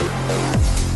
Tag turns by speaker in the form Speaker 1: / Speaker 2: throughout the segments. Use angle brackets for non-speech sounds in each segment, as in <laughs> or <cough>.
Speaker 1: Thank you.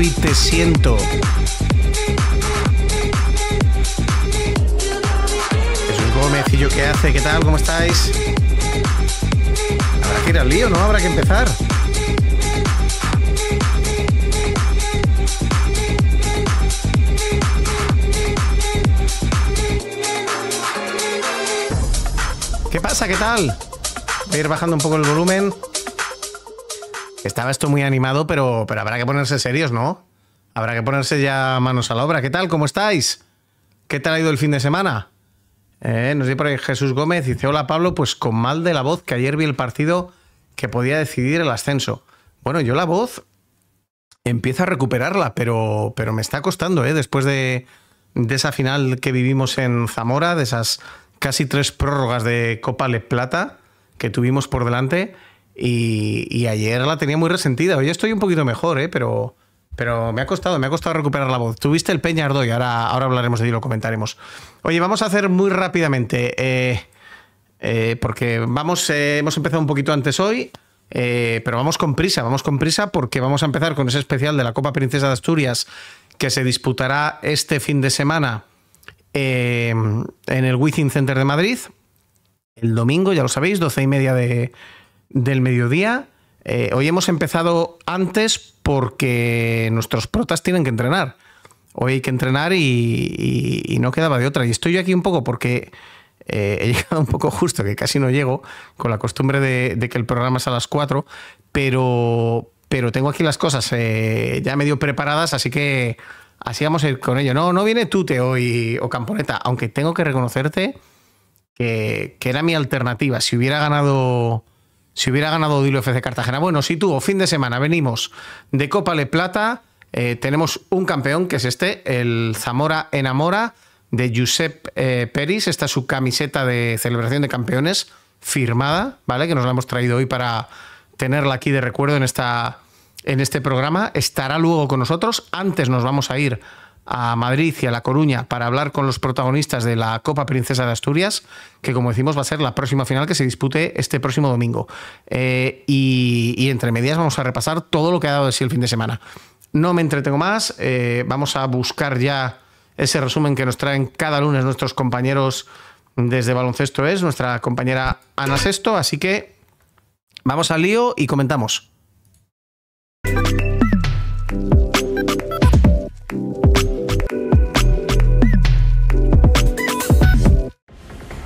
Speaker 1: y te siento. Jesús Gómez y yo qué hace, ¿qué tal? ¿Cómo estáis? Habrá que ir al lío, ¿no? Habrá que empezar. ¿Qué pasa? ¿Qué tal? Voy a ir bajando un poco el volumen. Estaba esto muy animado, pero, habrá que ponerse serios, ¿no? Habrá que ponerse ya manos a la obra. ¿Qué tal? ¿Cómo estáis? ¿Qué tal ha ido el fin de semana? Eh, nos dice por ahí Jesús Gómez, dice, hola Pablo, pues con mal de la voz, que ayer vi el partido que podía decidir el ascenso. Bueno, yo la voz empiezo a recuperarla, pero, pero me está costando, ¿eh? Después de, de esa final que vivimos en Zamora, de esas casi tres prórrogas de Copa Le Plata que tuvimos por delante, y, ayer la tenía muy resentida. Hoy estoy un poquito mejor, ¿eh? pero, pero me ha costado, me ha costado recuperar la voz. Tuviste el peñardo y ahora, ahora hablaremos de ello lo comentaremos. Oye, vamos a hacer muy rápidamente, eh, eh, porque vamos, hemos empezado un poquito antes hoy. pero vamos con prisa, vamos con prisa porque vamos a empezar con ese especial de la Copa Princesa de Asturias que se disputará este fin de semana en el Wizzing Center de Madrid. El domingo, ya lo sabéis, 12 y media de, del mediodía. Eh, hoy hemos empezado antes porque nuestros protas tienen que entrenar. Hoy hay que entrenar y, no quedaba de otra. Y estoy yo aquí un poco porque eh, he <laughs> llegado un poco justo, que casi no llego, con la costumbre de, que el programa es a las 4, pero, pero tengo aquí las cosas eh, ya medio preparadas, así que así vamos a ir con ello. No, no viene Tute hoy o Camponeta, aunque tengo que reconocerte que, que era mi alternativa. Si hubiera ganado si hubiera ganado Odilo FC Cartagena. Bueno, si tuvo fin de semana, venimos de Copa Le Plata. Eh, tenemos un campeón que es este, el Zamora Enamora de Josep eh, Peris. Esta es su camiseta de celebración de campeones firmada, ¿vale? Que nos la hemos traído hoy para tenerla aquí de recuerdo en, esta, en este programa. Estará luego con nosotros. Antes nos vamos a ir a Madrid y a La Coruña para hablar con los protagonistas de la Copa Princesa de Asturias, que como decimos va a ser la próxima final que se dispute este próximo domingo. Eh, y, entre medias vamos a repasar todo lo que ha dado de el fin de semana. No me entretengo más, eh, vamos a buscar ya ese resumen que nos traen cada lunes nuestros compañeros desde Baloncesto es, nuestra compañera Ana Sesto, así que vamos al lío y comentamos.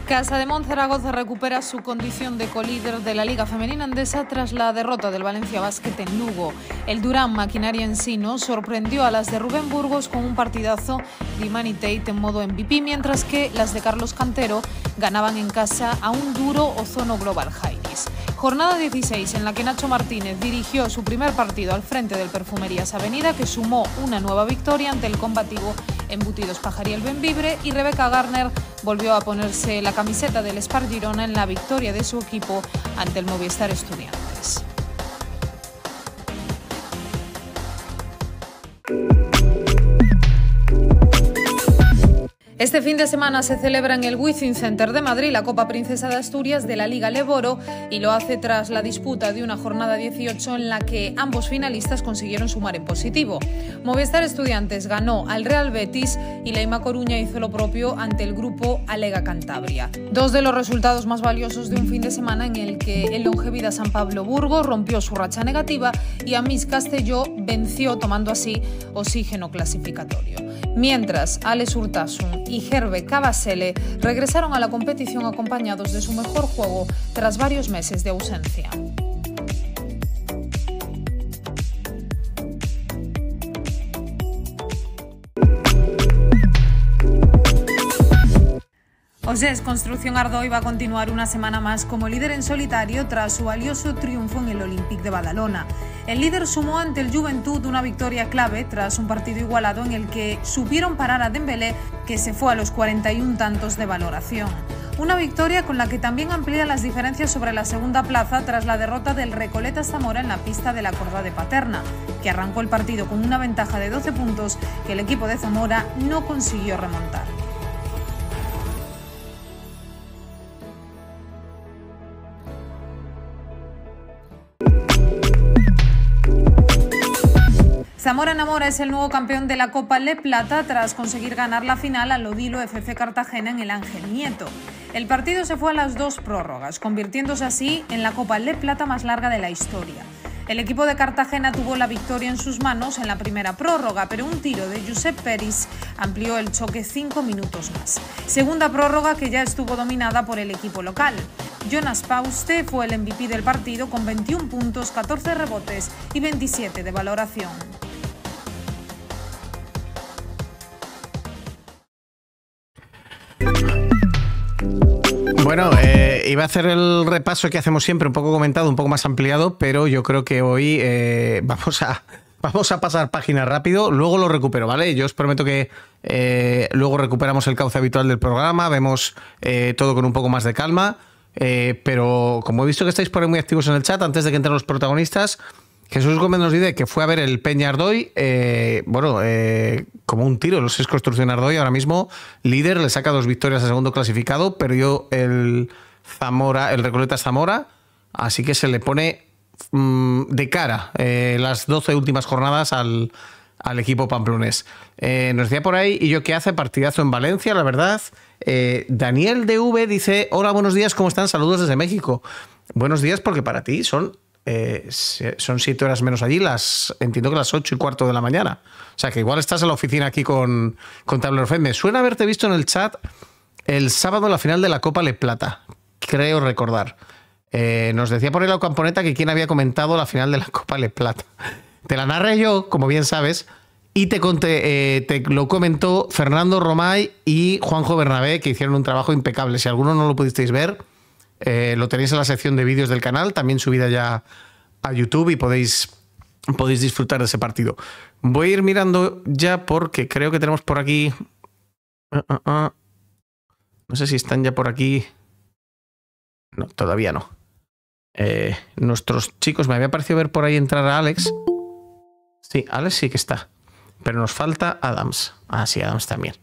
Speaker 2: Casa de Zaragoza recupera su condición de colíder de la Liga Femenina Andesa tras la derrota del Valencia Basket en Lugo. El Durán Maquinaria Ensino sorprendió a las de Rubén Burgos con un partidazo de Imani en modo MVP, mientras que las de Carlos Cantero ganaban en casa a un duro Ozono Global Jainis. Jornada 16 en la que Nacho Martínez dirigió su primer partido al frente del Perfumerías Avenida, que sumó una nueva victoria ante el combativo Embutidos Pajariel Benvibre y Rebeca Garner volvió a ponerse la camiseta del Spar Girona en la victoria de su equipo ante el Movistar Estudiantes. Este fin de semana se celebra en el Wizzing Center de Madrid la Copa Princesa de Asturias de la Liga Leboro y lo hace tras la disputa de una jornada 18 en la que ambos finalistas consiguieron sumar en positivo. Movistar Estudiantes ganó al Real Betis y Leima Coruña hizo lo propio ante el grupo Alega Cantabria. Dos de los resultados más valiosos de un fin de semana en el que el longevida San Pablo Burgo rompió su racha negativa y Amis Castelló venció tomando así oxígeno clasificatorio. Mientras, Alex Urtasun y Gerbe Cavasele regresaron a la competición acompañados de su mejor juego tras varios meses de ausencia. José Construcción Ardoy va a continuar una semana más como líder en solitario tras su valioso triunfo en el Olympique de Badalona. El líder sumó ante el Juventud una victoria clave tras un partido igualado en el que supieron parar a Dembélé, que se fue a los 41 tantos de valoración. Una victoria con la que también amplía las diferencias sobre la segunda plaza tras la derrota del Recoleta Zamora en la pista de la Corda de Paterna, que arrancó el partido con una ventaja de 12 puntos que el equipo de Zamora no consiguió remontar. Zamora Namora es el nuevo campeón de la Copa Le Plata tras conseguir ganar la final al Odilo FC Cartagena en el Ángel Nieto. El partido se fue a las dos prórrogas, convirtiéndose así en la Copa Le Plata más larga de la historia. El equipo de Cartagena tuvo la victoria en sus manos en la primera prórroga, pero un tiro de Josep Peris amplió el choque cinco minutos más. Segunda prórroga que ya estuvo dominada por el equipo local. Jonas Pauste fue el MVP del partido con 21 puntos, 14 rebotes y 27 de valoración.
Speaker 1: Bueno, eh, iba a hacer el repaso que hacemos siempre, un poco comentado, un poco más ampliado, pero yo creo que hoy eh, vamos a... <laughs> Vamos a pasar página rápido, luego lo recupero, ¿vale? Yo os prometo que eh, luego recuperamos el cauce habitual del programa, vemos eh, todo con un poco más de calma, pero como he visto que estáis por muy activos en el chat, antes de que entren los protagonistas, Jesús Gómez nos dice que fue a ver el Peña Ardoy, eh, bueno, eh, como un tiro, los seis Construcción Ardoy, ahora mismo líder, le saca dos victorias al segundo clasificado, perdió el Zamora, el Recoleta Zamora, así que se le pone mm, de cara eh, las 12 últimas jornadas al, equipo pamplonés. nos decía por ahí, y yo qué hace, partidazo en Valencia, la verdad. Daniel DV dice, hola, buenos días, ¿cómo están? Saludos desde México. Buenos días porque para ti son eh, son siete horas menos allí, las entiendo que las ocho y cuarto de la mañana. O sea que igual estás en la oficina aquí con, con Tabler suena haberte visto en el chat el sábado la final de la Copa Le Plata, creo recordar. Eh, nos decía por el la camponeta que quien había comentado la final de la Copa Le Plata. Te la narré yo, como bien sabes, y eh, te lo comentó Fernando Romay y Juanjo Bernabé, que hicieron un trabajo impecable. Si alguno no lo pudisteis ver, eh, lo tenéis en la sección de vídeos del canal, también subida ya a YouTube y podéis, podéis disfrutar de ese partido. Voy a ir mirando ya porque creo que tenemos por aquí... Ah, ah, ah. No sé si están ya por aquí. No, todavía no. Eh, nuestros chicos, me había parecido ver por ahí entrar a Alex. Sí, Alex sí que está. Pero nos falta Adams. Ah, sí, Adams también.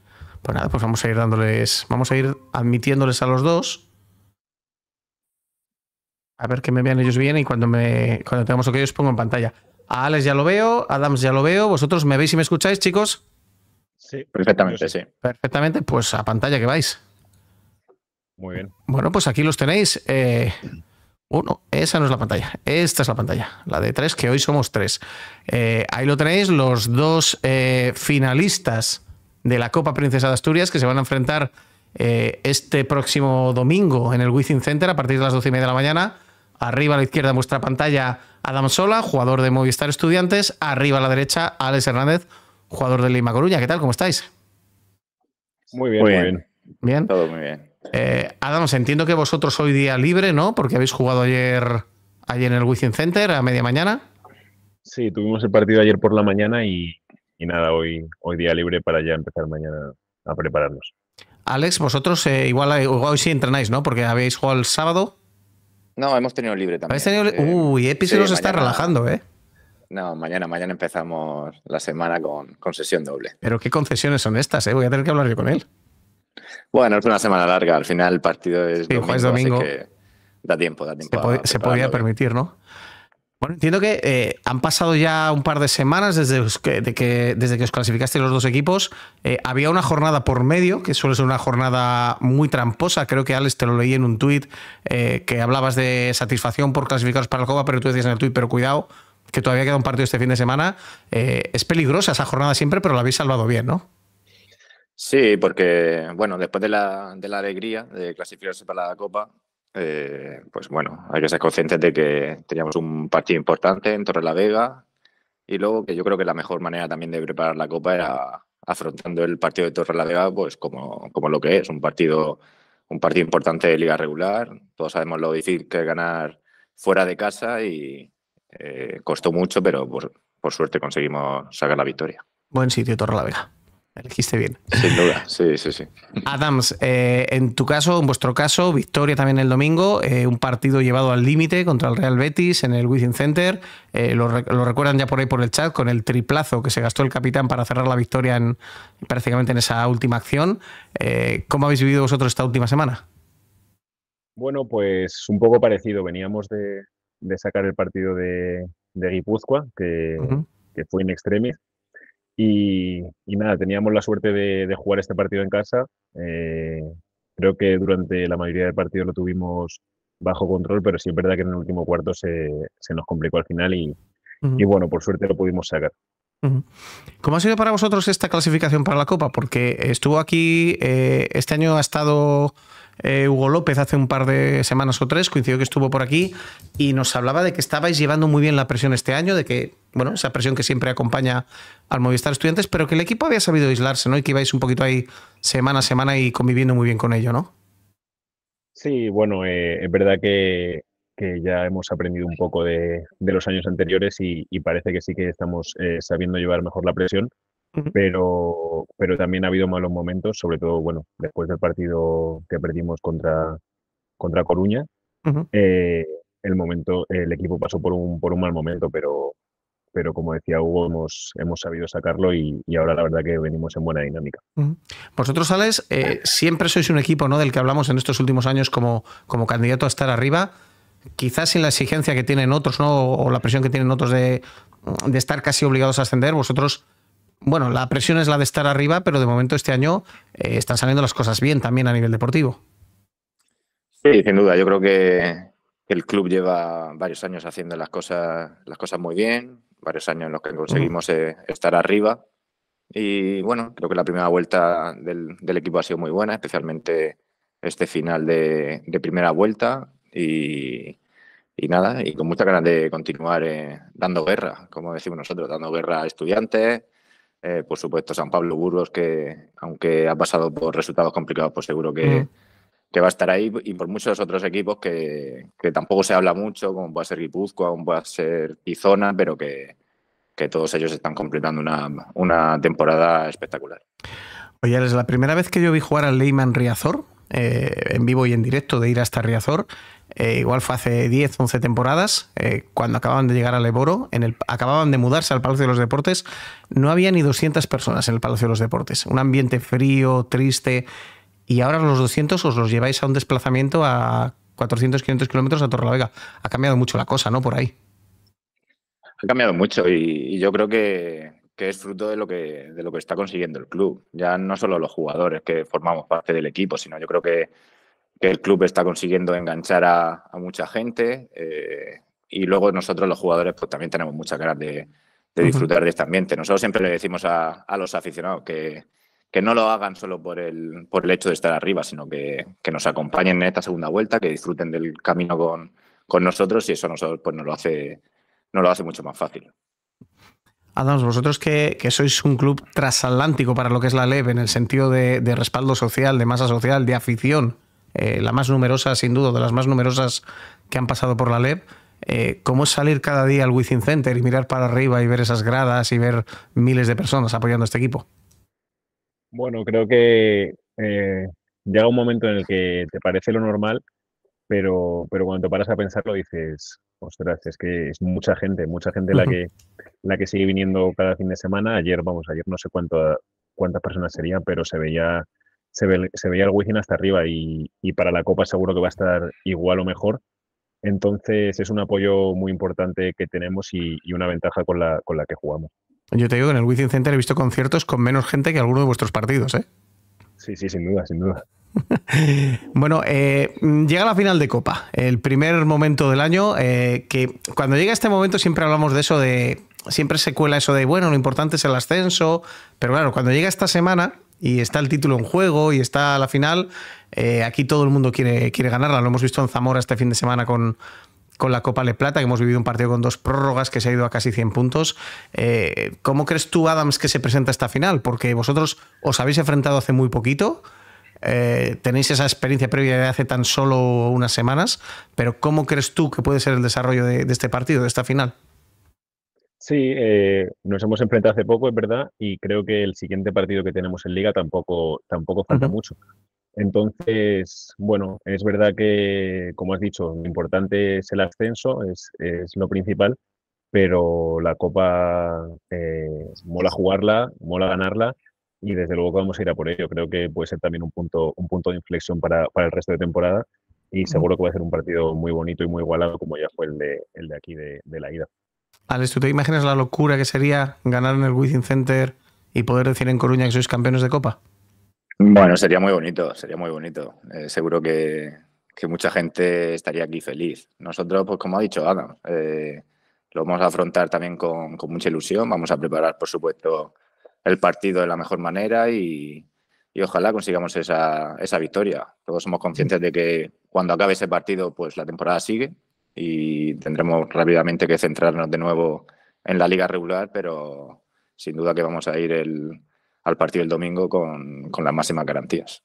Speaker 1: Pues nada, pues vamos a ir dándoles, vamos a ir admitiéndoles a los dos. A ver que me vean ellos bien y cuando, me, cuando tengamos que os pongo en pantalla. A Alex ya lo veo, a Adams ya lo veo. ¿Vosotros me veis y me escucháis, chicos? Sí, perfectamente, sí. Perfectamente, pues a pantalla que vais. Muy bien. Bueno, pues aquí los tenéis. Eh, uno, esa no es la pantalla. Esta es la pantalla, la de tres, que hoy somos tres. Eh, ahí lo tenéis, los dos eh, finalistas de la Copa Princesa de Asturias que se van a enfrentar este próximo domingo en el Wizzing Center a partir de las doce y media de la mañana. Arriba a la izquierda en vuestra pantalla, Adam Sola, jugador de Movistar Estudiantes. Arriba a la derecha, Alex Hernández, jugador de Lima Coruña. ¿Qué tal? ¿Cómo estáis? Muy bien, muy bien. Todo muy bien. Eh, Adam, entiendo que vosotros hoy día libre, ¿no? Porque habéis jugado ayer, ayer en el Wizzing Center a media mañana. Sí,
Speaker 3: tuvimos el partido ayer por la mañana y, nada, hoy, hoy día libre para ya empezar mañana a prepararnos.
Speaker 1: Alex, vosotros eh, igual, igual hoy sí entrenáis, ¿no? Porque habéis jugado el sábado.
Speaker 4: No, hemos tenido libre también. Eh, Uy, Episodio se está relajando, ¿eh? No, mañana, mañana empezamos la semana con, con, sesión doble.
Speaker 1: Pero qué concesiones son estas, ¿eh? Voy a tener que hablar yo con él.
Speaker 4: Bueno, es una semana larga. Al final el partido es domingo, da tiempo, da tiempo. Se,
Speaker 1: se podía permitir, ¿no? entiendo que eh, han pasado ya un par de semanas desde que, desde que os clasificasteis los dos equipos. Eh, había una jornada por medio, que suele ser una jornada muy tramposa. Creo que Alex te lo leí en un tuit eh, que hablabas de satisfacción por clasificaros para la Copa, pero tú decías en el tuit, pero cuidado, que todavía queda un partido este fin de semana. es peligrosa esa jornada siempre, pero la habéis salvado bien, ¿no?
Speaker 4: Sí, porque, bueno, después de la alegría de clasificarse para la Copa, eh, pues bueno, hay que ser conscientes de que teníamos un partido importante en Torre la Vega y luego que yo creo que la mejor manera también de preparar la Copa era afrontando el partido de Torre la Vega pues como, como lo que es, un partido, un partido importante de liga regular. Todos sabemos lo difícil que es ganar fuera de casa y eh, costó mucho, pero por, por suerte conseguimos sacar la victoria.
Speaker 1: Buen sitio Torre la Vega. Elegiste bien. Sin
Speaker 4: duda, sí, sí, sí.
Speaker 1: Adams, eh, en tu caso, en vuestro caso, victoria también el domingo, eh, un partido llevado al límite contra el Real Betis en el Wizzing Center. Eh, lo, recuerdan ya por ahí por el chat con el triplazo que se gastó el capitán para cerrar la victoria en, prácticamente en esa última acción. ¿Cómo habéis vivido vosotros esta última semana?
Speaker 3: Bueno, pues un poco parecido. Veníamos de, sacar el partido de, Guipúzcoa, que, que fue in extremis y, nada, teníamos la suerte de, jugar este partido en casa. Eh, creo que durante la mayoría del partido lo tuvimos bajo control, pero sí es verdad que en el último cuarto se, nos complicó al final y, bueno, por suerte lo pudimos sacar.
Speaker 1: ¿Cómo ha sido para vosotros esta clasificación para la Copa? Porque estuvo aquí, eh, este año ha estado eh, Hugo López hace un par de semanas o tres, coincidió que estuvo por aquí y nos hablaba de que estabais llevando muy bien la presión este año, de que, bueno, esa presión que siempre acompaña al Movistar Estudiantes, pero que el equipo había sabido aislarse, ¿no? Y que ibais un poquito ahí semana a semana y conviviendo muy bien con ello, ¿no?
Speaker 3: Sí, bueno, eh, es verdad que, ya hemos aprendido un poco de, los años anteriores y, parece que sí que estamos eh, sabiendo llevar mejor la presión pero, pero también ha habido malos momentos, sobre todo, bueno, después del partido que perdimos contra, contra Coruña, eh, el momento, el equipo pasó por un, por un mal momento, pero, pero como decía Hugo, hemos, hemos sabido sacarlo y, ahora la verdad que venimos en buena dinámica.
Speaker 1: Vosotros, Alex, eh, siempre sois un equipo ¿no? del que hablamos en estos últimos años como, como candidato a estar arriba, quizás sin la exigencia que tienen otros o la presión que tienen otros de estar casi obligados a ascender, vosotros bueno, la presión es la de estar arriba, pero de momento este año eh, están saliendo las cosas bien también a nivel deportivo.
Speaker 4: Sí, sin duda. Yo creo que el club lleva varios años haciendo las cosas, las cosas muy bien, varios años en los que conseguimos eh, estar arriba. Y bueno, creo que la primera vuelta del, equipo ha sido muy buena, especialmente este final de, primera vuelta. Y, nada, y con mucha ganas de continuar eh, dando guerra, como decimos nosotros, dando guerra a estudiantes, eh, por supuesto, San Pablo Burgos, que aunque ha pasado por resultados complicados, pues seguro que, mm. va a estar ahí. Y por muchos otros equipos que, tampoco se habla mucho, como puede ser Guipúzcoa, como puede ser Izona, pero que, todos ellos están completando una, una temporada espectacular.
Speaker 1: Oye, es la primera vez que yo vi jugar al Leyman Riazor eh, en vivo y en directo de ir hasta Riazor. Eh, igual fue hace 10, 11 temporadas, eh, cuando acababan de llegar al Eboro, acababan de mudarse al Palacio de los Deportes, no había ni 200 personas en el Palacio de los Deportes. Un ambiente frío, triste, y ahora los 200 os los lleváis a un desplazamiento a 400, 500 kilómetros a Torrelavega. Ha cambiado mucho la cosa, ¿no? Por ahí.
Speaker 4: Ha cambiado mucho y yo creo que, que es fruto de lo que, de lo que está consiguiendo el club. Ya no solo los jugadores que formamos parte del equipo, sino yo creo que, que el club está consiguiendo enganchar a, mucha gente eh, y luego nosotros los jugadores pues también tenemos muchas ganas de, disfrutar de este ambiente. Nosotros siempre le decimos a, los aficionados que, no lo hagan solo por el, por el hecho de estar arriba, sino que, nos acompañen en esta segunda vuelta, que disfruten del camino con, nosotros y eso nosotros pues, nos, lo hace, nos lo hace mucho más fácil.
Speaker 1: Adams, vosotros que, sois un club transatlántico para lo que es la LEB, en el sentido de, respaldo social, de masa social, de afición, eh, la más numerosa, sin duda, de las más numerosas que han pasado por la LEB, eh, ¿cómo es salir cada día al Within Center y mirar para arriba y ver esas gradas y ver miles de personas apoyando a este equipo?
Speaker 3: Bueno, creo que eh, llega un momento en el que te parece lo normal, pero, pero cuando te paras a pensarlo dices, Ostras, es que es mucha gente, mucha gente la que, la que sigue viniendo cada fin de semana. Ayer, vamos, ayer no sé cuánto, cuántas personas serían, pero se veía, se, ve, se veía el Wizzing hasta arriba y, para la Copa seguro que va a estar igual o mejor. Entonces es un apoyo muy importante que tenemos y, una ventaja con la, con la que jugamos.
Speaker 1: Yo te digo que en el Wizzing Center he visto conciertos con menos gente que alguno de vuestros partidos, ¿eh?
Speaker 3: Sí, sí, sin duda, sin duda.
Speaker 1: <laughs> bueno, eh, llega la final de Copa, el primer momento del año, eh, que cuando llega este momento siempre hablamos de eso, de siempre se cuela eso de, bueno, lo importante es el ascenso, pero claro, cuando llega esta semana y está el título en juego y está la final, eh, aquí todo el mundo quiere, quiere ganarla, lo hemos visto en Zamora este fin de semana con, la Copa Le Plata, que hemos vivido un partido con dos prórrogas que se ha ido a casi 100 puntos. ¿Cómo crees tú, Adams, que se presenta esta final? Porque vosotros os habéis enfrentado hace muy poquito. Eh, tenéis esa experiencia previa de hace tan solo unas semanas, pero ¿cómo crees tú que puede ser el desarrollo de, este partido, de esta final?
Speaker 3: Sí, eh, nos hemos enfrentado hace poco, es verdad, y creo que el siguiente partido que tenemos en Liga tampoco, tampoco falta mucho. Entonces, bueno, es verdad que, como has dicho, lo importante es el ascenso, es, lo principal, pero la Copa eh, mola jugarla, mola ganarla y desde luego vamos a ir a por ello. Creo que puede ser también un punto, un punto de inflexión para, el resto de temporada y seguro que va a ser un partido muy bonito y muy igualado como ya fue el de, el de aquí de, la ida.
Speaker 1: Alex, ¿tú te imaginas la locura que sería ganar en el Wizzing Center y poder decir en Coruña que sois campeones de Copa?
Speaker 4: Bueno, sería muy bonito, sería muy bonito. Eh, seguro que, mucha gente estaría aquí feliz. Nosotros, pues como ha dicho Adam, eh, lo vamos a afrontar también con, con mucha ilusión. Vamos a preparar, por supuesto, el partido de la mejor manera y, ojalá consigamos esa, esa, victoria. Todos somos conscientes de que cuando acabe ese partido, pues la temporada sigue y tendremos rápidamente que centrarnos de nuevo en la liga regular, pero sin duda que vamos a ir el, al partido el domingo con las máximas garantías.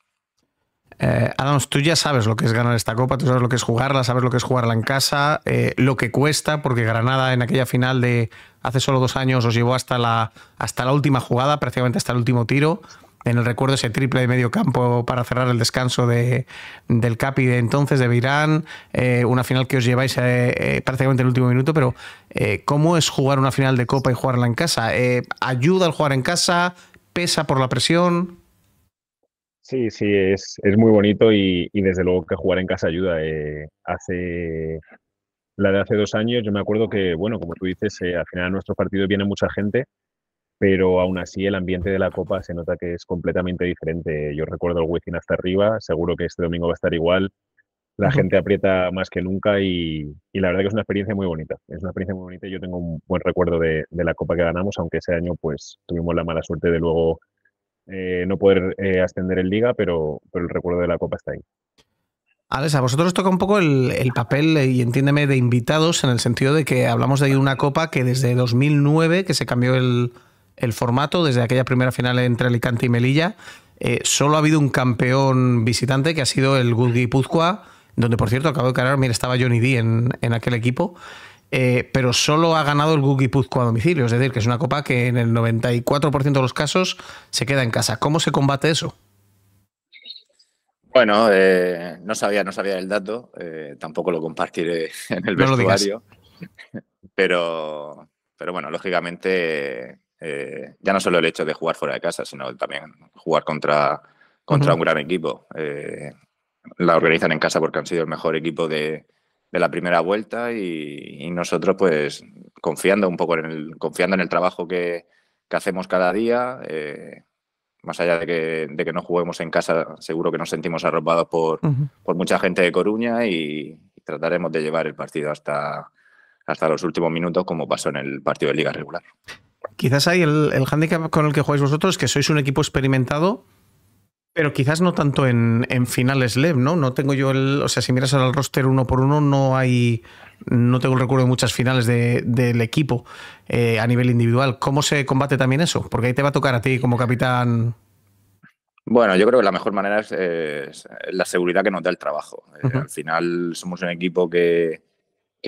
Speaker 1: Eh, Adams, tú ya sabes lo que es ganar esta copa, tú sabes lo que es jugarla, sabes lo que es jugarla en casa, eh, lo que cuesta, porque Granada en aquella final de hace solo dos años os llevó hasta la, hasta la última jugada, prácticamente hasta el último tiro. En el recuerdo ese triple de medio campo para cerrar el descanso de, del Capi de entonces, de Virán, eh, una final que os lleváis eh, prácticamente el último minuto, pero ¿cómo es jugar una final de copa y jugarla en casa? ¿Ayuda al jugar en casa? ¿Pesa por la presión?
Speaker 3: Sí, sí, es, es muy bonito y, desde luego que jugar en casa ayuda. Eh, hace la de hace dos años, yo me acuerdo que, bueno, como tú dices, eh, al final nuestro nuestros partidos viene mucha gente, pero aún así el ambiente de la Copa se nota que es completamente diferente. Yo recuerdo el Wizzing hasta arriba, seguro que este domingo va a estar igual. La gente aprieta más que nunca y, la verdad que es una experiencia muy bonita. Es una experiencia muy bonita y yo tengo un buen recuerdo de, de la Copa que ganamos, aunque ese año pues tuvimos la mala suerte de luego eh, no poder eh, ascender en liga, pero, el recuerdo de la Copa está ahí.
Speaker 1: Alex, a vosotros os toca un poco el, papel, y entiéndeme, de invitados, en el sentido de que hablamos de una copa que desde 2009, que se cambió el, formato, desde aquella primera final entre Alicante y Melilla, eh, solo ha habido un campeón visitante que ha sido el puzcoa donde por cierto acabo de cargar, mira, estaba Johnny D en, en aquel equipo. Eh, pero solo ha ganado el Guipúzcoa a domicilio, es decir, que es una copa que en el 94% de los casos se queda en casa. ¿Cómo se combate eso?
Speaker 4: Bueno, eh, no sabía, no sabía el dato, eh, tampoco lo compartiré <laughs> en el vestuario, pero, pero bueno, lógicamente ya no solo el hecho de jugar fuera de casa, sino también jugar contra, contra un gran equipo. la organizan en casa porque han sido el mejor equipo de, de la primera vuelta y, nosotros pues confiando un poco en el, confiando en el trabajo que, hacemos cada día, eh, más allá de que, de no juguemos en casa, seguro que nos sentimos arropados por, por mucha gente de Coruña y, trataremos de llevar el partido hasta, hasta los últimos minutos como pasó en el partido de liga regular.
Speaker 1: Quizás hay el, el hándicap con el que jugáis vosotros, que sois un equipo experimentado, pero quizás no tanto en, finales LEV, ¿no? No tengo yo el. O sea, si miras al roster uno por uno, no hay. No tengo el recuerdo de muchas finales del equipo eh, a nivel individual. ¿Cómo se combate también eso? Porque ahí te va a tocar a ti como capitán.
Speaker 4: Bueno, yo creo que la mejor manera es, la seguridad que nos da el trabajo. Eh, al final somos un equipo que,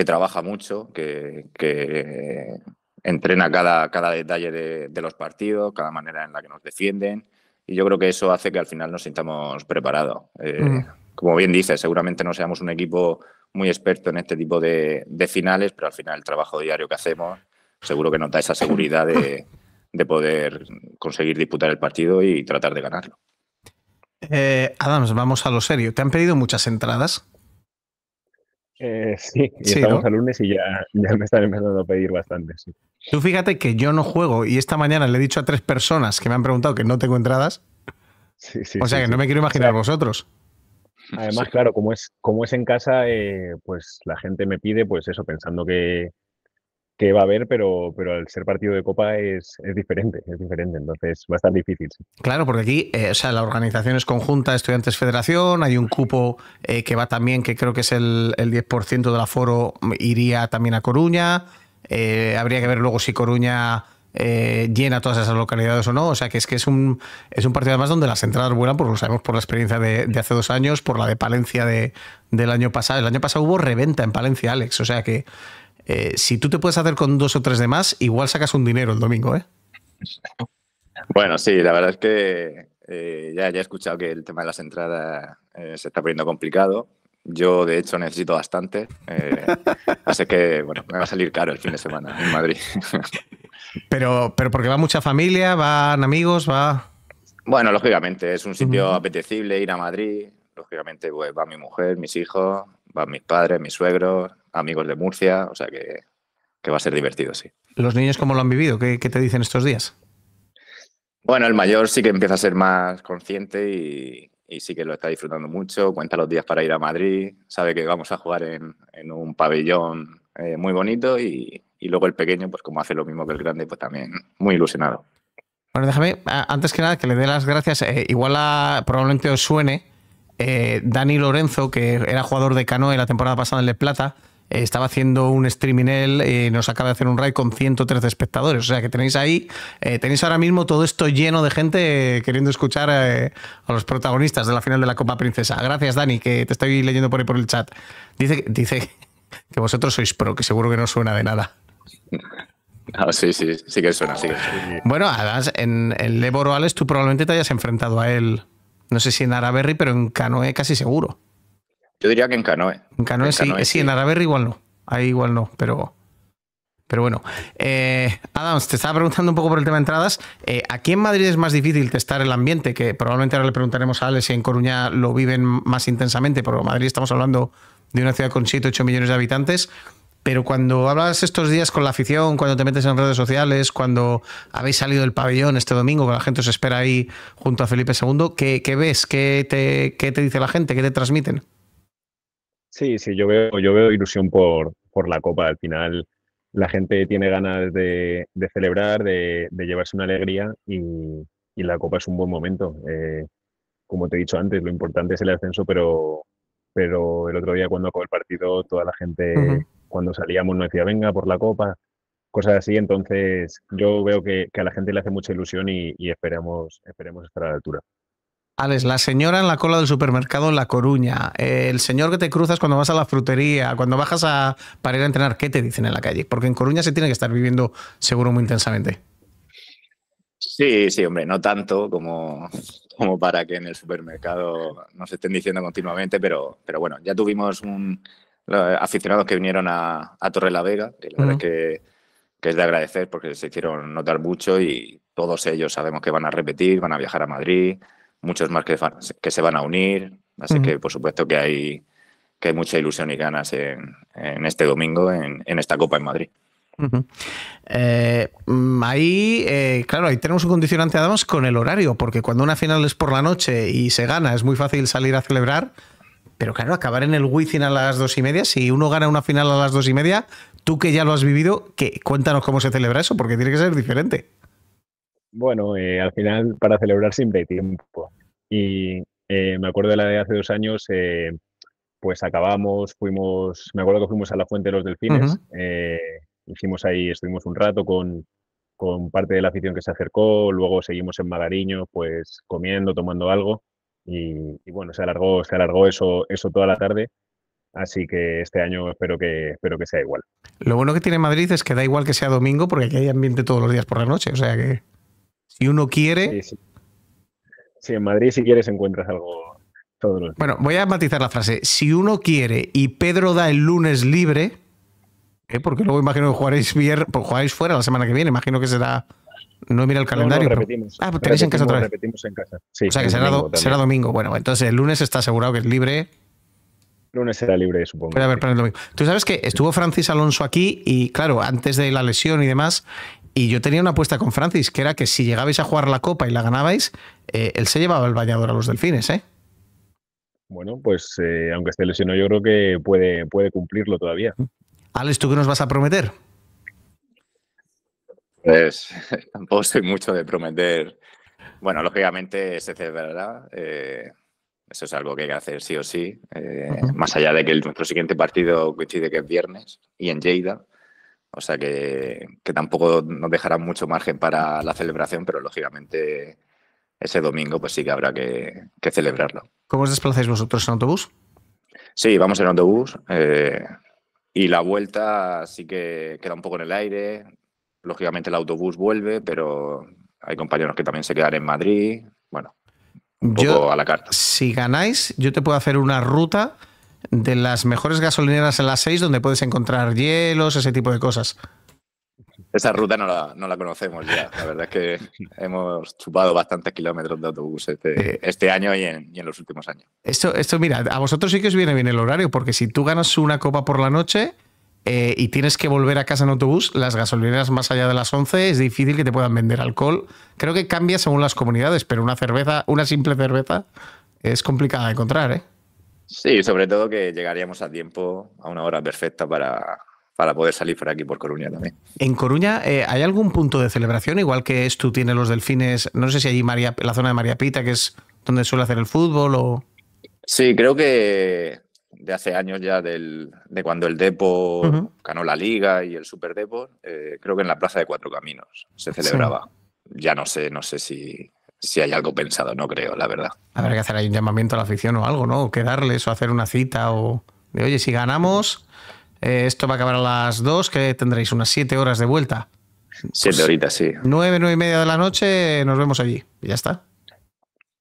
Speaker 4: trabaja mucho, que, que entrena cada, cada detalle de los partidos, cada manera en la que nos defienden. Y yo creo que eso hace que al final nos sintamos preparados. Eh, mm. Como bien dices, seguramente no seamos un equipo muy experto en este tipo de, finales, pero al final el trabajo diario que hacemos seguro que nos da esa seguridad de, poder conseguir disputar el partido y tratar de ganarlo.
Speaker 1: Eh, Adams, vamos a lo serio. ¿Te han pedido muchas entradas?
Speaker 3: Eh, sí, y estamos lunes y ya, ya, me están empezando a pedir bastante.
Speaker 1: Tú fíjate que yo no juego y esta mañana le he dicho a tres personas que me han preguntado que no tengo entradas.
Speaker 3: o sea que no me quiero imaginar vosotros. Además, claro, como es, como es en casa, eh, pues la gente me pide, pues eso, pensando que, que va a haber, pero, pero al ser partido de Copa es, diferente, es diferente, entonces va a estar difícil.
Speaker 1: Claro, porque aquí, eh, o sea, la organización es conjunta, Estudiantes Federación, hay un cupo eh, que va también, que creo que es el, el 10% del aforo, mm, iría también a Coruña, eh, habría que ver luego si Coruña... llena todas esas localidades o no, o sea que es que es un, es un partido además donde las entradas vuelan, porque lo sabemos por la experiencia de, de hace dos años, por la de Palencia del año pasado. El año pasado hubo reventa en Palencia, Alex, o sea que eh, si tú te puedes hacer con dos o tres de más, igual sacas un dinero el domingo, ¿eh?
Speaker 4: Bueno, sí, la verdad es que eh, ya, he escuchado que el tema de las entradas eh, se está poniendo complicado. Yo, de hecho, necesito bastante. así que, bueno, me va a salir caro el fin de semana en Madrid. <laughs>
Speaker 1: pero, pero porque va mucha familia, van amigos, va...
Speaker 4: Bueno, lógicamente, es un sitio apetecible ir a Madrid. Lógicamente, pues va mi mujer, mis hijos, van mis padres, mis suegros, amigos de Murcia, o sea que, va a ser divertido, sí.
Speaker 1: ¿Los niños cómo lo han vivido? ¿Qué, te dicen estos días?
Speaker 4: Bueno, el mayor sí que empieza a ser más consciente y, sí que lo está disfrutando mucho. Cuenta los días para ir a Madrid, sabe que vamos a jugar en, un pabellón eh, muy bonito y, luego el pequeño, pues como hace lo mismo que el grande, pues también muy ilusionado.
Speaker 1: Bueno, déjame, antes que nada, que le dé las gracias. Eh, igual a, probablemente os suene eh, Dani Lorenzo, que era jugador de canoe la temporada pasada en Le Plata estaba haciendo un streaming él, eh, nos acaba de hacer un raid con 113 espectadores. O sea que tenéis ahí, eh, tenéis ahora mismo todo esto lleno de gente eh, queriendo escuchar a los protagonistas de la final de la Copa Princesa. Gracias, Dani, que te estoy leyendo por ahí por el chat. Dice, dice que vosotros sois pro, que seguro que no suena de nada.
Speaker 4: Ah, sí, sí, sí que suena, sí Bueno, además,
Speaker 1: en el Leboro tú probablemente te hayas enfrentado a él, no sé si en Araberry, pero en Canoe casi seguro.
Speaker 4: Yo diría que en Canoe. En Canoe, sí, en
Speaker 1: Araberri igual no. Ahí igual no, pero. Pero bueno, eh, Adams, te estaba preguntando un poco por el tema de entradas. Eh, aquí en Madrid es más difícil testar el ambiente, que probablemente ahora le preguntaremos a Alex si en Coruña lo viven más intensamente, porque en Madrid estamos hablando de una ciudad con 7, 8 millones de habitantes. Pero cuando hablas estos días con la afición, cuando te metes en redes sociales, cuando habéis salido del pabellón este domingo, que la gente os espera ahí junto a Felipe II, ¿qué, ves? ¿Qué te dice la gente? ¿Qué te transmiten?
Speaker 3: Sí, sí, yo veo, yo veo ilusión por, por la Copa. Al final la gente tiene ganas de, celebrar, de, de, llevarse una alegría y, la Copa es un buen momento. Eh, como te he dicho antes, lo importante es el ascenso, pero, pero el otro día cuando acabó el partido, toda la gente, cuando salíamos, nos decía, venga, por la Copa, cosas así. Entonces, yo veo que, a la gente le hace mucha ilusión y, y esperemos, esperemos estar a la altura
Speaker 1: la señora en la cola del supermercado en La Coruña, el señor que te cruzas cuando vas a la frutería, cuando bajas a, para ir a entrenar, ¿qué te dicen en la calle? Porque en Coruña se tiene que estar viviendo seguro muy intensamente.
Speaker 4: Sí, sí, hombre, no tanto como, como para que en el supermercado nos estén diciendo continuamente, pero, pero bueno, ya tuvimos un, aficionados que vinieron a, a Torre la Vega, que la verdad que es de agradecer porque se hicieron notar mucho y todos ellos sabemos que van a repetir, van a viajar a Madrid muchos más que, se van a unir, así que por supuesto que hay, que hay mucha ilusión y ganas en, este domingo, en, esta Copa en Madrid.
Speaker 1: Eh, ahí, eh, claro, ahí tenemos un condicionante además con el horario, porque cuando una final es por la noche y se gana, es muy fácil salir a celebrar, pero claro, acabar en el Wizzing a las dos y media, si uno gana una final a las dos y media, tú que ya lo has vivido, que, cuéntanos cómo se celebra eso, porque tiene que ser diferente.
Speaker 3: Bueno, eh, al final para celebrar siempre hay tiempo. Y eh, me acuerdo de la de hace dos años, eh, pues acabamos, fuimos, me acuerdo que fuimos a la Fuente de los Delfines, hicimos ahí, estuvimos un rato con, parte de la afición que se acercó, luego seguimos en Magariño, pues comiendo, tomando algo. Y, bueno, se alargó, se alargó eso, eso toda la tarde. Así que este año espero que, espero que sea igual.
Speaker 1: Lo bueno que tiene Madrid es que da igual que sea domingo porque aquí hay ambiente todos los días por la noche. O sea que. Si uno quiere.
Speaker 3: Sí, en Madrid, si quieres, encuentras algo. todo
Speaker 1: Bueno, voy a matizar la frase. Si uno quiere y Pedro da el lunes libre, ¿eh? porque luego imagino que pues jugaréis, fuera la semana que viene, imagino que será. No mira el calendario. No, pues ah, tenéis en casa otra vez.
Speaker 3: Repetimos en casa. o sea que será,
Speaker 1: domingo, Bueno, entonces el lunes está asegurado que es libre
Speaker 3: lunes será libre, supongo. Pero a
Speaker 1: ver, Tú sabes que estuvo Francis Alonso aquí y, claro, antes de la lesión y demás, y yo tenía una apuesta con Francis, que era que si llegabais a jugar la copa y la ganabais, eh, él se llevaba el bañador a los delfines, ¿eh?
Speaker 3: Bueno, pues eh, aunque esté lesionado, yo creo que puede, puede cumplirlo todavía.
Speaker 1: Alex, ¿tú qué nos vas a prometer?
Speaker 3: Pues
Speaker 4: <laughs> tampoco soy mucho de prometer. Bueno, lógicamente se celebrará. Eh, eso es algo que hay que hacer sí o sí. Más allá de que nuestro siguiente partido coincide que es viernes y en Lleida. O sea que, tampoco nos dejará mucho margen para la celebración, pero lógicamente ese domingo pues sí que habrá que, celebrarlo.
Speaker 1: ¿Cómo os desplazáis vosotros en autobús?
Speaker 4: Sí, vamos en autobús. Eh, y la vuelta sí que queda un poco en el aire. Lógicamente el autobús vuelve, pero hay compañeros que también se quedan en Madrid. Bueno, un poco
Speaker 1: a la carta. Si ganáis, yo te puedo hacer una ruta de las mejores gasolineras en las seis donde puedes encontrar hielos, ese tipo de cosas.
Speaker 4: Esa ruta no la, conocemos ya. La verdad es que <laughs> hemos chupado bastantes kilómetros de autobús este, este año y en, los últimos años.
Speaker 1: Esto, esto, mira, a vosotros sí que os viene bien el horario, porque si tú ganas una copa por la noche eh, y tienes que volver a casa en autobús, las gasolineras más allá de las 11 es difícil que te puedan vender alcohol. Creo que cambia según las comunidades, pero una cerveza, una simple cerveza, es complicada de encontrar, ¿eh?
Speaker 4: Sí, sobre todo que llegaríamos a tiempo, a una hora perfecta para, para poder salir por aquí, por Coruña también.
Speaker 1: En Coruña, eh, ¿hay algún punto de celebración? Igual que esto tiene los delfines, no sé si allí María, la zona de María Pita, que es donde suele hacer el fútbol o...
Speaker 4: Sí, creo que de hace años ya, del, de cuando el Depo ganó la Liga y el Super Depo, eh, creo que en la Plaza de Cuatro Caminos se celebraba. Ya no sé, no sé si, si hay algo pensado, no creo, la verdad.
Speaker 1: Habrá que hacer ahí un llamamiento a la afición o algo, ¿no? O quedarles o hacer una cita o... De, oye, si ganamos, eh, esto va a acabar a las dos, que tendréis unas siete horas de vuelta.
Speaker 4: 7 pues horitas,
Speaker 1: sí. Nueve, nueve y media de la noche, nos vemos allí. Y ya está.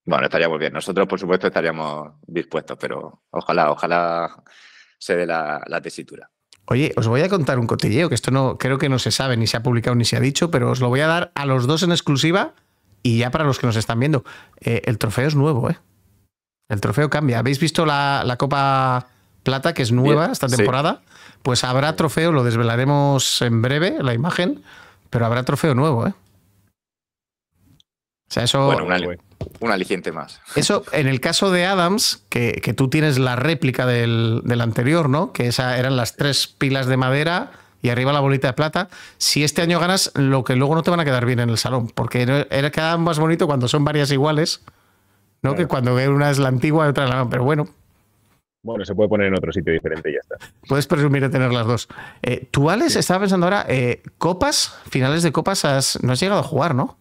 Speaker 4: Bueno, muy bien. Nosotros, por supuesto, estaríamos dispuestos, pero ojalá, ojalá se dé la, la
Speaker 1: tesitura. Oye, os voy a contar un cotilleo, que esto no creo que no se sabe, ni se ha publicado, ni se ha dicho, pero os lo voy a dar a los dos en exclusiva y ya para los que nos están viendo, eh, el trofeo es nuevo, ¿eh? El trofeo cambia. ¿Habéis visto la, Copa Plata, que es nueva esta temporada? Pues habrá trofeo, lo desvelaremos en breve, la imagen, pero habrá trofeo nuevo, ¿eh? O sea, eso. Bueno,
Speaker 4: un aliciente más. <laughs> Eso,
Speaker 1: en el caso de Adams, que, tú tienes la réplica del, del, anterior, ¿no? Que esa eran las tres pilas de madera y arriba la bolita de plata. Si este año ganas, lo que luego no te van a quedar bien en el salón, porque era cada más bonito cuando son varias iguales, ¿no? Que cuando una es la antigua y otra la no, pero bueno.
Speaker 3: Bueno, se puede poner en otro sitio diferente y ya está.
Speaker 1: Puedes presumir de tener las dos. Eh, tú, Alex, estaba pensando ahora, eh, copas, finales de copas, no has llegado a jugar, ¿no?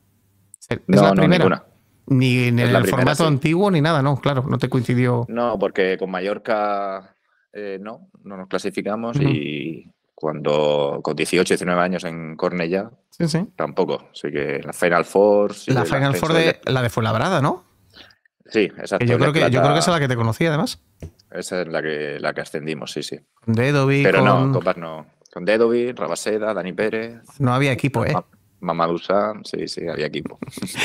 Speaker 1: Es no, la primera. ni en el formato antiguo ni nada, no, claro, no te coincidió.
Speaker 4: No, porque con Mallorca eh, no, no nos clasificamos y cuando con 18, 19 años en Cornella, sí, sí. tampoco. Así que la Final Four. la Final Four de
Speaker 1: la de Fuenlabrada, ¿no?
Speaker 4: Sí, exacto. Yo creo, que, esa es la
Speaker 1: que te conocí, además.
Speaker 4: Esa es la que, la que ascendimos, sí, sí.
Speaker 1: Con Pero no,
Speaker 4: Copas no. Con Dedovi, Rabaseda, Dani Pérez.
Speaker 1: No había equipo, ¿eh?
Speaker 4: Mamadusa, sí, sí, había equipo. <laughs>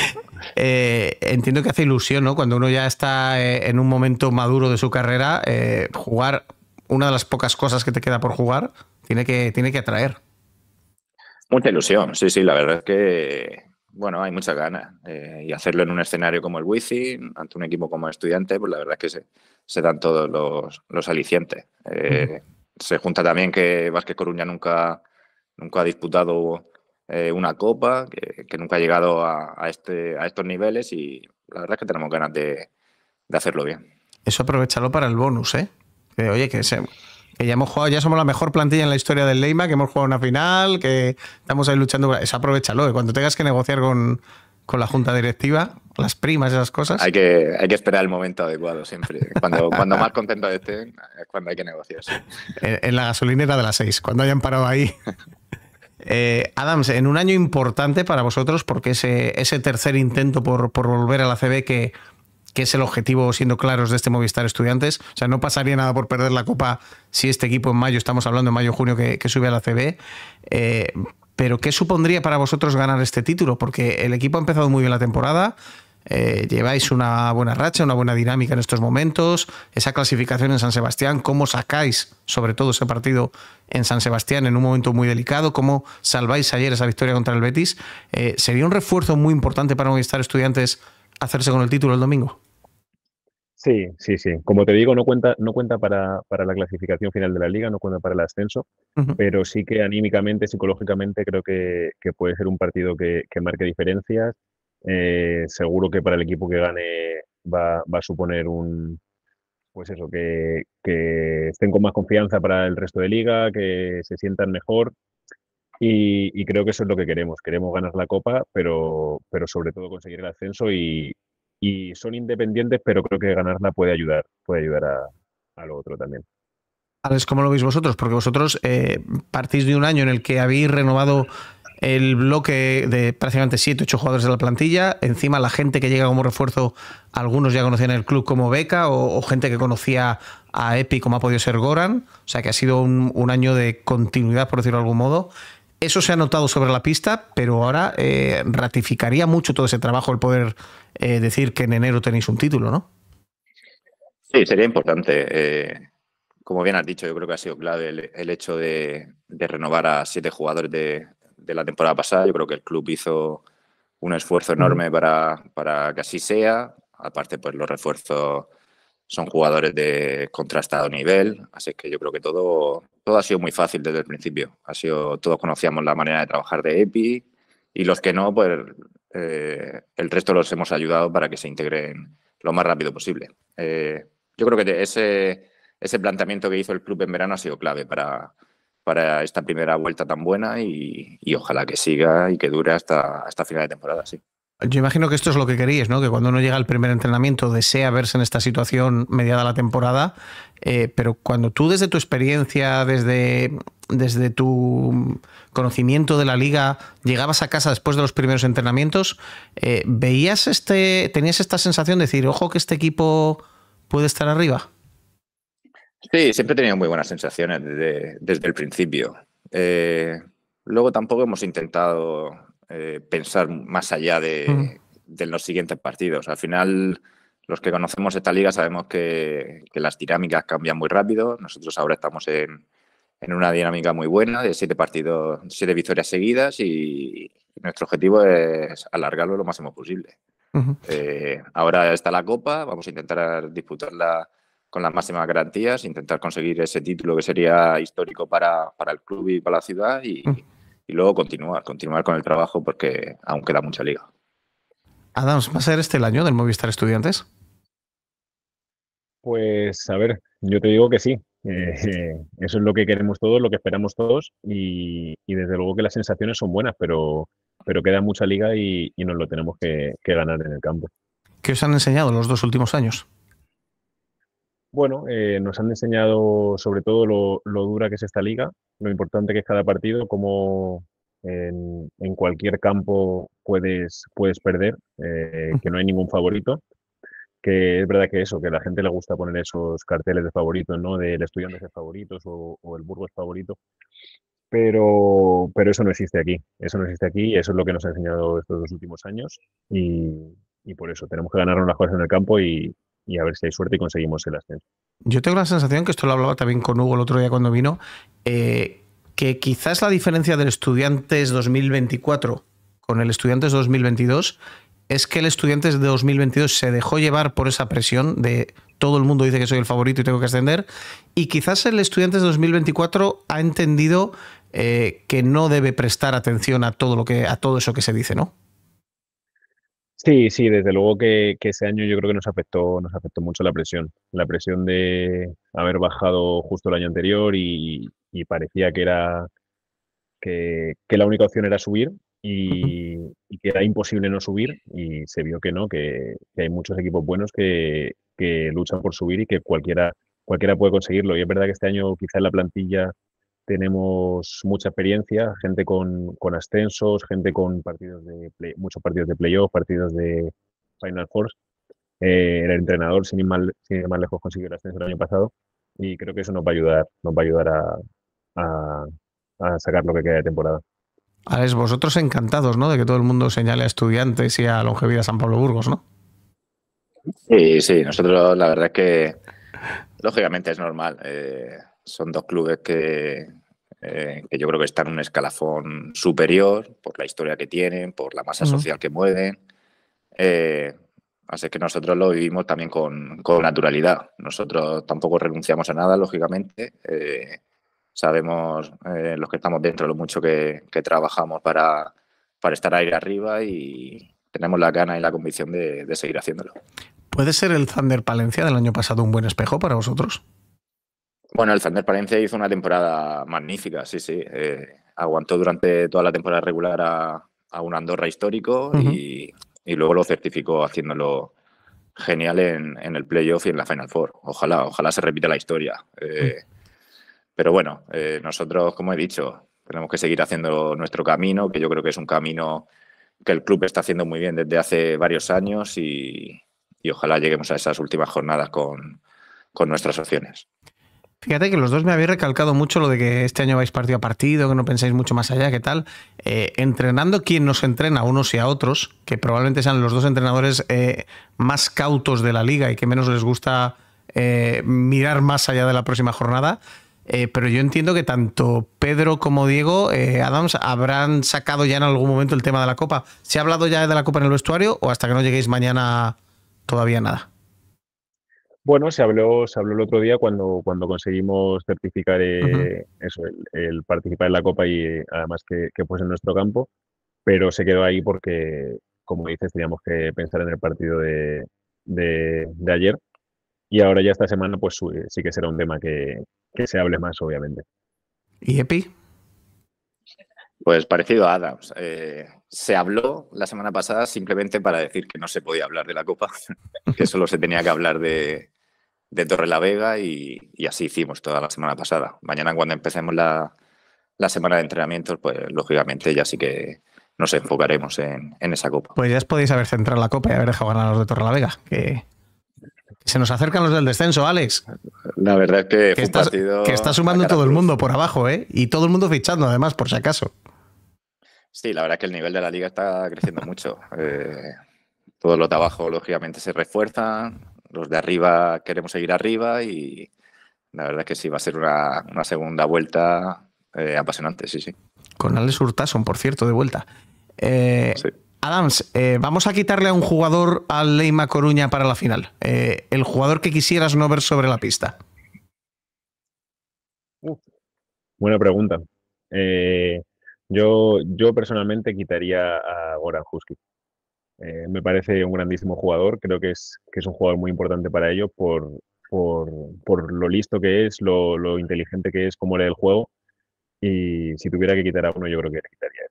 Speaker 1: Eh, entiendo que hace ilusión, ¿no? Cuando uno ya está eh, en un momento maduro de su carrera, eh, jugar una de las pocas cosas que te queda por jugar. Tiene que, tiene que atraer.
Speaker 4: Mucha ilusión, sí, sí, la verdad es que, bueno, hay muchas ganas. Eh, y hacerlo en un escenario como el Wifi, ante un equipo como estudiante, pues la verdad es que se, se dan todos los, los alicientes. Eh, se junta también que Vázquez Coruña nunca, nunca ha disputado eh, una copa, que, nunca ha llegado a, a, este, a estos niveles y la verdad es que tenemos ganas de, de hacerlo bien.
Speaker 1: Eso aprovecharlo para el bonus, ¿eh? oye, que se, que ya hemos jugado, ya somos la mejor plantilla en la historia del Leima, que hemos jugado una final, que estamos ahí luchando. Eso pues, aprovechalo, cuando tengas que negociar con, la junta directiva, las primas, y esas cosas. Hay
Speaker 4: que, hay que esperar el momento adecuado siempre. Cuando, cuando más contento estén, es cuando hay que negociar.
Speaker 1: En, la gasolinera de las seis, cuando hayan parado ahí. <laughs> Eh, Adams, en un año importante para vosotros, porque ese, ese tercer intento por, por volver a la CB que que es el objetivo, siendo claros, de este Movistar Estudiantes. O sea, no pasaría nada por perder la copa si este equipo en mayo, estamos hablando en mayo-junio, que, sube a la CB. Eh, pero, ¿qué supondría para vosotros ganar este título? Porque el equipo ha empezado muy bien la temporada. Eh, lleváis una buena racha, una buena dinámica en estos momentos. Esa clasificación en San Sebastián, ¿cómo sacáis, sobre todo, ese partido en San Sebastián en un momento muy delicado? ¿Cómo salváis ayer esa victoria contra el Betis? Eh, ¿Sería un refuerzo muy importante para Movistar Estudiantes hacerse con el título el domingo?
Speaker 3: Sí, sí, sí. Como te digo, no cuenta, no cuenta para, para la clasificación final de la liga, no cuenta para el ascenso, pero sí que anímicamente, psicológicamente, creo que, que puede ser un partido que, que marque diferencias. Eh, seguro que para el equipo que gane va, va a suponer un, pues eso, que, que, estén con más confianza para el resto de liga, que se sientan mejor. Y, y, creo que eso es lo que queremos. Queremos ganar la copa, pero, pero sobre todo conseguir el ascenso y, y son independientes, pero creo que ganarla puede ayudar, puede ayudar a, lo otro también.
Speaker 1: Alex, ¿cómo lo veis vosotros? Porque vosotros eh, partís de un año en el que habéis renovado el bloque de prácticamente 7, 8 jugadores de la plantilla, encima la gente que llega como refuerzo, algunos ya conocían el club como Beca o, gente que conocía a Epi como ha podido ser Goran, o sea que ha sido un, un año de continuidad, por decirlo de algún modo, eso se ha notado sobre la pista, pero ahora eh, ratificaría mucho todo ese trabajo el poder eh, decir que en enero tenéis un título, ¿no?
Speaker 4: Sí, sería importante. Eh, como bien has dicho, yo creo que ha sido clave el, hecho de, renovar a siete jugadores de, la temporada pasada. Yo creo que el club hizo un esfuerzo enorme mm. para, para que así sea. Aparte, pues los refuerzos son jugadores de contrastado nivel, así que yo creo que todo, todo ha sido muy fácil desde el principio. Ha sido, todos conocíamos la manera de trabajar de EPI y los que no, pues eh, el resto los hemos ayudado para que se integren lo más rápido posible. Eh, yo creo que ese, ese planteamiento que hizo el club en verano ha sido clave para, para esta primera vuelta tan buena y, y ojalá que siga y que dure hasta, hasta final de temporada, sí.
Speaker 1: Yo imagino que esto es lo que querías, ¿no? Que cuando uno llega al primer entrenamiento desea verse en esta situación mediada la temporada, eh, pero cuando tú desde tu experiencia, desde, desde tu conocimiento de la liga, llegabas a casa después de los primeros entrenamientos, eh, ¿veías este, tenías esta sensación de decir, ojo que este equipo puede estar arriba?
Speaker 4: Sí, siempre he tenido muy buenas sensaciones desde, el principio. Eh, luego tampoco hemos intentado eh, pensar más allá de, los siguientes partidos. Al final, los que conocemos esta liga sabemos que, las dinámicas cambian muy rápido. Nosotros ahora estamos en, una dinámica muy buena de siete partidos, siete victorias seguidas y, nuestro objetivo es alargarlo lo máximo posible. Eh, ahora está la Copa, vamos a intentar disputarla con las máximas garantías, intentar conseguir ese título que sería histórico para, el club y para la ciudad y, y luego continuar, continuar con el trabajo porque
Speaker 3: aún queda mucha liga.
Speaker 1: Adams, ¿va a ser este el año del Movistar Estudiantes?
Speaker 3: Pues a ver, yo te digo que sí. Eh, eh, eso es lo que queremos todos, lo que esperamos todos y, desde luego que las sensaciones son buenas, pero, pero queda mucha liga y, nos lo tenemos que, que ganar en el campo.
Speaker 1: ¿Qué os han enseñado los dos últimos años?
Speaker 3: Bueno, eh, nos han enseñado sobre todo lo, dura que es esta liga, lo importante que es cada partido, como en, cualquier campo puedes, puedes perder, eh, que no hay ningún favorito. Que es verdad que eso, que a la gente le gusta poner esos carteles de favoritos, ¿no? Del estudiante de favoritos o, o el Burgos favorito. Pero, eso no existe aquí. Eso no existe aquí eso es lo que nos ha enseñado estos dos últimos años. Y, por eso tenemos que ganar las cosas en el campo y, y a ver si hay suerte y conseguimos el ascenso.
Speaker 1: Yo tengo la sensación, que esto lo hablaba también con Hugo el otro día cuando vino, eh, que quizás la diferencia del Estudiantes 2024 con el Estudiantes 2022 es que el Estudiantes de 2022 se dejó llevar por esa presión de todo el mundo dice que soy el favorito y tengo que ascender, y quizás el Estudiantes 2024 ha entendido eh, que no debe prestar atención a todo, lo que, a todo eso que se dice, ¿no?
Speaker 3: Sí, sí, desde luego que, ese año yo creo que nos afectó, nos afectó mucho la presión. La presión de haber bajado justo el año anterior y, parecía que era que, la única opción era subir y, que era imposible no subir. Y se vio que no, que, hay muchos equipos buenos que, luchan por subir y que cualquiera, cualquiera puede conseguirlo. Y es verdad que este año quizás la plantilla tenemos mucha experiencia, gente con, ascensos, gente con partidos de muchos partidos de playoff, partidos de Final Four. Eh, el entrenador, sin ir, mal, más lejos, consiguió el ascenso el año pasado y creo que eso nos va a ayudar, nos va a ayudar a, a, sacar lo que queda de temporada.
Speaker 1: Alex, vosotros encantados, ¿no? De que todo el mundo señale a estudiantes y a Longevidad San Pablo Burgos, ¿no?
Speaker 4: Sí, sí, nosotros la verdad es que lógicamente es normal. Eh, son dos clubes que, eh, que yo creo que está en un escalafón superior por la historia que tienen, por la masa mm. social que mueven. Eh, así que nosotros lo vivimos también con, con, naturalidad. Nosotros tampoco renunciamos a nada, lógicamente. Eh, sabemos los que estamos dentro lo mucho que, que trabajamos para, para estar ahí arriba y tenemos la gana y la convicción de, de seguir haciéndolo.
Speaker 1: ¿Puede ser el Thunder Palencia del año pasado un buen espejo para vosotros?
Speaker 4: Bueno, el Zander Palencia hizo una temporada magnífica, sí, sí. Eh, aguantó durante toda la temporada regular a, un Andorra histórico y, luego lo certificó haciéndolo genial en, el playoff y en la Final Four. Ojalá, ojalá se repita la historia. Eh, mm. pero bueno, eh, nosotros, como he dicho, tenemos que seguir haciendo nuestro camino, que yo creo que es un camino que el club está haciendo muy bien desde hace varios años y, ojalá lleguemos a esas últimas jornadas con, con nuestras opciones.
Speaker 1: Fíjate que los dos me habéis recalcado mucho lo de que este año vais partido a partido, que no pensáis mucho más allá, que tal? Eh, entrenando quien nos entrena a unos y a otros, que probablemente sean los dos entrenadores eh, más cautos de la liga y que menos les gusta eh, mirar más allá de la próxima jornada. pero yo entiendo que tanto Pedro como Diego Adams habrán sacado ya en algún momento el tema de la Copa. ¿Se ha hablado ya de la Copa en el vestuario o hasta que no lleguéis mañana todavía nada?
Speaker 3: Bueno, se habló, se habló el otro día cuando, cuando conseguimos certificar eh, el, participar en la Copa y eh, además que, que fuese en nuestro campo, pero se quedó ahí porque, como dices, teníamos que pensar en el partido de, ayer y ahora ya esta semana pues eh, sí que será un tema que, se hable más, obviamente. ¿Y Epi? Pues parecido a Adams. se habló
Speaker 4: la semana pasada simplemente para decir que no se podía hablar de la Copa, <laughs> que solo se tenía que hablar de, de Torre la Vega y, así hicimos toda la semana pasada. Mañana cuando empecemos la, semana de entrenamientos, pues lógicamente ya sí que nos enfocaremos en, esa copa.
Speaker 1: Pues ya os podéis haber centrado la copa y haber dejado a los de Torre la Vega, que, se nos acercan los del descenso, Alex.
Speaker 4: La verdad es que, fue partido que está sumando todo
Speaker 1: el mundo por abajo, ¿eh? Y todo el mundo fichando, además, por si acaso.
Speaker 4: Sí, la verdad es que el nivel de la liga está creciendo mucho. Eh, todos los de abajo, lógicamente, se refuerzan los de arriba queremos seguir arriba y la verdad es que sí, va a ser una, segunda vuelta eh, apasionante, sí, sí.
Speaker 1: Con Alex Hurtason, por cierto, de vuelta. Eh, Adams, eh, vamos a quitarle a un jugador al Leima Coruña para la final. el jugador que quisieras no ver sobre la pista.
Speaker 3: buena pregunta. Yo, yo, personalmente quitaría a Goran Husky. Eh, me parece un grandísimo jugador, creo que es, que es un jugador muy importante para ellos por, por, lo listo que es, lo, inteligente que es, cómo lee el juego. Y si tuviera que quitar a uno, yo creo que le quitaría él.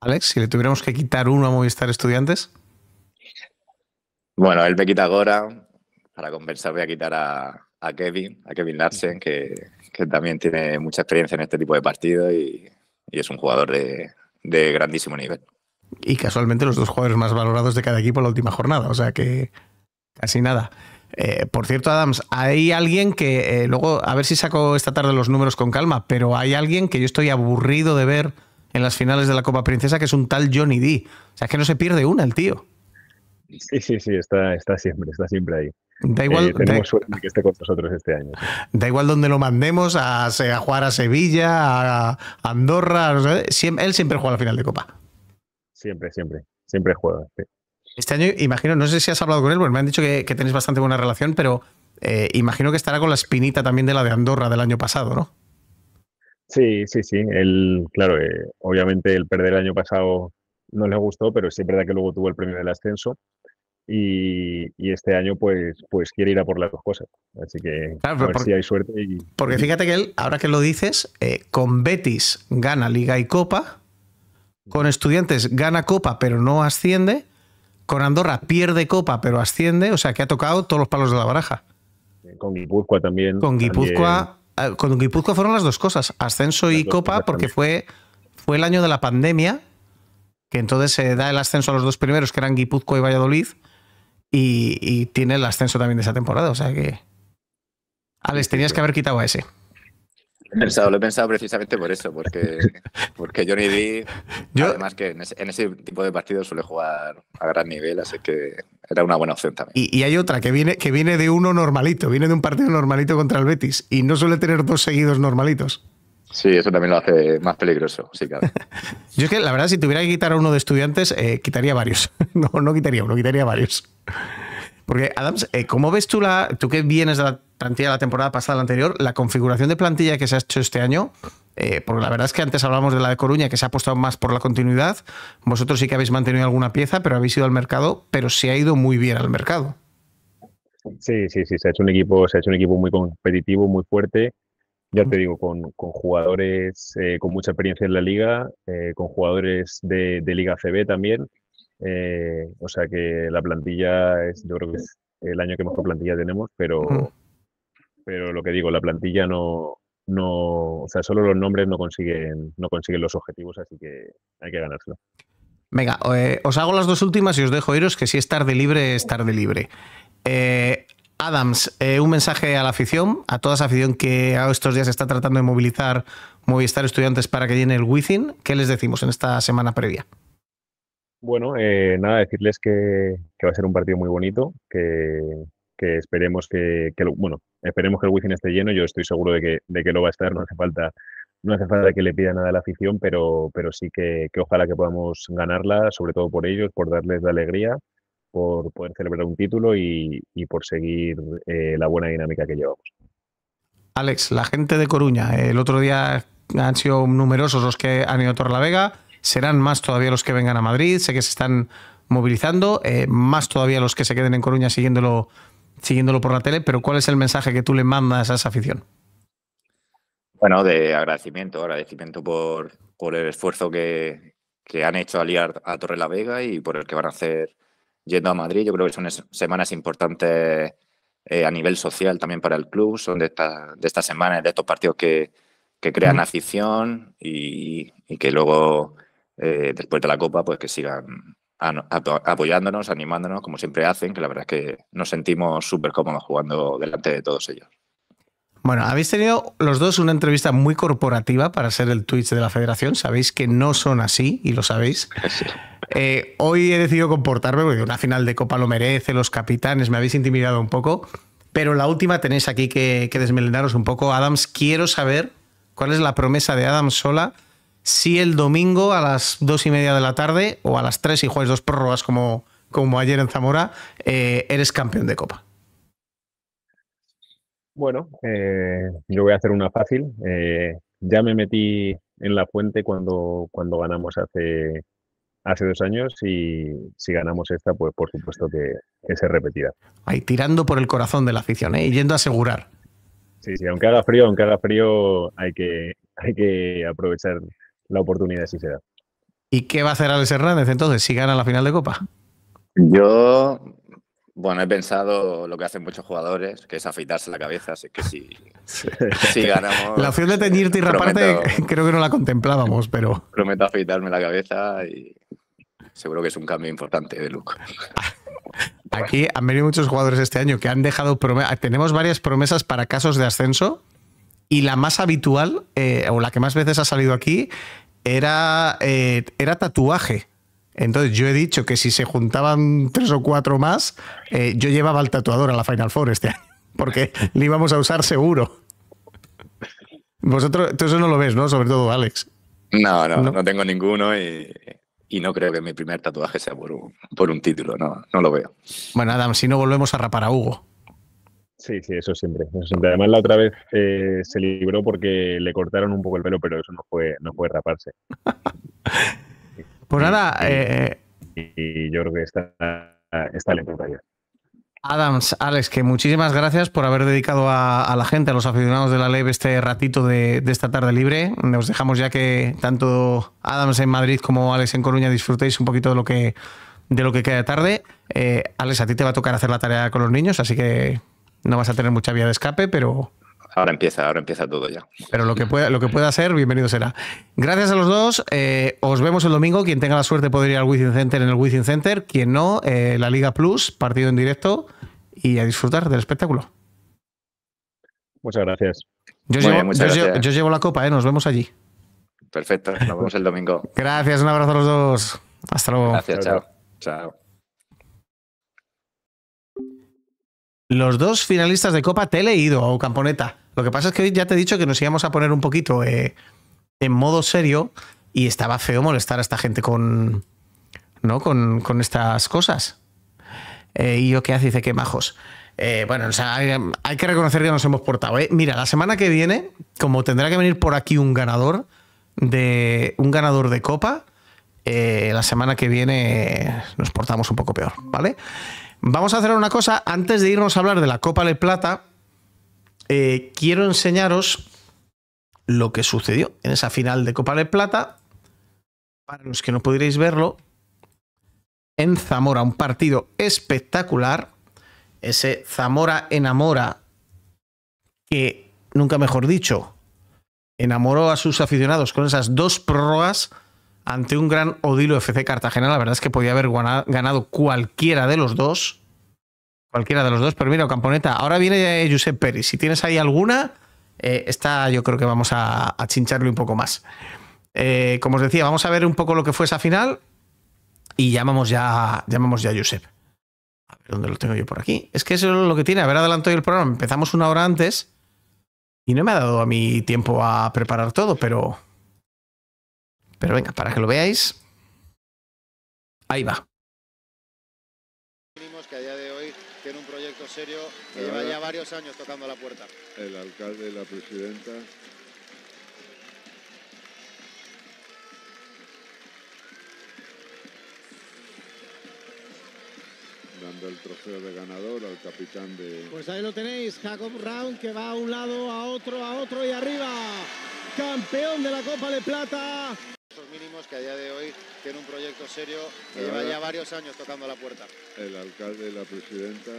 Speaker 1: Alex, si le tuviéramos que quitar uno a Movistar Estudiantes.
Speaker 3: Bueno, él me quita ahora.
Speaker 4: Para conversar voy a quitar a, Kevin, a Kevin Larsen, que, también tiene mucha experiencia en este tipo de partidos y, es un jugador de grandísimo nivel
Speaker 1: y casualmente los dos jugadores más valorados de cada equipo en la última jornada, o sea que casi nada. Eh, por cierto, Adams, hay alguien que, eh, luego, a ver si saco esta tarde los números con calma, pero hay alguien que yo estoy aburrido de ver en las finales de la Copa Princesa, que es un tal Johnny D. O sea, es que no se pierde una el tío.
Speaker 3: Sí, sí, sí, está, siempre, está siempre ahí. Da igual, eh,
Speaker 1: que esté con nosotros este año. Da igual donde lo mandemos, a, jugar a Sevilla, a Andorra, él siempre juega la final de Copa.
Speaker 3: Siempre, siempre. Siempre juega.
Speaker 1: Este año, imagino, no sé si has hablado con él, porque me han dicho que, tenéis bastante buena relación, pero eh, imagino que estará con la espinita también de la de Andorra del año pasado, ¿no?
Speaker 3: Sí, sí, sí. Él, claro, eh, obviamente el perder el año pasado no le gustó, pero sí es verdad que luego tuvo el premio del ascenso. Y, este año pues, pues quiere ir a por las dos cosas. Así que a ver si hay suerte.
Speaker 1: Porque fíjate que él, ahora que lo dices, eh, con Betis gana Liga y Copa con Estudiantes gana Copa pero no asciende. Con Andorra pierde Copa pero asciende. O sea que ha tocado todos los palos de la baraja.
Speaker 3: Eh, con Guipúzcoa también. Eh, con
Speaker 1: Guipúzcoa, fueron las dos cosas, ascenso y Copa, porque fue, fue el año de la pandemia, que entonces se da el ascenso a los dos primeros, que eran Guipúzcoa y Valladolid, y, y tiene el ascenso también de esa temporada. O sea que... Alex, tenías que haber quitado a ese
Speaker 4: pensado, lo he pensado precisamente por eso, porque, porque Johnny D, <laughs> además que en ese, tipo de partidos suele jugar a gran nivel, así que era una buena opción también.
Speaker 1: Y, hay otra que viene, que viene de uno normalito, viene de un partido normalito contra el Betis, y no suele tener dos seguidos normalitos.
Speaker 4: Sí, eso también lo hace más peligroso, sí, claro.
Speaker 1: <laughs> Yo es que la verdad, si tuviera que quitar a uno de estudiantes, eh, quitaría varios. <laughs> No, no quitaría uno, quitaría varios. Porque, Adams, eh, ¿cómo ves tú la. Tú que vienes de la plantilla la temporada pasada, la anterior, la configuración de plantilla que se ha hecho este año, eh, porque la verdad es que antes hablábamos de la de Coruña, que se ha apostado más por la continuidad, vosotros sí que habéis mantenido alguna pieza, pero habéis ido al mercado, pero se ha ido muy bien al mercado.
Speaker 3: Sí, sí, sí, se ha hecho un equipo, se ha hecho un equipo muy competitivo, muy fuerte, ya te mm. digo, con, jugadores eh, con mucha experiencia en la liga, eh, con jugadores de, de, Liga CB también. o sea que la plantilla es, yo creo que es el año que mejor plantilla tenemos, pero, mm pero lo que digo, la plantilla no, no, o sea, solo los nombres no consiguen, no consiguen los objetivos, así que hay que ganárselo.
Speaker 1: Venga, eh, os hago las dos últimas y os dejo iros, que si es tarde libre, es tarde libre. Eh, Adams, eh, un mensaje a la afición, a toda esa afición que a estos días está tratando de movilizar Movistar Estudiantes para que llene el Within. ¿Qué les decimos en esta semana previa?
Speaker 3: Bueno, nada, decirles que, va a ser un partido muy bonito, que, que esperemos que, bueno, esperemos que el wifi esté lleno, yo estoy seguro de que, de lo va a estar, no hace falta no hace falta que le pida nada a la afición, pero, pero sí que, ojalá que podamos ganarla, sobre todo por ellos, por darles la alegría, por poder celebrar un título y, por seguir eh, la buena dinámica que llevamos.
Speaker 1: Alex, la gente de Coruña, el otro día han sido numerosos los que han ido a Vega serán más todavía los que vengan a Madrid, sé que se están movilizando, eh, más todavía los que se queden en Coruña siguiéndolo siguiéndolo por la tele, pero ¿cuál es el mensaje que tú le mandas a esa afición?
Speaker 4: Bueno, de agradecimiento, agradecimiento por, por el esfuerzo que, han hecho aliar a Torre la Vega y por el que van a hacer yendo a Madrid. Yo creo que son semanas importantes eh, a nivel social también para el club, son de, de estas semanas, de estos partidos que, crean afición y, que luego, eh, después de la Copa, pues que sigan apoyándonos, animándonos, como siempre hacen, que la verdad es que nos sentimos súper cómodos jugando delante de todos ellos.
Speaker 1: Bueno, habéis tenido los dos una entrevista muy corporativa para ser el Twitch de la federación. Sabéis que no son así y lo sabéis. <laughs> Eh, hoy he decidido comportarme porque una final de Copa lo merece, los capitanes, me habéis intimidado un poco. Pero la última tenéis aquí que, que desmelenaros un poco. Adams, quiero saber cuál es la promesa de Adams Sola si el domingo a las dos y media de la tarde o a las tres y juegas dos prórrogas como, como ayer en Zamora, eh, eres campeón de Copa.
Speaker 3: Bueno, eh, yo voy a hacer una fácil. Eh, ya me metí en la fuente cuando, cuando ganamos hace, hace dos años y si ganamos esta, pues por supuesto que, se repetirá.
Speaker 1: Ahí tirando por el corazón de la afición y yendo a asegurar.
Speaker 3: Sí, sí, aunque haga frío, aunque haga frío, hay que, hay que aprovechar la oportunidad sí se da.
Speaker 1: ¿Y qué va a hacer Alex Hernández entonces si gana la final de Copa?
Speaker 3: Yo, bueno, he pensado lo que hacen
Speaker 4: muchos jugadores, que es afeitarse la cabeza, así que si,
Speaker 1: sí. si ganamos... La opción de teñirte y raparte creo que no la contemplábamos, pero...
Speaker 4: Prometo afeitarme la cabeza y seguro que es un cambio importante de look.
Speaker 1: Aquí han venido muchos jugadores este año que han dejado Tenemos varias promesas para casos de ascenso y la más habitual, eh, o la que más veces ha salido aquí, era, eh, era tatuaje. Entonces yo he dicho que si se juntaban tres o cuatro más, eh, yo llevaba al tatuador a la Final Four este año, porque le íbamos a usar seguro. Vosotros, eso no lo ves, ¿no? Sobre todo Alex. No, no,
Speaker 4: no, tengo ninguno y, no creo que mi
Speaker 3: primer tatuaje sea por un, por un título, no, no lo veo.
Speaker 1: Bueno, Adam, si no volvemos a rapar a Hugo.
Speaker 3: Sí, sí, eso siempre, Además, la otra vez eh, se libró porque le cortaron un poco el pelo, pero eso no fue, no raparse.
Speaker 1: <laughs> pues nada. Eh,
Speaker 3: y, yo creo que está, está lento todavía.
Speaker 1: Adams, Alex, que muchísimas gracias por haber dedicado a, la gente, a los aficionados de la LEB, este ratito de, esta tarde libre. Nos dejamos ya que tanto Adams en Madrid como Alex en Coruña disfrutéis un poquito de lo que, de lo que queda tarde. Eh, Alex, a ti te va a tocar hacer la tarea con los niños, así que no vas a tener mucha vía de escape, pero.
Speaker 4: Ahora empieza, ahora empieza todo ya.
Speaker 1: Pero lo que pueda, lo que pueda ser, bienvenido será. Gracias a los dos. Eh, os vemos el domingo. Quien tenga la suerte podría ir al Wizzing Center en el Wizzing Center. Quien no, eh, la Liga Plus, partido en directo y a disfrutar del espectáculo. Muchas gracias.
Speaker 3: Yo, llevo,
Speaker 1: la copa, ¿eh? nos vemos allí. Perfecto, nos vemos el domingo. Gracias, un abrazo a los dos. Hasta luego. Gracias, chao. Chao. los dos finalistas de Copa te he leído, o Camponeta. Lo que pasa es que hoy ya te he dicho que nos íbamos a poner un poquito eh, en modo serio y estaba feo molestar a esta gente con, ¿no? con, estas cosas. Eh, y yo qué hace, dice que majos. Eh, bueno, hay, hay, que reconocer que nos hemos portado. Mira, la semana que viene, como tendrá que venir por aquí un ganador de un ganador de copa, la semana que viene nos portamos un poco peor, ¿vale? Vamos a hacer una cosa, antes de irnos a hablar de la Copa de Plata, eh, quiero enseñaros lo que sucedió en esa final de Copa de Plata. Para los que no pudierais verlo, en Zamora, un partido espectacular. Ese Zamora enamora, que nunca mejor dicho, enamoró a sus aficionados con esas dos prórrogas ante un gran Odilo FC Cartagena. La verdad es que podía haber ganado cualquiera de los dos. Cualquiera de los dos, pero mira, Camponeta, ahora viene eh, Josep Pérez. Si tienes ahí alguna, eh, esta yo creo que vamos a, chincharle un poco más. Eh, como os decía, vamos a ver un poco lo que fue esa final y llamamos ya, llamamos ya a Josep. A ver dónde lo tengo yo por aquí. Es que eso es lo que tiene, a adelanto adelantado el programa. Empezamos una hora antes y no me ha dado a mí tiempo a preparar todo, pero pero venga, para que lo veáis.
Speaker 5: Ahí va.
Speaker 4: Que a día de hoy tiene un proyecto serio
Speaker 1: que lleva ya varios años tocando la puerta.
Speaker 5: El alcalde y la presidenta
Speaker 3: dando el trofeo de ganador al capitán de...
Speaker 1: Pues ahí lo tenéis, Jacob Round, que va a un lado, a otro, a otro y arriba. Campeón de la Copa de Plata
Speaker 4: que a día de hoy tiene un proyecto serio
Speaker 1: que lleva ya varios años tocando la puerta.
Speaker 5: El alcalde y la presidenta.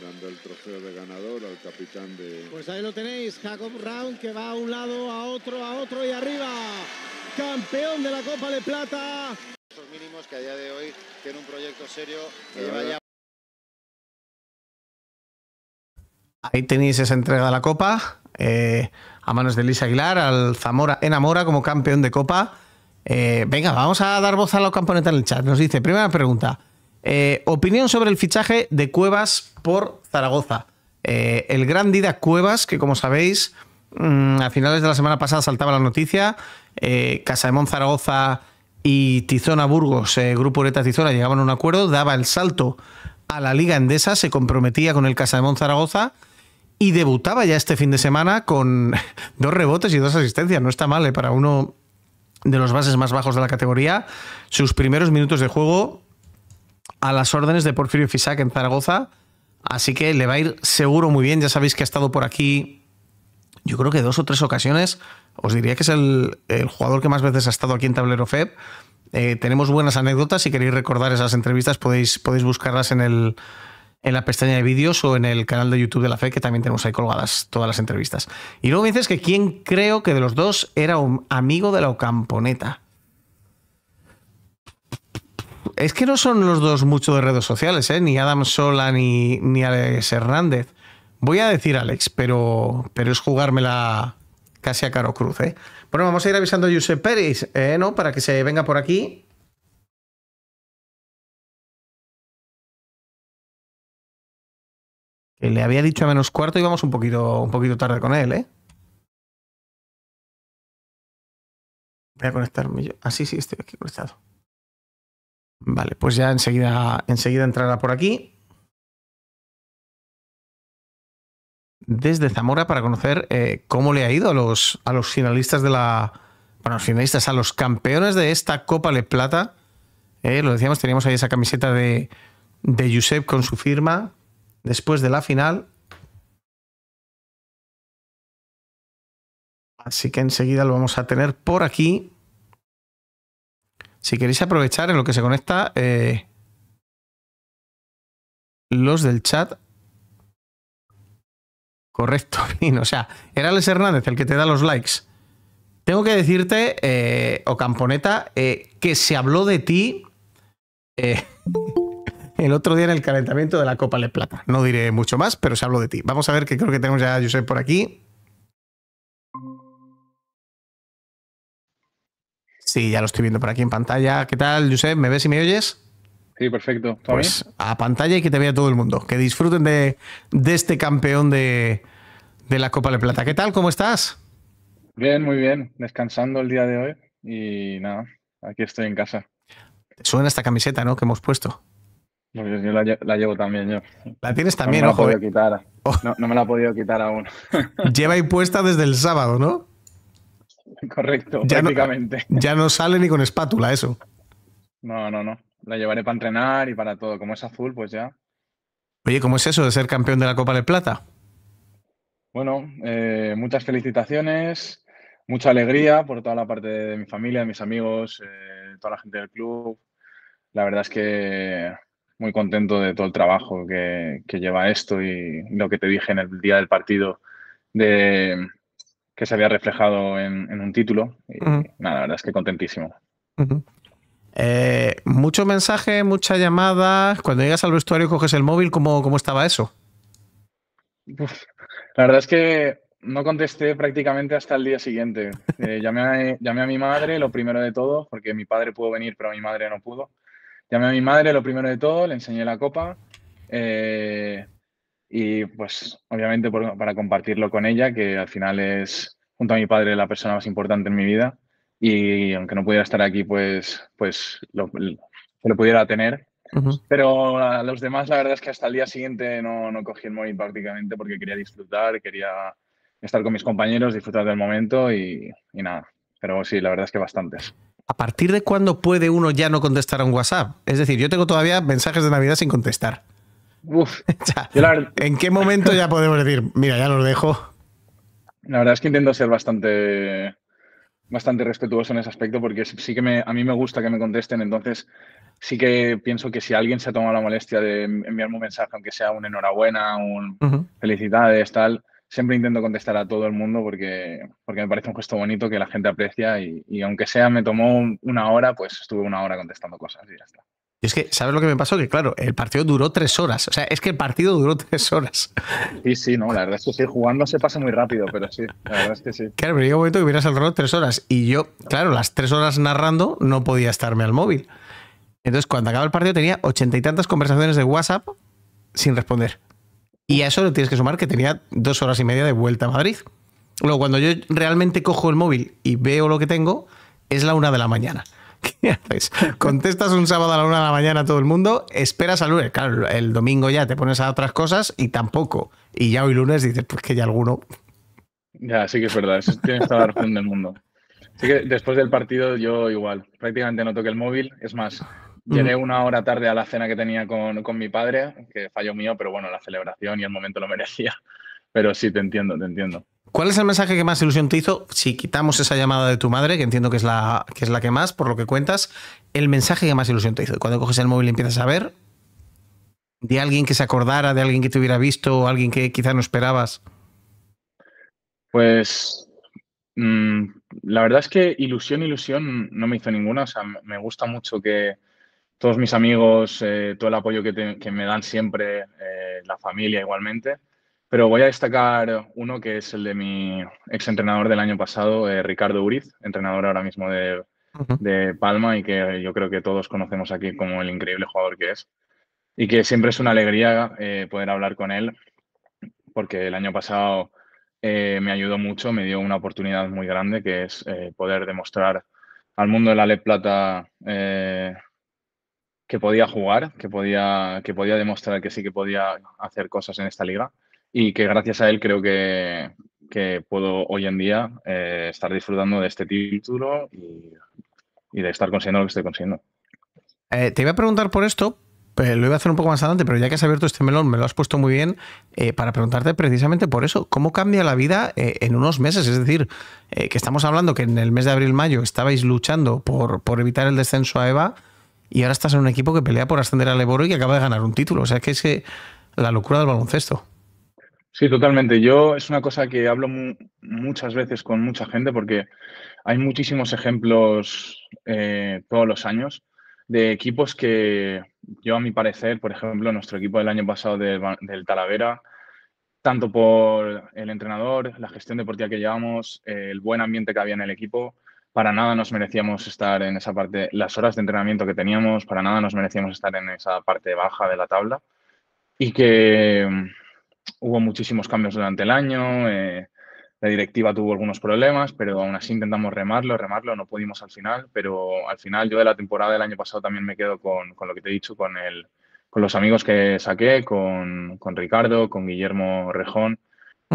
Speaker 3: Dando el trofeo de ganador al capitán de...
Speaker 1: Pues ahí lo tenéis, Jacob Round, que va a un lado, a otro, a otro y arriba. Campeón de la Copa de Plata.
Speaker 4: mínimos que a día de hoy tiene un proyecto serio
Speaker 5: que lleva
Speaker 1: Ahí tenéis esa entrega de la Copa eh, a manos de Lisa Aguilar, al Zamora enamora como campeón de Copa. Eh, venga, vamos a dar voz a los camponetas en el chat. Nos dice, primera pregunta, eh, opinión sobre el fichaje de Cuevas por Zaragoza. el gran Dida Cuevas, que como sabéis, mm, a finales de la semana pasada saltaba la noticia, Casa de Mon Zaragoza y Tizona Burgos, Grupo Ureta Tizona, llegaban a un acuerdo, daba el salto a la Liga Endesa, se comprometía con el Casa de Mon Zaragoza y debutaba ya este fin de semana con <laughs> dos rebotes y dos asistencias. No está mal ¿eh? para uno de los bases más bajos de la categoría. Sus primeros minutos de juego a las órdenes de Porfirio Fisac en Zaragoza. Así que le va a ir seguro muy bien. Ya sabéis que ha estado por aquí, yo creo que dos o tres ocasiones. Os diría que es el, jugador que más veces ha estado aquí en Tablero FEB. Eh, tenemos buenas anécdotas. Si queréis recordar esas entrevistas, podéis buscarlas en el, en la pestaña de vídeos o en el canal de YouTube de la Fe, que también tenemos ahí colgadas todas las entrevistas. Y luego me dices que quién creo que de los dos era un amigo de la Ocamponeta. Es que no son los dos mucho de redes sociales, ¿eh? ni Adam Sola ni, Alex Hernández. Voy a decir Alex, pero, pero es jugármela casi a Caro Cruz. ¿eh? Bueno, vamos a ir avisando a Josep Pérez, ¿eh? ¿no? Para que se venga por aquí.
Speaker 5: le había dicho a menos cuarto, íbamos un poquito, un poquito tarde con él, ¿eh? Voy a conectarme yo. Ah, sí, sí, estoy aquí conectado. Vale, pues ya enseguida, enseguida
Speaker 1: entrará por aquí. Desde Zamora para conocer eh, cómo le ha ido a los, finalistas de la. Bueno, los finalistas, a los campeones de esta Copa Le Plata. Eh, lo decíamos, teníamos ahí esa camiseta de, de Josep con su firma después de la final. Así que enseguida lo vamos a tener por aquí.
Speaker 5: Si queréis aprovechar en lo que se conecta eh,
Speaker 1: los del chat. Correcto, <laughs> O sea, era Hernández el que te da los likes. Tengo que decirte, eh, o Camponeta, eh, que se habló de ti. <laughs> el otro día en el calentamiento de la Copa Le Plata. No diré mucho más, pero se hablo de ti. Vamos a ver que creo que tenemos ya a Josep por aquí. Sí, ya lo estoy viendo por aquí en pantalla. ¿Qué tal, Josep? ¿Me ves y me oyes?
Speaker 6: Sí, perfecto. Pues
Speaker 1: a pantalla y que te vea todo el mundo. Que disfruten de, este campeón de, la Copa de Plata. ¿Qué tal? ¿Cómo estás?
Speaker 6: Bien, muy bien. Descansando el día de hoy. Y nada, aquí estoy en casa.
Speaker 1: suena esta camiseta, ¿no? Que hemos puesto.
Speaker 6: Yo, la, llevo también, yo. La tienes también, eh. oh. no me ojo, la quitar. No, me la ha podido quitar aún.
Speaker 1: <laughs> Lleva impuesta desde el sábado, ¿no?
Speaker 6: Correcto, ya prácticamente.
Speaker 1: ya no sale ni con espátula eso.
Speaker 6: No, no, no. La llevaré para entrenar y para todo. Como es azul, pues ya.
Speaker 1: Oye, ¿cómo es eso de ser campeón de la Copa de Plata?
Speaker 6: Bueno, eh, muchas felicitaciones, mucha alegría por toda la parte de mi familia, de mis amigos, eh, toda la gente del club. La verdad es que muy contento de todo el trabajo que, lleva esto y lo que te dije en el día del partido de que se había reflejado en, un título. Y nada, la verdad es que contentísimo.
Speaker 1: Eh, mucho mensaje, muchas llamadas. Cuando llegas al vestuario coges el móvil, ¿cómo, cómo estaba eso? la
Speaker 6: verdad es que no contesté prácticamente hasta el día siguiente. Eh, llamé a mi madre, lo primero de todo, porque mi padre pudo venir, pero mi madre no pudo. Llamé a mi madre, lo primero de todo, le enseñé la copa. Eh, y pues obviamente para compartirlo con ella, que al final es junto a mi padre la persona más importante en mi vida y aunque no pudiera estar aquí, pues, pues lo, pudiera tener. Pero a los demás la verdad es que hasta el día siguiente no, no cogí el móvil prácticamente porque quería disfrutar, quería estar con mis compañeros, disfrutar del momento y nada. Pero sí, la verdad es que bastantes.
Speaker 1: ¿a partir de cuándo puede uno ya no contestar a un WhatsApp? Es decir, yo tengo todavía mensajes de Navidad sin contestar. Uf, <laughs> ¿En qué momento ya podemos decir, mira, ya los dejo?
Speaker 6: La verdad es que intento ser bastante, bastante respetuoso en ese aspecto porque sí que a mí me gusta que me contesten, entonces sí que pienso que si alguien se ha tomado la molestia de enviarme un mensaje, aunque sea un enhorabuena, un felicidades, tal, siempre intento contestar a todo el mundo porque, porque me parece un gesto bonito que la gente aprecia y, aunque sea me tomó una hora, pues estuve una hora contestando cosas y ya está.
Speaker 1: Y es que, ¿sabes lo que me pasó? Que claro, el partido duró tres horas. O sea, es que el partido duró tres horas. Sí, sí, no, la verdad es que sí, jugando se
Speaker 6: pasa muy rápido, pero sí, la verdad es que sí.
Speaker 1: Claro, pero un momento que hubieras alrededor tres horas y yo, claro, las tres horas narrando no podía estarme al móvil. Entonces, cuando acababa el partido tenía ochenta y tantas conversaciones de WhatsApp sin responder. Y a eso lo tienes que sumar que tenía dos horas y media de vuelta a Madrid. Luego, cuando yo realmente cojo el móvil y veo lo que tengo, es la una de la mañana. <laughs> ¿Qué haces? Contestas un sábado a la una de la mañana a todo el mundo, esperas a lunes. Claro, el domingo ya te pones a otras cosas y tampoco. Y ya hoy lunes dices, pues que ya alguno.
Speaker 6: Ya, sí que es verdad. Eso tiene toda la razón del mundo. Así que después del partido yo igual. Prácticamente no toqué el móvil. Es más, Llegué mm. una hora tarde a la cena que tenía con, mi padre, que fallo mío, pero bueno, la celebración y el momento lo merecía. <laughs> Pero sí, te entiendo, te entiendo.
Speaker 1: ¿Cuál es el mensaje que más ilusión te hizo? Si quitamos esa llamada de tu madre, que entiendo que es la que, es la que más, por lo que cuentas, el mensaje que más ilusión te hizo. Cuando coges el móvil y empiezas a ver, de alguien que se acordara, de alguien que te hubiera visto, o alguien que quizá no esperabas.
Speaker 6: Pues mm, la verdad es que ilusión, ilusión no me hizo ninguna. O sea, me gusta mucho que, todos mis amigos, eh, todo el apoyo que, me dan siempre, eh, la familia igualmente. Pero voy a destacar uno que es el de mi exentrenador del año pasado, eh, Ricardo Uriz, entrenador ahora mismo de, Palma y que yo creo que todos conocemos aquí como el increíble jugador que es. Y que siempre es una alegría poder hablar con él, porque el año pasado me ayudó mucho, me dio una oportunidad muy grande, que es poder demostrar al mundo de la LED Plata eh, que podía jugar, que podía, que podía demostrar que sí que podía hacer cosas en esta liga y que gracias a él creo que, puedo hoy en día eh, estar disfrutando de este título y, de estar consiguiendo lo que estoy consiguiendo.
Speaker 1: Eh, te iba a preguntar por esto, lo iba a hacer un poco más adelante, pero ya que has abierto este melón, me lo has puesto muy bien eh, para preguntarte precisamente por eso, ¿cómo cambia la vida en unos meses? Es decir, que estamos hablando que en el mes de abril-mayo estabais luchando por, por evitar el descenso a EVA, y ahora estás en un equipo que pelea por ascender al Eboro y que acaba de ganar un título. O sea, que es la locura del baloncesto.
Speaker 6: Sí, totalmente. Yo es una cosa que hablo muchas veces con mucha gente porque hay muchísimos ejemplos eh, todos los años de equipos que yo a mi parecer, por ejemplo, nuestro equipo del año pasado del Talavera, tanto por el entrenador, la gestión deportiva que llevamos, el buen ambiente que había en el equipo, para nada nos merecíamos estar en esa parte, las horas de entrenamiento que teníamos, para nada nos merecíamos estar en esa parte baja de la tabla y que mm, hubo muchísimos cambios durante el año, eh, la directiva tuvo algunos problemas, pero aún así intentamos remarlo, remarlo, no pudimos al final, pero al final yo de la temporada del año pasado también me quedo con, lo que te he dicho, con, los amigos que saqué, con, con Ricardo, con Guillermo Rejón,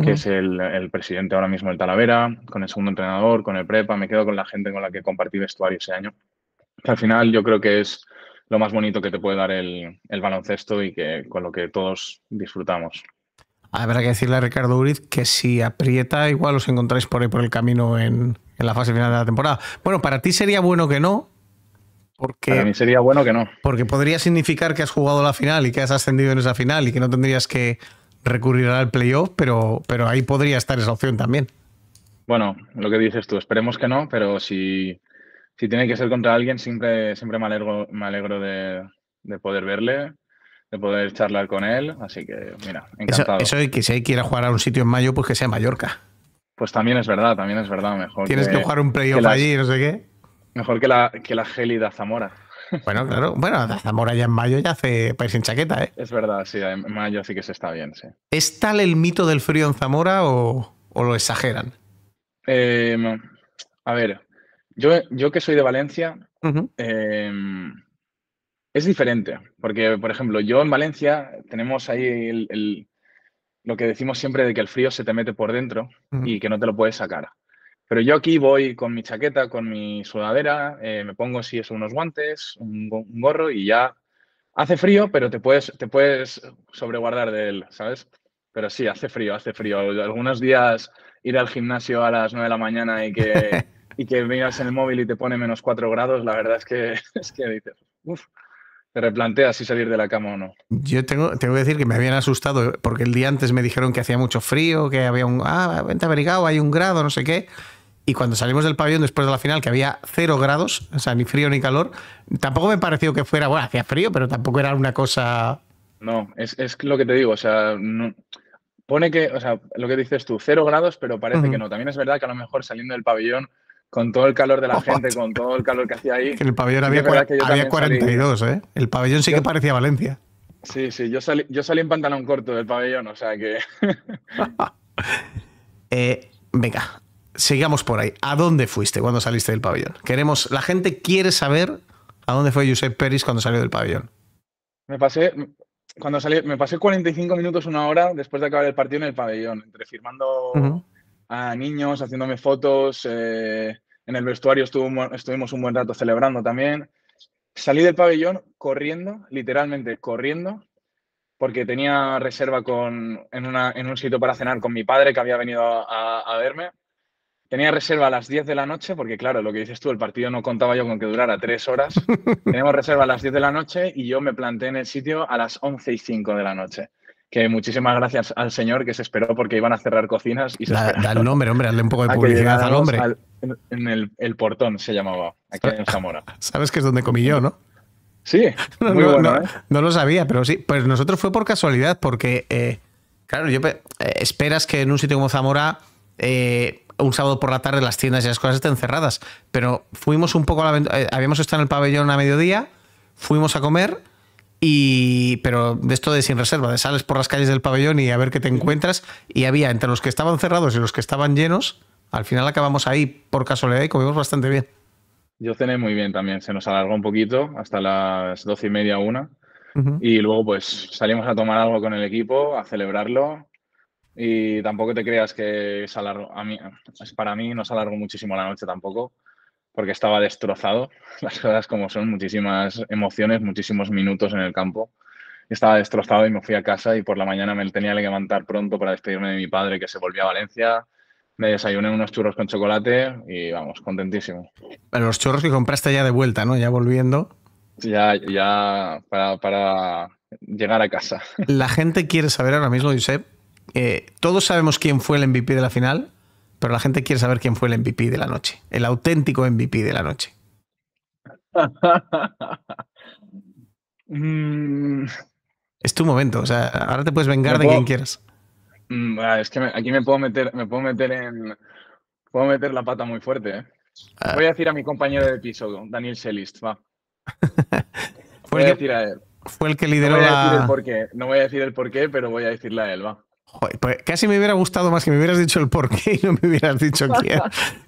Speaker 6: que es el, presidente ahora mismo del Talavera, con el segundo entrenador, con el prepa, me quedo con la gente con la que compartí vestuario ese año. al final yo creo que es lo más bonito que te puede dar el, baloncesto y que con lo que todos disfrutamos.
Speaker 1: Ah, habrá que decirle a Ricardo Uriz que si aprieta, igual os encontráis por ahí por el camino en, la fase final de la temporada. Bueno, para ti sería bueno que no.
Speaker 6: para mí sería bueno que no.
Speaker 1: Porque podría significar que has jugado la final y que has ascendido en esa final y que no tendrías que recurrirá al playoff, pero, pero ahí podría estar esa opción también.
Speaker 6: Bueno, lo que dices tú, esperemos que no, pero si, si tiene que ser contra alguien, siempre, siempre me alegro, me alegro de, poder verle, de poder charlar con él. Así que, mira, encantado.
Speaker 1: Eso, y que si hay que jugar a un sitio en mayo, pues que sea Mallorca.
Speaker 6: Pues también es verdad, también es verdad. Mejor Tienes que, jugar un playoff allí, no sé qué. Mejor que la, que la gélida Zamora.
Speaker 1: Bueno, claro. Bueno, Zamora ya en mayo ya hace país sin chaqueta, ¿eh?
Speaker 6: Es verdad, sí, en mayo sí que se está bien, sí.
Speaker 1: ¿Es tal el mito del frío en Zamora o, lo exageran?
Speaker 6: Eh, a ver, yo, yo que soy de Valencia, em, es diferente, porque, por ejemplo, yo en Valencia tenemos ahí el, lo que decimos siempre de que el frío se te mete por dentro y que no te lo puedes sacar. Pero yo aquí voy con mi chaqueta, con mi sudadera, eh, me pongo si es unos guantes, un, gorro y ya hace frío, pero te puedes, te puedes sobreguardar de él, ¿sabes? Pero sí, hace frío, hace frío. Algunos días ir al gimnasio a las 9 de la mañana y que, <laughs> y que miras en el móvil y te pone menos 4 grados, la verdad es que, <laughs> es que dices, uff, te replanteas si salir de la cama o no.
Speaker 1: Yo tengo, que decir que me habían asustado eh, porque el día antes me dijeron que hacía mucho frío, que había un. Ah, vente abrigado, hay un grado, no sé qué. Y cuando salimos del pabellón después de la final, que había cero grados, o sea, ni frío ni calor, tampoco me pareció que fuera. Bueno, hacía frío, pero tampoco era una cosa.
Speaker 6: No, es, lo que te digo, o sea, pone que, o sea, lo que dices tú, cero grados, pero parece que no. También es verdad que a lo mejor saliendo del pabellón con todo el calor de la gente, con todo el calor que hacía ahí. Que el pabellón había, había 42, ¿eh?
Speaker 1: El pabellón sí que parecía Valencia.
Speaker 6: Sí, sí, yo salí, yo salí en pantalón corto del pabellón, o sea que. <laughs>
Speaker 1: Eh, venga, sigamos por ahí. ¿A dónde fuiste cuando saliste del pabellón? Queremos, la gente quiere saber a dónde fue Josep Pérez cuando salió del pabellón.
Speaker 6: Me pasé, cuando salí, me pasé 45 minutos, una hora después de acabar el partido en el pabellón, entre
Speaker 1: firmando.
Speaker 6: a niños, haciéndome fotos, eh, en el vestuario estuvimos un buen rato celebrando también. Salí del pabellón corriendo, literalmente corriendo, porque tenía reserva con, en, un sitio para cenar con mi padre que había venido a, a, verme. Tenía reserva a las 10 de la noche, porque claro, lo que dices tú, el partido no contaba yo con que durara tres horas. <laughs> Tenemos reserva a las 10 de la noche y yo me planté en el sitio a las 11 y 5 de la noche que muchísimas gracias al señor que se esperó porque iban a cerrar cocinas y se da, da el
Speaker 1: nombre, hombre, hazle un poco de <laughs> publicidad al hombre.
Speaker 6: en, el, portón se llamaba, aquí
Speaker 1: en Zamora. <laughs> Sabes que es donde comí yo, ¿no? Sí, <laughs> no, muy bueno, ¿eh? lo sabía, pero sí, pues nosotros fue por casualidad, porque, eh, claro, yo eh, esperas que en un sitio como Zamora, un sábado por la tarde las tiendas y las cosas estén cerradas, pero fuimos un poco a la... habíamos estado en el pabellón a mediodía, fuimos a comer pero de esto de sin reserva, de sales por las calles del pabellón y a ver qué te encuentras. Y había entre los que estaban cerrados y los que estaban llenos, al final acabamos ahí por casualidad y comimos bastante bien.
Speaker 6: Yo cené muy bien también, se nos alargó un poquito hasta las doce y media, una. Y luego pues salimos a tomar algo con el equipo, a celebrarlo. Y tampoco te creas que para mí no se alargó muchísimo la noche tampoco porque estaba destrozado, <laughs> las cosas como son, muchísimas emociones, muchísimos minutos en el campo. Estaba destrozado y me fui a casa y por la mañana me tenía que levantar pronto para despedirme de mi padre que se volvía a Valencia. Me desayuné unos churros con chocolate y vamos, contentísimo.
Speaker 1: los churros que compraste ya de vuelta, ¿no? Ya volviendo.
Speaker 6: Ya, ya para, llegar a casa.
Speaker 1: La gente quiere saber ahora mismo, Josep, eh, todos sabemos quién fue el MVP de la final, pero la gente quiere saber quién fue el MVP de la noche, el auténtico MVP de la noche.
Speaker 6: <laughs> Mm.
Speaker 1: Es tu momento, o sea, ahora te puedes vengar de quien quieras.
Speaker 6: Mm, es que aquí me puedo meter, me puedo meter en. Puedo meter la pata muy fuerte, ¿eh? Ah. Voy a decir a mi compañero de episodio, Daniel Selist, va.
Speaker 1: <laughs> voy a decir a él. Fue el que lideró voy a la... el
Speaker 6: porqué, no voy a decir el porqué, pero voy a decirle a él, va.
Speaker 1: Pues casi me hubiera gustado más que me hubieras dicho el porqué y no me hubieras dicho <laughs> quién.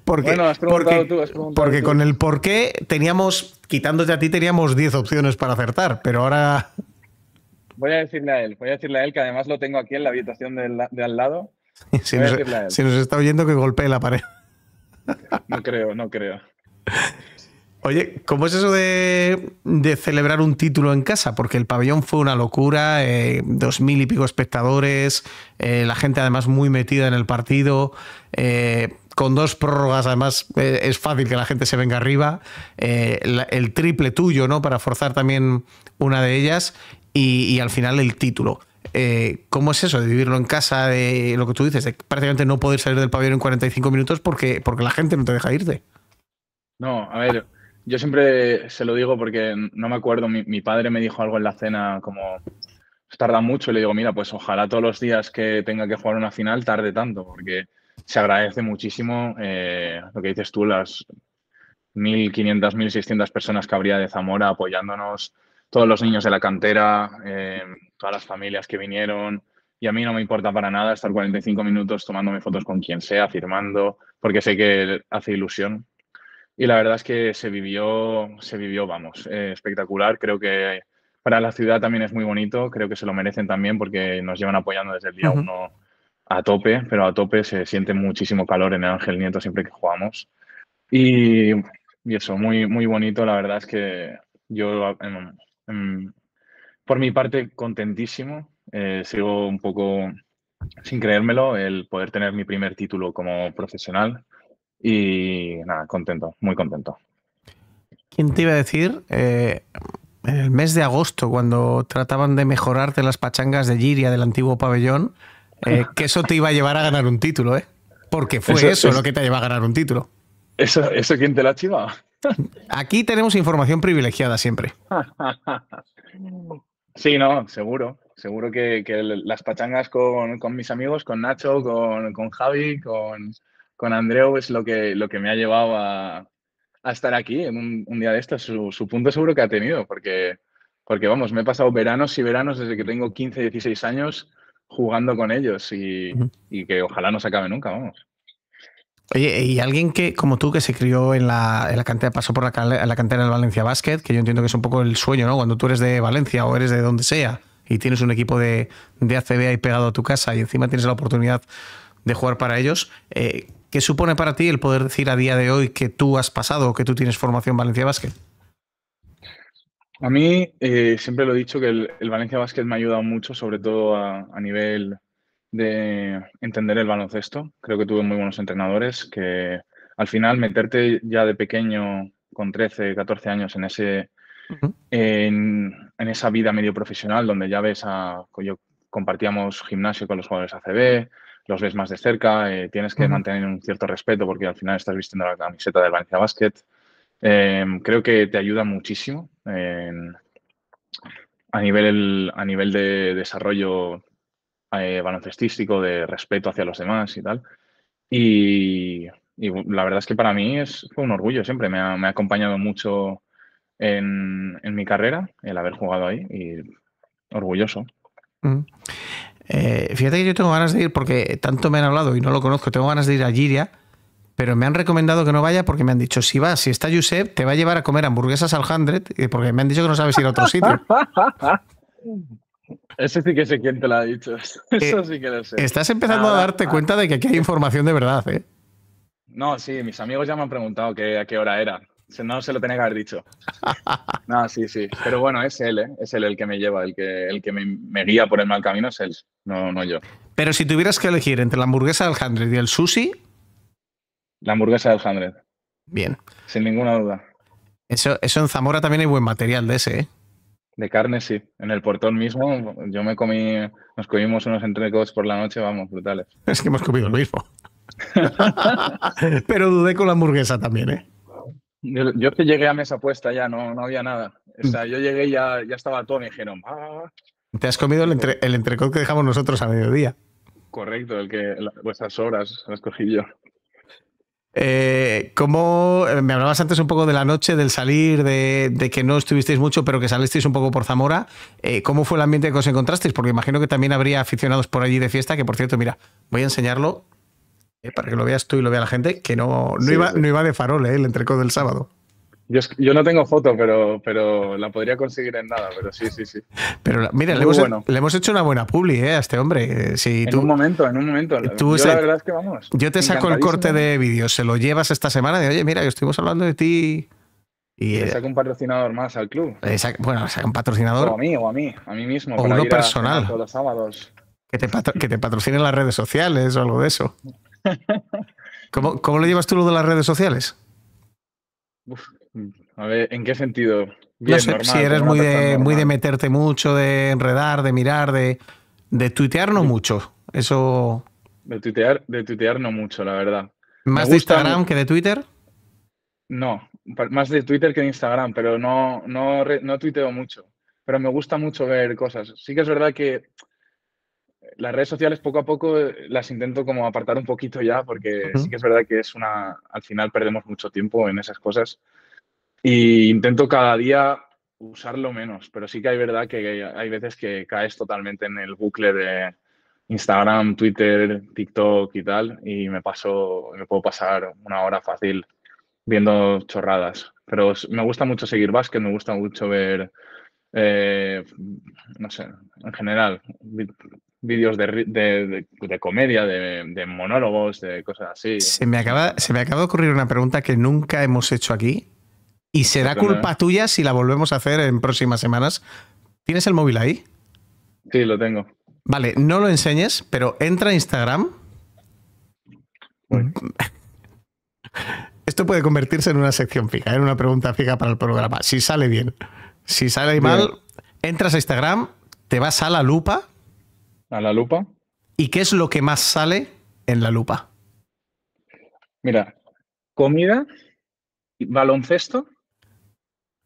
Speaker 1: Porque, bueno, has porque,
Speaker 6: tú, porque con
Speaker 1: el porqué teníamos, quitándote a ti, teníamos 10 opciones para acertar, pero ahora.
Speaker 6: Voy a decirle a él, voy a decirle a él que además lo tengo aquí en la habitación de, al lado. <laughs>
Speaker 1: Si nos, si nos está oyendo, que golpee la pared.
Speaker 6: No creo, no creo.
Speaker 1: Oye, ¿cómo es eso de, celebrar un título en casa? Porque el pabellón fue una locura, eh, dos mil y pico espectadores, eh, la gente además muy metida en el partido, eh, con dos prórrogas además es fácil que la gente se venga arriba, el triple tuyo, ¿no? Para forzar también una de ellas y, al final el título. ¿Cómo es eso de vivirlo en casa, de lo que tú dices, de prácticamente no poder salir del pabellón en 45 minutos porque, porque la gente no te deja irte?
Speaker 6: No, a ver, yo siempre se lo digo porque no me acuerdo, mi, padre me dijo algo en la cena como pues tarda mucho y le digo, mira, pues ojalá todos los días que tenga que jugar una final tarde tanto, porque se agradece muchísimo eh, lo que dices tú, las 1.500, 1.600 personas que habría de Zamora apoyándonos, todos los niños de la cantera, em, todas las familias que vinieron. Y a mí no me importa para nada estar 45 minutos tomándome fotos con quien sea, firmando, porque sé que hace ilusión y la verdad es que se vivió, se vivió, vamos, eh, espectacular. Creo que para la ciudad también es muy bonito, creo que se lo merecen también porque nos llevan apoyando desde el día uno a tope, pero a tope se siente muchísimo calor en el Ángel Nieto siempre que jugamos. Y, eso, muy, muy bonito, la verdad es que yo, em, em, por mi parte, contentísimo. Eh, sigo un poco sin creérmelo el poder tener mi primer título como profesional y nada, contento, muy contento.
Speaker 1: ¿Quién te iba a decir? Eh, en el mes de agosto, cuando trataban de mejorarte las pachangas de Giria del antiguo pabellón, eh, que eso te iba a llevar a ganar un título, ¿eh? Porque fue eso, lo que te lleva a ganar un título.
Speaker 6: ¿Eso, eso quién te la chivado?
Speaker 1: Aquí tenemos información privilegiada siempre.
Speaker 6: Sí, no, seguro. Seguro que, las pachangas con, mis amigos, con Nacho, con Javi, con, con Andreu es lo que, lo que me ha llevado a, estar aquí en un, día de estos. Su, su, punto seguro que ha tenido, porque, porque vamos, me he pasado veranos y veranos desde que tengo 15, 16 años jugando con ellos y, que ojalá no se acabe nunca, vamos.
Speaker 1: Oye, y alguien que, como tú, que se crió en la, cantera, pasó por la, cantera del Valencia Basket, que yo entiendo que es un poco el sueño, ¿no? Cuando tú eres de Valencia o eres de donde sea y tienes un equipo de, de ACB ahí pegado a tu casa y encima tienes la oportunidad de jugar para ellos, eh, ¿Qué supone para ti el poder decir a día de hoy que tú has pasado o que tú tienes formación Valencia Básquet?
Speaker 6: A mí eh, siempre lo he dicho que el, Valencia Básquet me ha ayudado mucho, sobre todo a, nivel de entender el baloncesto. Creo que tuve muy buenos entrenadores que al final meterte ya de pequeño con 13, 14 años en ese esa vida medio profesional donde ya ves a compartíamos gimnasio con los jugadores ACB, los ves más de cerca, eh, tienes que mantener un cierto respeto porque al final estás vistiendo la camiseta del Valencia Basket. Em, creo que te ayuda muchísimo em, a nivel, a nivel de desarrollo eh, baloncestístico, de respeto hacia los demás y tal. Y, la verdad es que para mí es, fue un orgullo siempre, me ha, acompañado mucho en, mi carrera el haber jugado ahí y orgulloso.
Speaker 1: Eh, fíjate que yo tengo ganas de ir porque tanto me han hablado y no lo conozco, tengo ganas de ir a Giria, pero me han recomendado que no vaya porque me han dicho, si vas, si está Josep, te va a llevar a comer hamburguesas al Hundred, porque me han dicho que no sabes ir a otro sitio.
Speaker 6: <laughs> eso sí que sé quién te lo ha dicho. <laughs> Eso eh, sí que lo sé. Estás empezando a darte cuenta
Speaker 1: de que aquí hay información de verdad, ¿eh?
Speaker 6: No, sí, mis amigos ya me han preguntado a qué hora era. No se lo tenía que haber dicho. <laughs> no, sí, sí. Pero bueno, es él, ¿eh? es él el que me lleva, el que, el que me, guía por el mal camino es él,
Speaker 1: no, no yo. Pero si tuvieras que elegir entre la hamburguesa del y el sushi.
Speaker 6: La hamburguesa de Bien. Sin ninguna duda.
Speaker 1: Eso, eso en Zamora también hay buen material de ese, ¿eh?
Speaker 6: De carne, sí. En el portón mismo, yo me comí, nos comimos unos entrecos por la noche, vamos, brutales.
Speaker 1: <laughs> Es que hemos comido lo mismo. <laughs> Pero dudé con la hamburguesa también, ¿eh?
Speaker 6: Yo, te que llegué a mesa puesta ya, no, no había nada. O mm. sea, yo llegué y ya, ya estaba todo, me dijeron. Ah".
Speaker 1: Te has comido el, entre, que dejamos nosotros a mediodía.
Speaker 6: Correcto, el que vuestras horas las cogí yo.
Speaker 1: Eh, ¿Cómo eh, me hablabas antes un poco de la noche, del salir, de, que no estuvisteis mucho, pero que salisteis un poco por Zamora? Eh, ¿Cómo fue el ambiente que os encontrasteis? Porque imagino que también habría aficionados por allí de fiesta, que por cierto, mira, voy a enseñarlo eh, para que lo veas tú y lo vea la gente, que no, no, iba, de farol eh, el entrecodo del sábado. Yo,
Speaker 6: no tengo foto, pero, pero la podría conseguir en nada, pero sí, sí, sí.
Speaker 1: Pero mira, le hemos, hecho una buena publi eh, a este hombre. Si en un
Speaker 6: momento, en un momento. yo, la verdad es que vamos. Yo te saco el corte de
Speaker 1: vídeo, se lo llevas esta semana de, oye, mira, que estuvimos hablando de ti. Y, le un
Speaker 6: patrocinador más al club.
Speaker 1: bueno, saca un patrocinador. O a
Speaker 6: mí, o a mí, a mí mismo. O uno personal. sábados.
Speaker 1: Que te, que te patrocinen las redes sociales o algo de eso. <laughs> ¿Cómo, ¿Cómo lo llevas tú lo de las redes sociales?
Speaker 6: a ver, ¿en qué sentido? sé, si eres muy de,
Speaker 1: muy de meterte mucho, de enredar, de mirar, de, de tuitear no mucho. Eso.
Speaker 6: De tuitear, de tuitear no mucho, la verdad.
Speaker 1: ¿Más de Instagram que de Twitter? No,
Speaker 6: más de Twitter que de Instagram, pero no, no, no tuiteo mucho. Pero me gusta mucho ver cosas. Sí que es verdad que las redes sociales poco a poco eh, las intento como apartar un poquito ya, porque sí que es verdad que es una, al final perdemos mucho tiempo en esas cosas. Y intento cada día usarlo menos, pero sí que hay verdad que hay veces que caes totalmente en el bucle de Instagram, Twitter, TikTok y tal, y me paso, me puedo pasar una hora fácil viendo chorradas. Pero me gusta mucho seguir básquet, me gusta mucho ver, eh, no sé, en general, vídeos de, comedia, de, monólogos, de cosas así. Se
Speaker 1: me, acaba, se me acaba de ocurrir una pregunta que nunca hemos hecho aquí y será pues culpa tuya si la volvemos a hacer en próximas semanas. ¿Tienes el móvil ahí? Sí, lo tengo. Vale, no lo enseñes, pero entra a Instagram. <laughs> Esto puede convertirse en una sección fija, en una pregunta fija para el programa. Si sale bien, si sale mal, entras a Instagram, te vas a la lupa a la lupa. ¿Y qué es lo que más sale en la lupa? Mira, comida, baloncesto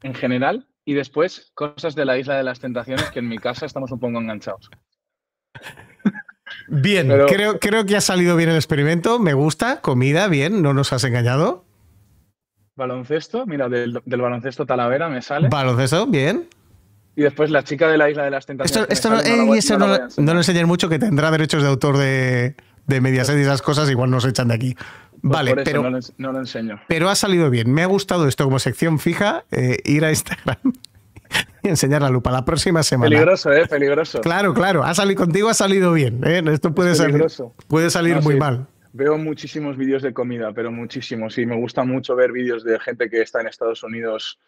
Speaker 6: en general y después cosas de la isla de las tentaciones que en mi casa estamos un poco enganchados.
Speaker 1: <laughs> Bien, creo, creo que ha salido bien el experimento, me gusta, comida, bien, no nos has engañado.
Speaker 6: Baloncesto, mira, del, del baloncesto Talavera me sale. Baloncesto, bien. Y después la chica de la isla de las tentaciones. Eh,
Speaker 1: no, lo enseñen mucho, que tendrá derechos de autor de, de Mediaset y esas cosas, igual nos echan de aquí. Pues vale, pero
Speaker 6: no lo, enseño.
Speaker 1: Pero ha salido bien. Me ha gustado esto como sección fija, eh, ir a Instagram <laughs> y enseñar la lupa la próxima semana. Peligroso,
Speaker 6: ¿eh? Peligroso. Claro, claro. Ha salido,
Speaker 1: contigo ha salido bien. Eh, esto puede salir, puede salir muy mal.
Speaker 6: Veo muchísimos vídeos de comida, pero muchísimos. Y me gusta mucho ver vídeos de gente que está en Estados Unidos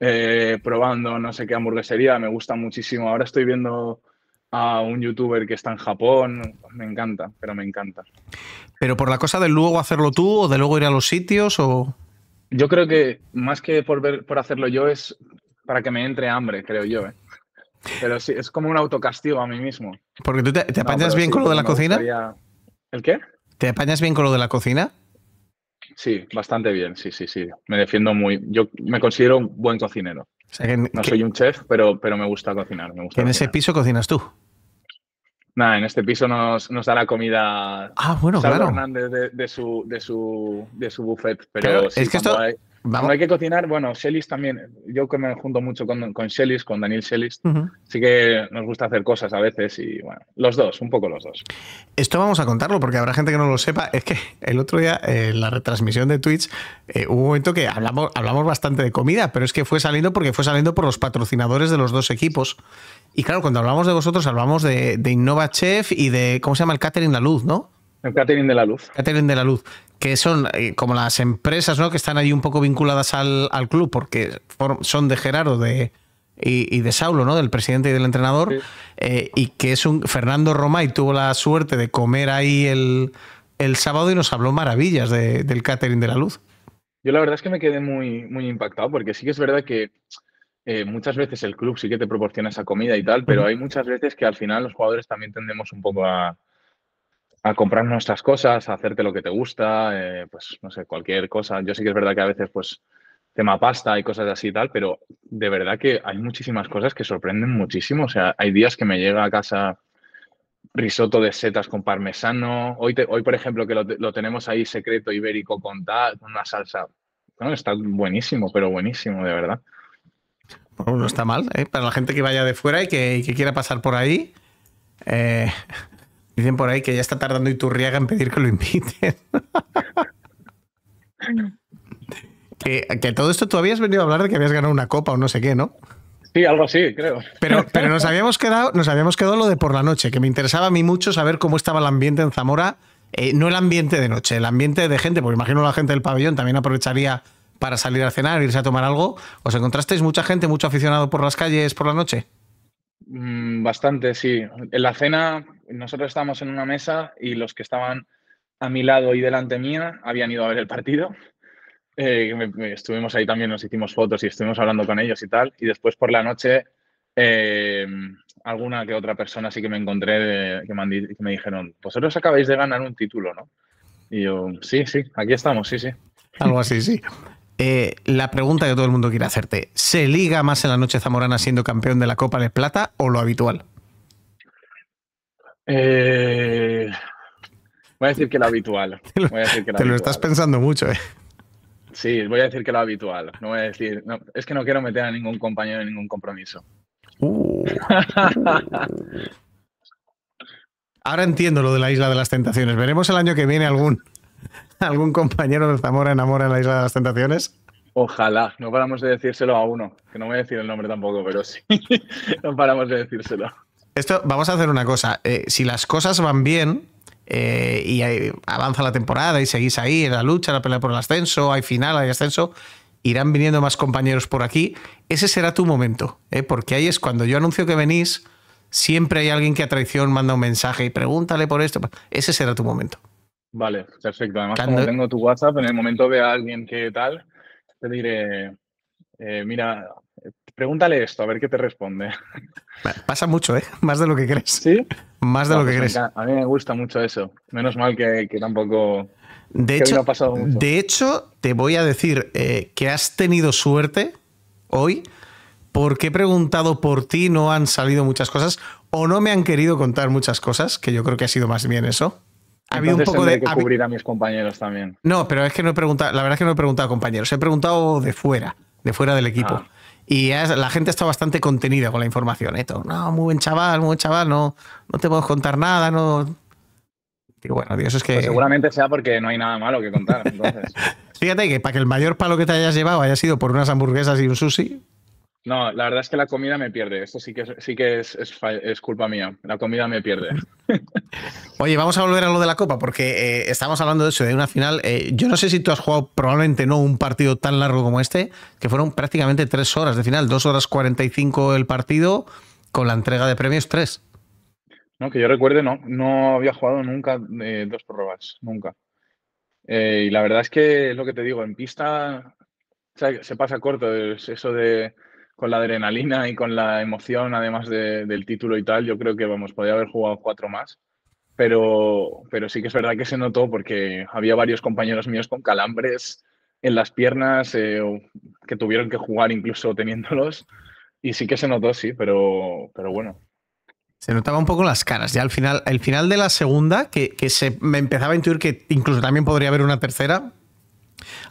Speaker 6: eh, probando no sé qué hamburguesería, me gusta muchísimo. Ahora estoy viendo a un youtuber que está en Japón, me encanta, pero me encanta.
Speaker 1: ¿Pero por la cosa de luego hacerlo tú o de luego ir a los sitios o...?
Speaker 6: Yo creo que más que por, ver, por hacerlo yo es para que me entre hambre, creo yo. ¿eh? Pero sí, es como un autocastigo
Speaker 1: a mí mismo. Porque tú te, apañas bien con lo de la cocina. ¿El qué? ¿Te apañas bien con lo de la cocina?
Speaker 6: sí, bastante bien, sí, sí, sí. Me defiendo muy. Yo me considero un buen cocinero. no soy un chef, pero, pero me gusta cocinar.
Speaker 1: ¿En ese piso cocinas tú?
Speaker 6: Nada, en este piso nos, da la comida. Ah, bueno, Hernández de, su, de, de su buffet. Pero sí, es que hay que cocinar, bueno, Shelly's también, yo que me junto mucho con, con con Daniel Shelly's, así sí que nos gusta hacer cosas a veces y bueno, los dos, un poco los dos.
Speaker 1: Esto vamos a contarlo porque habrá gente que no lo sepa, es que el otro día en eh, la retransmisión de Twitch eh, hubo un momento que hablamos, hablamos bastante de comida, pero es que fue saliendo porque fue saliendo por los patrocinadores de los dos equipos. Y claro, cuando hablamos de vosotros hablamos de, de Chef y de, ¿cómo se llama? El Catering La Luz, ¿no? El Catering de la Luz. Catering de la Luz que son eh, como las empresas ¿no? que están ahí un poco vinculadas al, club, porque son de Gerardo de, y, de Saulo, ¿no? del presidente y del entrenador, eh, y que es un... Fernando y tuvo la suerte de comer ahí el, sábado y nos habló maravillas del catering de la luz.
Speaker 6: Yo la verdad es que me quedé muy, muy impactado, porque sí que es verdad que... Eh, muchas veces el club sí que te proporciona esa comida y tal, pero hay muchas veces que al final los jugadores también tendemos un poco a, comprar nuestras cosas, a hacerte lo que te gusta, eh, pues no sé, cualquier cosa. Yo sí que es verdad que a veces, pues, tema pasta y cosas así y tal, pero de verdad que hay muchísimas cosas que sorprenden muchísimo. O sea, hay días que me llega a casa risotto de setas con parmesano. Hoy, hoy por ejemplo, que lo, tenemos ahí secreto ibérico con tal, una salsa.
Speaker 1: No, está buenísimo, pero buenísimo, de verdad. Bueno, no está mal, ¿eh? para la gente que vaya de fuera y que, quiera pasar por ahí. Eh, Dicen por ahí que ya está tardando Iturriaga en pedir que lo inviten. <laughs> que, todo esto tú habías venido a hablar de que habías ganado una copa o no sé qué, ¿no?
Speaker 6: Sí, algo así, creo. <laughs>
Speaker 1: Pero, nos habíamos quedado, nos habíamos quedado lo de por la noche, que me interesaba a mí mucho saber cómo estaba el ambiente en Zamora. Eh, no el ambiente de noche, el ambiente de gente, porque imagino la gente del pabellón también aprovecharía para salir a cenar, irse a tomar algo. ¿Os encontrasteis mucha gente, mucho aficionado por las calles por la noche?
Speaker 6: Mm, bastante, sí. En la cena nosotros estábamos en una mesa y los que estaban a mi lado y delante mía habían ido a ver el partido. <laughs> Eh, estuvimos ahí también, nos hicimos fotos y estuvimos hablando con ellos y tal. Y después por la noche, em, alguna que otra persona sí que me encontré que, me, me dijeron, vosotros acabáis de ganar un título, ¿no? Y yo, sí, sí, aquí estamos, sí, sí.
Speaker 1: Algo así, sí. Eh, la pregunta que todo el mundo quiere hacerte, ¿se liga más en la noche zamorana siendo campeón de la Copa de Plata o lo habitual? Eh,
Speaker 6: voy a decir que lo habitual. <laughs> Te lo, estás
Speaker 1: pensando mucho, ¿eh?
Speaker 6: Sí, voy a decir que lo habitual. No voy decir. es que no quiero meter a ningún compañero en ningún compromiso.
Speaker 1: Uh. Ahora entiendo lo de la isla de las tentaciones. Veremos el año que viene algún, algún compañero de Zamora enamora en la isla de las tentaciones.
Speaker 6: Ojalá, no paramos de decírselo a uno, que no voy a decir el nombre tampoco, pero sí, <laughs> no paramos de decírselo.
Speaker 1: Esto, vamos a hacer una cosa. Eh, si las cosas van bien, eh, y avanza la temporada y seguís ahí en la lucha, la pelea por el ascenso, hay final, hay ascenso, irán viniendo más compañeros por aquí. Ese será tu momento, eh, porque ahí es cuando yo anuncio que venís, siempre hay alguien que a traición manda un mensaje y pregúntale por esto. Ese será tu momento.
Speaker 6: Vale, perfecto.
Speaker 1: Además, tengo
Speaker 6: tu WhatsApp, en el momento de alguien que tal, te diré, mira, Pregúntale esto, a ver qué te responde.
Speaker 1: Pasa mucho, ¿eh? Más de lo que crees. ¿Sí? Más de lo que pues crees. A
Speaker 6: mí me gusta mucho eso. Menos mal que, tampoco...
Speaker 1: De, hecho, de hecho, te voy a decir eh, que has tenido suerte hoy porque he preguntado por ti, no han salido muchas cosas o no me han querido contar muchas cosas, que yo creo que ha sido más bien eso.
Speaker 6: Ha habido un poco de cubrir a mis compañeros también.
Speaker 1: No, pero es que no he preguntado, la verdad es que no he preguntado a compañeros, he preguntado de fuera, de fuera del equipo. Ah. Y la gente está bastante contenida con la información. ¿eh? no, muy buen chaval, muy buen chaval, no, no te puedo contar nada, no. bueno, Dios es que. Pues
Speaker 6: seguramente sea porque no hay nada malo que contar. <laughs>
Speaker 1: Fíjate que para que el mayor palo que te hayas llevado haya sido por unas hamburguesas y un sushi,
Speaker 6: no, la verdad es que la comida me pierde. Esto sí que, es, sí que es, es, culpa mía. La comida me pierde.
Speaker 1: <laughs> Oye, vamos a volver a lo de la Copa, porque estábamos eh, estamos hablando de eso, de una final. Eh, yo no sé si tú has jugado, probablemente no, un partido tan largo como este, que fueron prácticamente tres horas de final, dos horas cuarenta y cinco el partido, con la entrega de premios tres.
Speaker 6: No, que yo recuerde, no. No había jugado nunca eh, dos prórrogas, nunca. y la verdad es que es lo que te digo, en pista se pasa corto eso de con la adrenalina y con la emoción, además del título y tal, yo creo que, vamos, podía haber jugado cuatro más. Pero, pero sí que es verdad que se notó porque había varios compañeros míos con calambres en las piernas eh, que tuvieron que jugar incluso teniéndolos. Y sí que se notó, sí, pero, pero bueno.
Speaker 1: Se notaba un poco las caras. Ya al final, el final de la segunda, que, que se me empezaba a intuir que incluso también podría haber una tercera,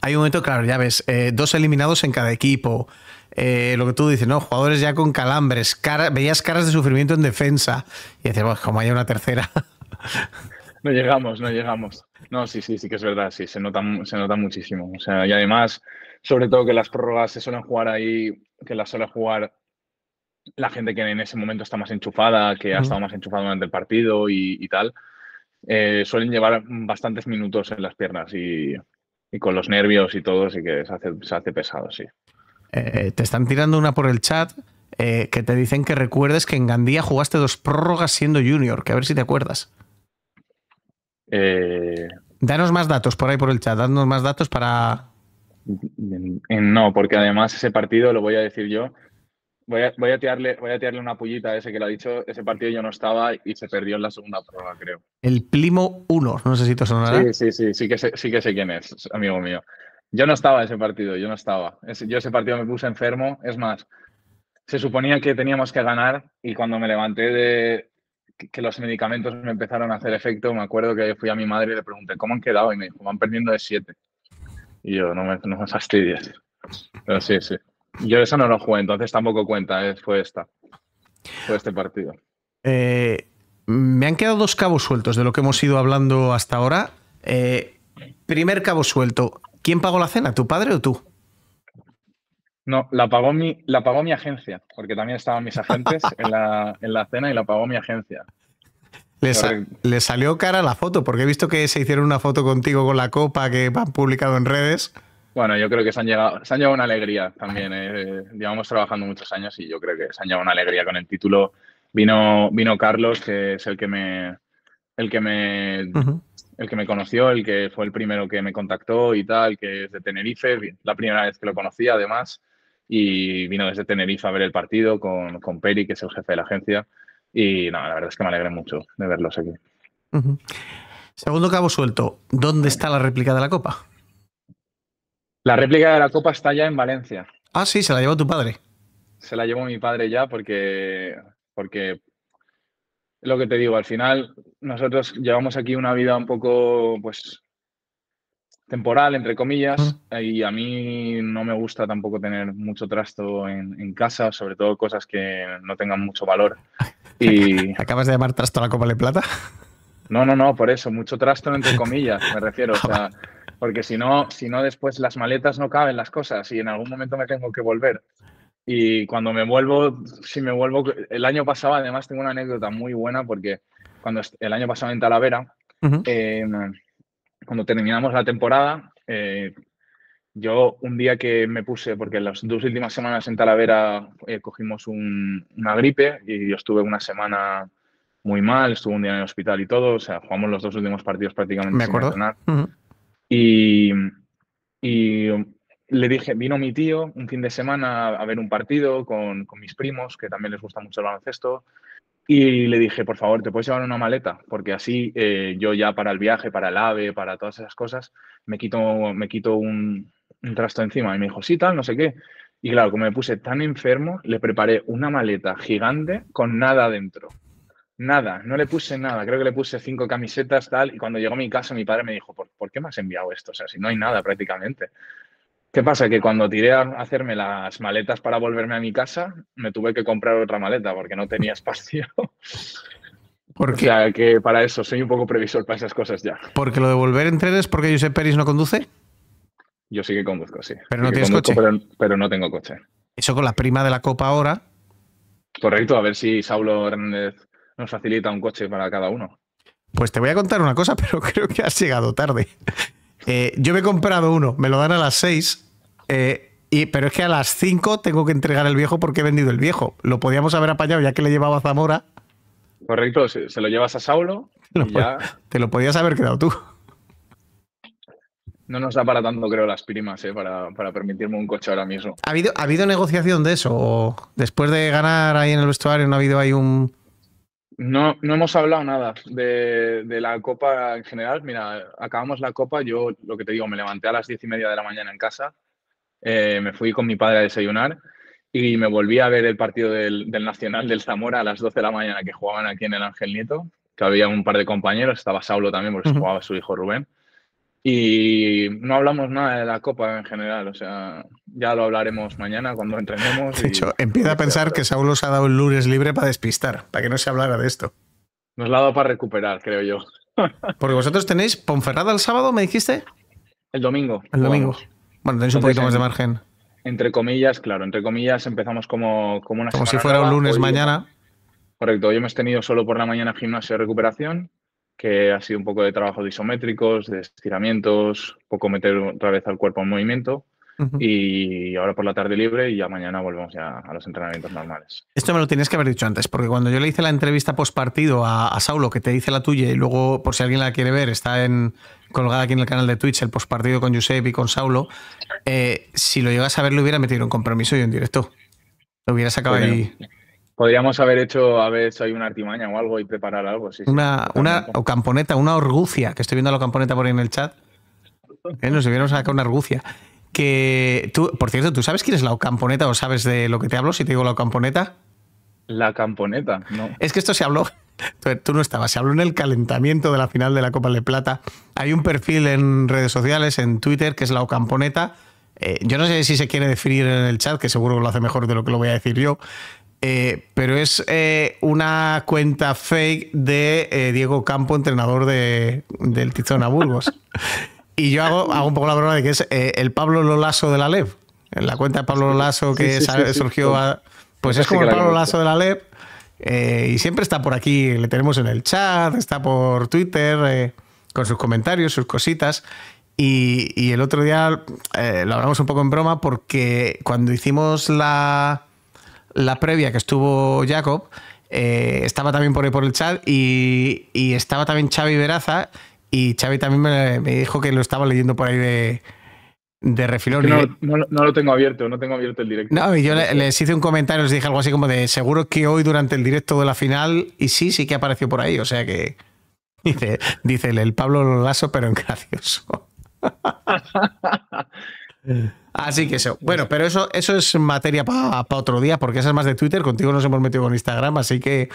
Speaker 1: hay un momento, claro, ya ves, eh, dos eliminados en cada equipo. Eh, lo que tú dices, ¿no? Jugadores ya con calambres, veías caras de sufrimiento en defensa. Y decíamos, como hay una tercera. <laughs>
Speaker 6: No llegamos, no llegamos. No, sí, sí, sí que es verdad, sí, se nota, se nota muchísimo. O sea, y además, sobre todo que las prórrogas se suelen jugar ahí, que las suele jugar la gente que en ese momento está más enchufada, que ha estado más enchufada durante el partido y, tal, eh, suelen llevar bastantes minutos en las piernas y, y con los nervios y todo, sí que se hace, pesado, sí.
Speaker 1: Eh, te están tirando una por el chat eh, que te dicen que recuerdes que en Gandía jugaste dos prórrogas siendo junior, que a ver si te acuerdas.
Speaker 6: Eh,
Speaker 1: danos más datos por ahí por el chat, danos más datos para...
Speaker 6: No, porque además ese partido, lo voy a decir yo, Voy a, tirarle, voy a tirarle una pullita a ese que lo ha dicho. Ese partido yo no estaba y se perdió en la segunda prueba, creo.
Speaker 1: El Plimo uno, no sé si te sonará.
Speaker 6: Sí, sí, sí, sí que sé, quién es, amigo mío. Yo no estaba ese partido, yo no estaba. yo ese partido me puse enfermo. Es más, se suponía que teníamos que ganar y cuando me levanté de que los medicamentos me empezaron a hacer efecto, me acuerdo que fui a mi madre y le pregunté, ¿cómo han quedado? Y me dijo, van perdiendo de siete. Y yo, no me, no me fastidies. Pero sí, sí. Yo esa no lo juego, entonces tampoco cuenta, ¿eh? fue esta. Fue este partido.
Speaker 1: Eh, me han quedado dos cabos sueltos de lo que hemos ido hablando hasta ahora. Eh, primer cabo suelto. ¿Quién pagó la cena? ¿Tu padre o tú?
Speaker 6: No, la pagó mi, la pagó mi agencia, porque también estaban mis agentes <laughs> en, la, cena y la pagó mi agencia.
Speaker 1: le, salió cara la foto, porque he visto que se hicieron una foto contigo con la copa que han publicado en redes.
Speaker 6: Bueno, yo creo que se han, llegado, se han llevado una alegría también. Eh, eh, llevamos trabajando muchos años y yo creo que se han llevado una alegría con el título. Vino, vino Carlos, que es el que me, el que me, el que me conoció, el que fue el primero que me contactó y tal, que es de Tenerife, la primera vez que lo conocí además, y vino desde Tenerife a ver el partido con, con Peri, que es el jefe de la agencia, y no, la verdad es que me alegré mucho de verlos aquí.
Speaker 1: Segundo cabo suelto, ¿dónde está la réplica de la Copa? La
Speaker 6: réplica de la copa está ya en Valencia.
Speaker 1: Ah, sí, se la llevó tu padre.
Speaker 6: Se la llevó mi padre ya porque, porque lo que te digo, al final nosotros llevamos aquí una vida un poco, pues, temporal, entre comillas, y a mí no me gusta tampoco tener mucho trasto en, casa, sobre todo cosas que no tengan mucho valor. <laughs> Y...
Speaker 1: ¿Acabas de llamar trasto la Copa de Plata?
Speaker 6: No, no, no, por eso, mucho trasto entre comillas, me refiero. O ah, sea, porque si no, si no después las maletas no caben las cosas y en algún momento me tengo que volver. Y cuando me vuelvo, si me vuelvo, el año pasado además tengo una anécdota muy buena porque cuando el año pasado en Talavera, em, cuando terminamos la temporada, eh, yo un día que me puse, porque las dos últimas semanas en Talavera eh, cogimos una gripe y yo estuve una semana muy mal, estuve un día en el hospital y todo, o sea, jugamos los dos últimos partidos prácticamente. sin acuerdo. Y, le dije, vino mi tío un fin de semana a ver un partido con, mis primos, que también les gusta mucho el baloncesto, y le dije, por favor, te puedes llevar una maleta, porque así eh, yo ya para el viaje, para el AVE, para todas esas cosas, me quito, me quito un, trasto encima. Y me dijo, sí, tal, no sé qué. Y claro, como me puse tan enfermo, le preparé una maleta gigante con nada adentro. Nada, no le puse nada. Creo que le puse cinco camisetas, tal. Y cuando llegó a mi casa, mi padre me dijo, ¿por, qué me has enviado esto? O sea, si no hay nada prácticamente. ¿Qué pasa? Que cuando tiré a hacerme las maletas para volverme a mi casa, me tuve que comprar otra maleta porque no tenía <laughs> espacio. Porque, o sea, que para eso soy un poco previsor para esas cosas ya.
Speaker 1: ¿Porque lo de volver en es porque Josep Peris no conduce?
Speaker 6: Yo sí que conduzco, sí. ¿Pero no tienes coche? Pero, pero, no tengo coche.
Speaker 1: Eso con la prima de la Copa ahora.
Speaker 6: Correcto, a ver si Saulo Hernández nos facilita un coche para cada uno.
Speaker 1: Pues te voy a contar una cosa, <laughs> pero creo que has llegado tarde. Eh, yo me he comprado uno, me lo dan a las 6, eh, y, pero es que a las 5 tengo que entregar el viejo porque he vendido el viejo. Lo podíamos haber apañado ya que le llevaba a Zamora.
Speaker 6: Correcto, se lo llevas a Saulo.
Speaker 1: Te <laughs> lo, ya... <laughs> te lo podías haber quedado tú.
Speaker 6: No nos da para tanto, creo, las primas, eh, para, permitirme un coche ahora mismo.
Speaker 1: ¿Ha habido, ¿Ha habido negociación de eso? después de ganar ahí en el vestuario no ha habido ahí un,
Speaker 6: no, hemos hablado nada de, la copa en general. Mira, acabamos la copa, yo lo que te digo, me levanté a las diez y media de la mañana en casa, eh, me fui con mi padre a desayunar y me volví a ver el partido del, Nacional del Zamora a las 12 de la mañana que jugaban aquí en el Ángel Nieto, que había un par de compañeros, estaba Saulo también porque jugaba su hijo Rubén. Y no hablamos nada de la Copa en general, o sea, ya lo hablaremos mañana cuando entrenemos. De hecho, empieza a pensar que
Speaker 1: Saúl os ha dado el lunes libre para despistar, para que no se hablara de esto.
Speaker 6: Nos lo ha dado para recuperar, creo yo.
Speaker 1: <laughs> Porque vosotros tenéis Ponferrada el sábado, me dijiste. El domingo. El domingo. Bueno, tenéis un poquito más de margen.
Speaker 6: Entre comillas, claro, entre comillas empezamos como, como una Como si fuera un lunes mañana. Correcto, hoy hemos tenido solo por la mañana gimnasio y recuperación que ha sido un poco de trabajo de isométricos, de estiramientos, un poco meter otra vez al cuerpo en movimiento. Y ahora por la tarde libre y ya mañana volvemos ya a los entrenamientos normales.
Speaker 1: Esto me lo tienes que haber dicho antes, porque cuando yo le hice la entrevista post partido a, Saulo, que te hice la tuya, y luego, por si alguien la quiere ver, está en, colgada aquí en el canal de Twitch, el post partido con Josep y con Saulo. Eh, si lo llegas a ver, lo hubiera metido en compromiso y en directo. Lo hubiera sacado pues ahí.
Speaker 6: Podríamos haber hecho, a ver, hay una artimaña o algo y preparar algo. una,
Speaker 1: una camponeta, una orgucia, que estoy viendo a la camponeta por ahí en el chat. Eh, nos debieron acá una Orgucia. Que tú, por cierto, ¿tú sabes quién es la camponeta o sabes de lo que te hablo si te digo la camponeta?
Speaker 6: La camponeta, no.
Speaker 1: Es que esto se habló, tú no estabas, se habló en el calentamiento de la final de la Copa de Plata. Hay un perfil en redes sociales, en Twitter, que es la camponeta. Eh, yo no sé si se quiere definir en el chat, que seguro lo hace mejor de lo que lo voy a decir yo, eh, pero es eh, una cuenta fake de eh, Diego Campo, entrenador de, del Tizona Burgos. <laughs> y yo hago, hago, un poco la broma de que es el Pablo Lolaso de la LEV. La cuenta de Pablo Lolaso que surgió. pues es como el Pablo Lolaso de la LEV. y siempre está por aquí, le tenemos en el chat, está por Twitter, con sus comentarios, sus cositas. y el otro día lo hablamos un poco en broma porque cuando hicimos la, la previa que estuvo Jacob, eh, estaba también por, ahí por el chat y, estaba también Xavi Veraza y Xavi también me, dijo que lo estaba leyendo por ahí de, de refilón.
Speaker 6: no, lo tengo abierto, no tengo abierto el directo. No, y
Speaker 1: yo les hice un comentario, les dije algo así como de seguro que hoy durante el directo de la final y sí, sí que apareció por ahí, o sea que <laughs> dice, dice el Pablo Lasso pero en gracioso. <laughs> Así que eso. Bueno, pero eso, eso es materia para otro día, porque esa es más de Twitter. Contigo nos hemos metido con Instagram, así que.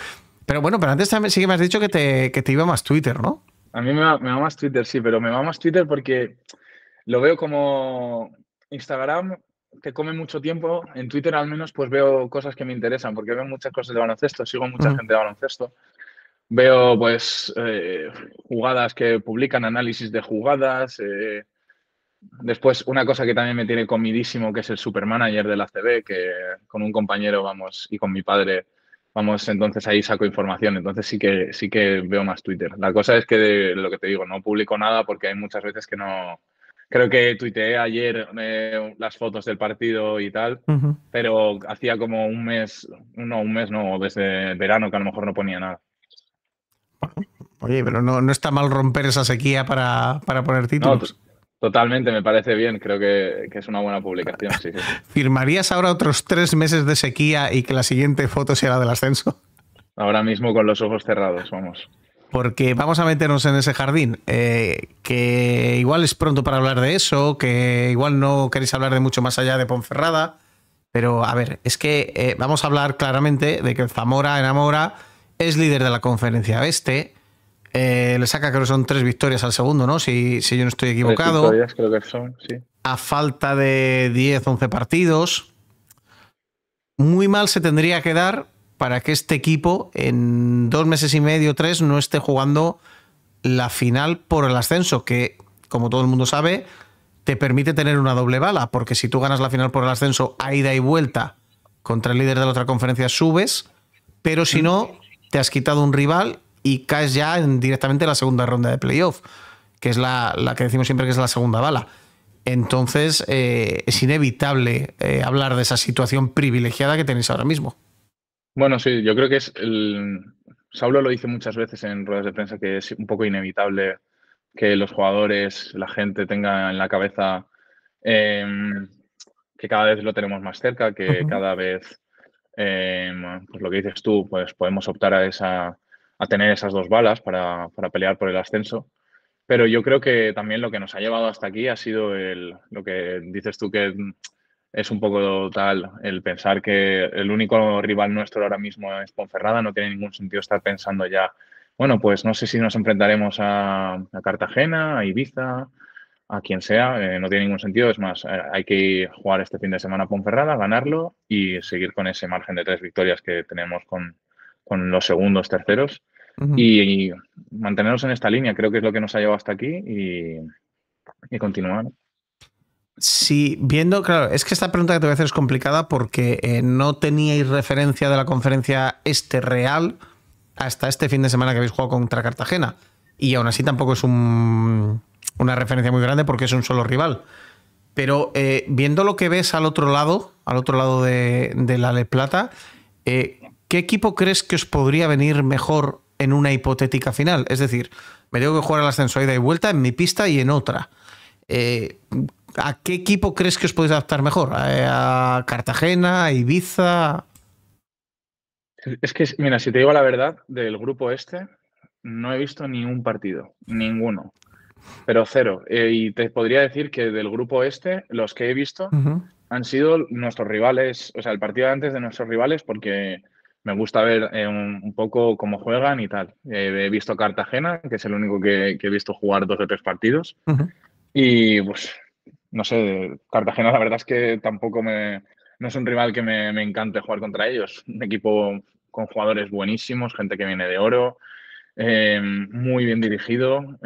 Speaker 1: Pero bueno, pero antes también sí que me has dicho que te, que te iba más Twitter, ¿no?
Speaker 6: A mí me va, más Twitter, sí, pero me va más Twitter porque lo veo como Instagram que come mucho tiempo. En Twitter al menos pues veo cosas que me interesan, porque veo muchas cosas de baloncesto, sigo mucha gente de baloncesto. Veo pues eh, jugadas que publican, análisis de jugadas, eh, Después, una cosa que también me tiene comidísimo, que es el supermanager de la CB, que con un compañero, vamos, y con mi padre, vamos, entonces ahí saco información. Entonces sí que, sí que veo más Twitter. La cosa es que, lo que te digo, no publico nada porque hay muchas veces que no... Creo que tuiteé ayer eh, las fotos del partido y tal, pero hacía como un mes, no, un mes no, desde verano que a lo mejor no ponía nada.
Speaker 1: Oye, pero no, está mal romper esa sequía para, poner títulos. Pues,
Speaker 6: Totalmente, me parece bien, creo que, es una buena publicación.
Speaker 1: ¿Firmarías ahora otros tres meses de sequía y que la siguiente foto sea la del ascenso?
Speaker 6: Ahora mismo con los ojos cerrados, vamos.
Speaker 1: Porque vamos a meternos en ese jardín, eh, que igual es pronto para hablar de eso, que igual no queréis hablar de mucho más allá de Ponferrada, pero a ver, es que eh, vamos a hablar claramente de que Zamora enamora, es líder de la conferencia este. Eh, le saca, creo que son tres victorias al segundo, ¿no? Si, si yo no estoy equivocado. A falta de 10, 11 partidos. Muy mal se tendría que dar para que este equipo en dos meses y medio, tres, no esté jugando la final por el ascenso, que, como todo el mundo sabe, te permite tener una doble bala, porque si tú ganas la final por el ascenso a ida y vuelta contra el líder de la otra conferencia, subes, pero si mm. no, te has quitado un rival y caes ya directamente en la segunda ronda de playoff, que es la, que decimos siempre que es la segunda bala. Entonces eh, es inevitable eh, hablar de esa situación privilegiada que tenéis ahora mismo.
Speaker 6: Bueno, sí, yo creo que es Saulo lo dice muchas veces en ruedas de prensa que es un poco inevitable que los jugadores, la gente tenga en la cabeza em, que cada vez lo tenemos más cerca, que cada vez, em, pues lo que dices tú, pues podemos optar a esa a tener esas dos balas para, pelear por el ascenso. Pero yo creo que también lo que nos ha llevado hasta aquí ha sido el, lo que dices tú que es un poco tal, el pensar que el único rival nuestro ahora mismo es Ponferrada, no tiene ningún sentido estar pensando ya, bueno, pues no sé si nos enfrentaremos a, Cartagena, a Ibiza, a quien sea, eh, no tiene ningún sentido. Es más, eh, hay que jugar este fin de semana a Ponferrada, ganarlo y seguir con ese margen de tres victorias que tenemos con los segundos, terceros y, manteneros mantenernos en esta línea creo que es lo que nos ha llevado hasta aquí y, continuar.
Speaker 1: Sí, viendo, claro, es que esta pregunta que te voy a hacer es complicada porque eh, no teníais referencia de la conferencia este real hasta este fin de semana que habéis jugado contra Cartagena. Y aún así tampoco es un, una referencia muy grande porque es un solo rival. Pero eh, viendo lo que ves al otro lado, al otro lado de, la Le Plata, eh, ¿qué equipo crees que os podría venir mejor en una hipotética final. Es decir, me tengo que jugar el ascenso ida y vuelta en mi pista y en otra. Eh, ¿A qué equipo crees que os podéis adaptar mejor? ¿A Cartagena, a Ibiza?
Speaker 6: Es que, mira, si te digo la verdad, del grupo este no he visto ni un partido, ninguno, pero cero. Eh, y te podría decir que del grupo este, los que he visto han sido nuestros rivales, o sea, el partido antes de nuestros rivales, porque me gusta ver eh, un, poco cómo juegan y tal. Eh, he visto Cartagena, que es el único que, he visto jugar dos o tres partidos. Y pues, no sé, Cartagena la verdad es que tampoco me... No es un rival que me, encante jugar contra ellos. Un equipo con jugadores buenísimos, gente que viene de oro, eh, muy bien dirigido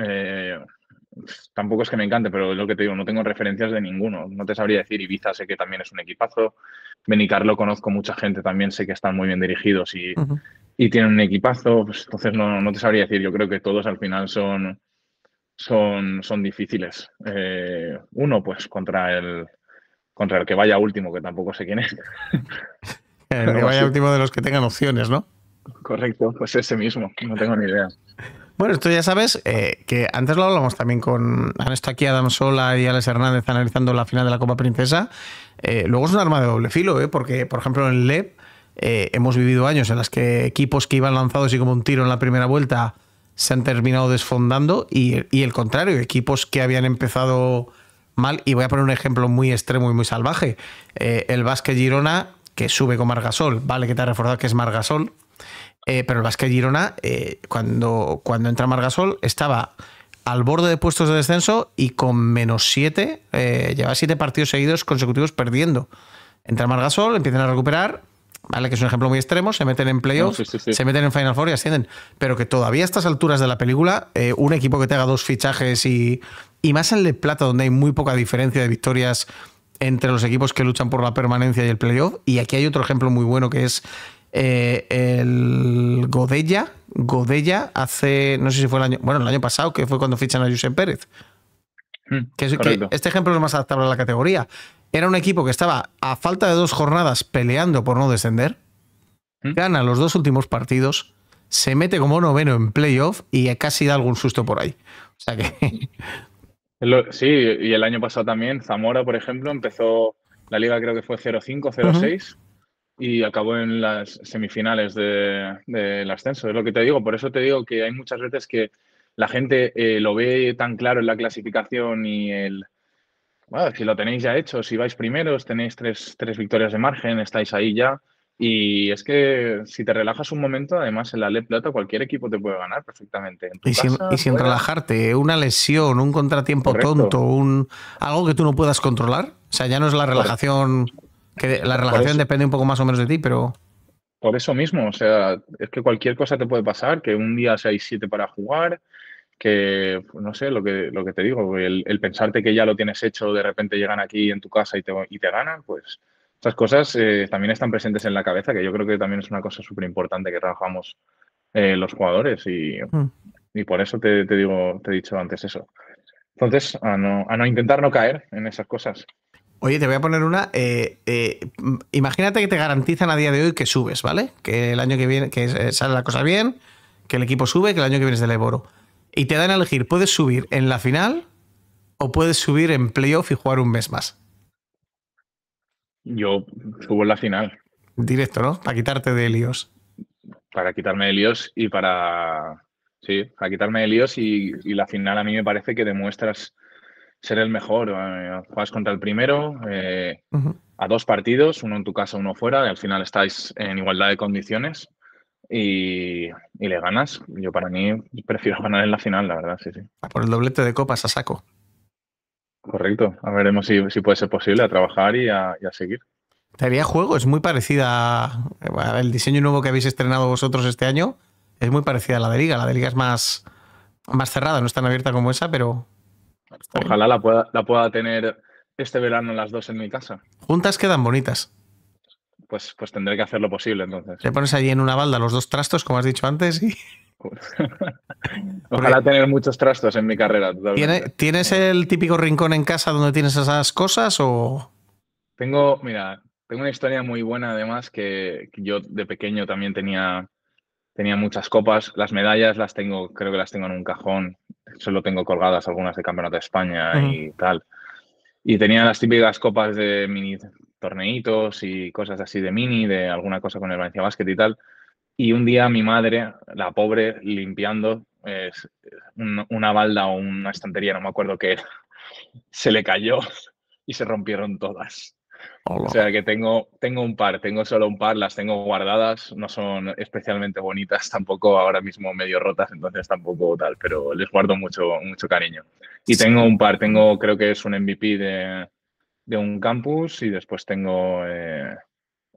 Speaker 6: tampoco es que me encante, pero es lo que te digo, no tengo referencias de ninguno. No te sabría decir, Ibiza sé que también es un equipazo. Benicarlo conozco mucha gente, también sé que están muy bien dirigidos y, tienen un equipazo. Pues, entonces no, te sabría decir, yo creo que todos al final son, son, son difíciles. Eh, uno, pues contra el, contra el que vaya último, que tampoco sé quién es.
Speaker 1: <laughs> el que vaya último de los que tengan opciones, ¿no?
Speaker 6: Correcto, pues ese mismo, no tengo ni idea.
Speaker 1: Bueno, tú ya sabes eh, que antes lo hablamos también con. Han estado aquí Adam Sola y Alex Hernández analizando la final de la Copa Princesa. Eh, luego es un arma de doble filo, eh, porque, por ejemplo, en el LEP hemos vivido años en las que equipos que iban lanzados y como un tiro en la primera vuelta se han terminado desfondando y, el contrario, equipos que habían empezado mal. Y voy a poner un ejemplo muy extremo y muy salvaje: el Vasque Girona, que sube con Margasol, vale que te ha reforzado que es Margasol, eh, pero el Basket Girona, eh, cuando, cuando entra Margasol, estaba al borde de puestos de descenso y con menos 7, eh, lleva 7 partidos seguidos consecutivos perdiendo. Entra Margasol, empiezan a recuperar, ¿vale? Que es un ejemplo muy extremo, se meten en playoffs, se meten en Final Four y ascienden. Pero que todavía a estas alturas de la película, un equipo que te haga dos fichajes y, y más en de Plata, donde hay muy poca diferencia de victorias entre los equipos que luchan por la permanencia y el playoff. Y aquí hay otro ejemplo muy bueno que es eh, el Godella, Godella hace, no sé si fue el año, bueno, el año pasado, que fue cuando fichan a Josep Pérez. Mm, este ejemplo es más adaptable a la categoría. Era un equipo que estaba a falta de dos jornadas peleando por no descender, mm. gana los dos últimos partidos, se mete como noveno en playoff y casi da algún susto por ahí. O sea que. <laughs>
Speaker 6: Sí, y el año pasado también, Zamora, por ejemplo, empezó la liga, creo que fue 0-5, 0-6 y acabó en las semifinales del de, ascenso. Es lo que te digo, por eso te digo que hay muchas veces que la gente eh, lo ve tan claro en la clasificación y el... Bueno, si lo tenéis ya hecho, si vais primeros, tenéis tres, victorias de margen, estáis ahí ya. Y es que si te relajas un momento, además en la led Plata cualquier equipo te puede ganar perfectamente. y, sin,
Speaker 1: relajarte, ¿eh? una lesión, un contratiempo tonto, un algo que tú no puedas controlar. O sea, ya no es la relajación que la relación depende un poco más o menos de ti, pero.
Speaker 6: Por eso mismo, o sea, es que cualquier cosa te puede pasar, que un día hay siete para jugar, que no sé lo que, lo que te digo, el, pensarte que ya lo tienes hecho, de repente llegan aquí en tu casa y te, y te ganan, pues esas cosas eh, también están presentes en la cabeza, que yo creo que también es una cosa súper importante que trabajamos eh, los jugadores mm. y, por eso te, te, digo, te he dicho antes eso. Entonces, a no, a no intentar no caer en esas cosas.
Speaker 1: Oye, te voy a poner una. Eh, eh, imagínate que te garantizan a día de hoy que subes, ¿vale? Que el año que viene, que eh, sale la cosa bien, que el equipo sube, que el año que viene es del Leboro. Y te dan a elegir, puedes subir en la final o puedes subir en playoff y jugar un mes más.
Speaker 6: Yo subo en la final.
Speaker 1: Directo, ¿no? Para quitarte de líos.
Speaker 6: Para quitarme de líos y para. Sí, para quitarme de líos y la final a mí me parece que demuestras ser el mejor. Eh, juegas contra el primero eh, a dos partidos, uno en tu casa, uno fuera, y al final estáis en igualdad de condiciones y, y, le ganas. Yo para mí prefiero <laughs> ganar en la final, la verdad, sí, sí.
Speaker 1: Ah, por el doblete de copas a saco.
Speaker 6: Correcto. A veremos si, puede ser posible, a trabajar y a, y a seguir.
Speaker 1: juego es muy parecida. Eh, el diseño nuevo que habéis estrenado vosotros este año es muy parecida a la de Liga. La de Liga es más, más cerrada, no es tan abierta como esa, pero
Speaker 6: pues, Ojalá la pueda, pueda tener este verano las dos en mi casa.
Speaker 1: Juntas quedan bonitas.
Speaker 6: Pues, pues tendré que hacer lo posible entonces. Te
Speaker 1: pones allí en una balda los dos trastos, como has dicho antes, y.
Speaker 6: <laughs> Ojalá tener muchos trastos en mi carrera. ¿Tienes,
Speaker 1: ¿Tienes el típico rincón en casa donde tienes esas cosas o.?
Speaker 6: Tengo, mira, tengo una historia muy buena además que yo de pequeño también tenía tenía muchas copas, las medallas las tengo, creo que las tengo en un cajón, solo tengo colgadas algunas de Campeonato de España y tal. Y tenía las típicas copas de mini torneitos y cosas así de mini, de alguna cosa con el Valencia Basket y tal. Y un día mi madre, la pobre, limpiando una balda o una estantería, no me acuerdo qué <laughs> se le cayó y se rompieron todas. O sea que tengo, tengo un par, tengo solo un par, las tengo guardadas, no son especialmente bonitas <laughs> tampoco, ahora mismo medio rotas, entonces tampoco tal, pero les guardo mucho, mucho cariño.
Speaker 1: Y tengo un par,
Speaker 6: tengo, creo que es un MVP de, de un campus y después tengo eh,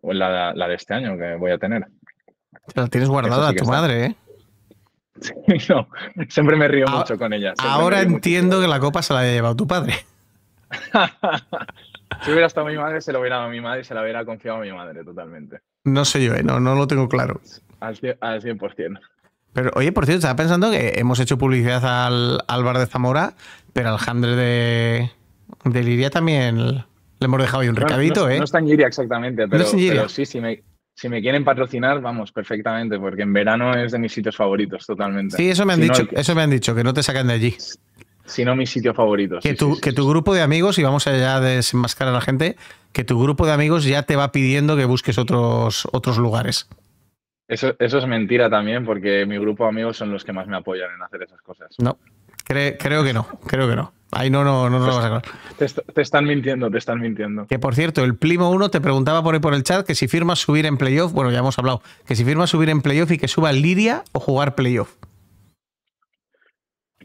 Speaker 6: la, la, de este año que voy a tener.
Speaker 1: la tienes guardada tu madre, ¿eh? <laughs> Sí, no,
Speaker 6: siempre me río ah, mucho con ella. Ahora
Speaker 1: entiendo que la copa se la ha llevado tu padre.
Speaker 6: <laughs> Si hubiera estado mi madre, se lo hubiera dado a mi madre y se la hubiera confiado a mi madre totalmente.
Speaker 1: No sé yo, ¿eh? no, no lo tengo claro.
Speaker 6: Al, 100%.
Speaker 1: Pero, oye, por cierto, estaba pensando que hemos hecho publicidad al, bar de Zamora, pero al Jandre de, de Liria también le hemos dejado ahí un recadito, ¿eh? No
Speaker 6: está en Liria exactamente, pero, sí, si me, si me, quieren patrocinar, vamos, perfectamente, porque en verano es de mis sitios favoritos, totalmente. Sí, eso me han dicho,
Speaker 1: eso me han dicho, que no te sacan de allí
Speaker 6: si no mi sitio favorito. Que,
Speaker 1: tu, que tu grupo de amigos, y vamos allá a desenmascarar a la gente, que tu grupo de amigos ya te va pidiendo que busques otros, otros lugares.
Speaker 6: Eso, es mentira también, porque mi grupo de amigos son los que más me apoyan en hacer esas cosas.
Speaker 1: No, creo que no, creo que no. Ahí no, no, lo vas a ganar
Speaker 6: Te, están mintiendo, te están mintiendo.
Speaker 1: Que por cierto, el Primo 1 te preguntaba por ahí por el chat que si firmas subir en playoff, bueno, ya hemos hablado, que si firmas subir en playoff y que suba Lidia o jugar playoff.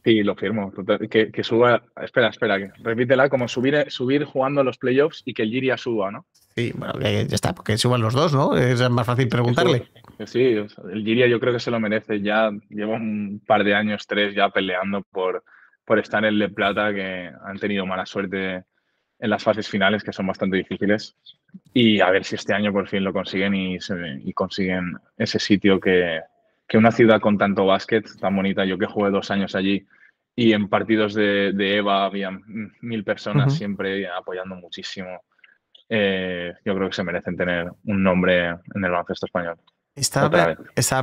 Speaker 6: Sí, lo firmo. que, que, suba. Espera, espera, repítela como subir, subir jugando los playoffs y que el Giria suba, ¿no?
Speaker 1: Sí, bueno, ya está, que suban los dos, ¿no? Es más fácil preguntarle.
Speaker 6: sí, el Giria yo creo que se lo merece. Ya lleva un par de años, tres, ya peleando por, por estar en el de Plata, que han tenido mala suerte en las fases finales, que son bastante difíciles. Y a ver si este año por fin lo consiguen y, y consiguen ese sitio que, que una ciudad con tanto básquet tan bonita, yo que jugué dos años allí, y en partidos de, EVA había mil personas siempre apoyando muchísimo. Eh, yo creo que se merecen tener un nombre en el baloncesto español. Estaba,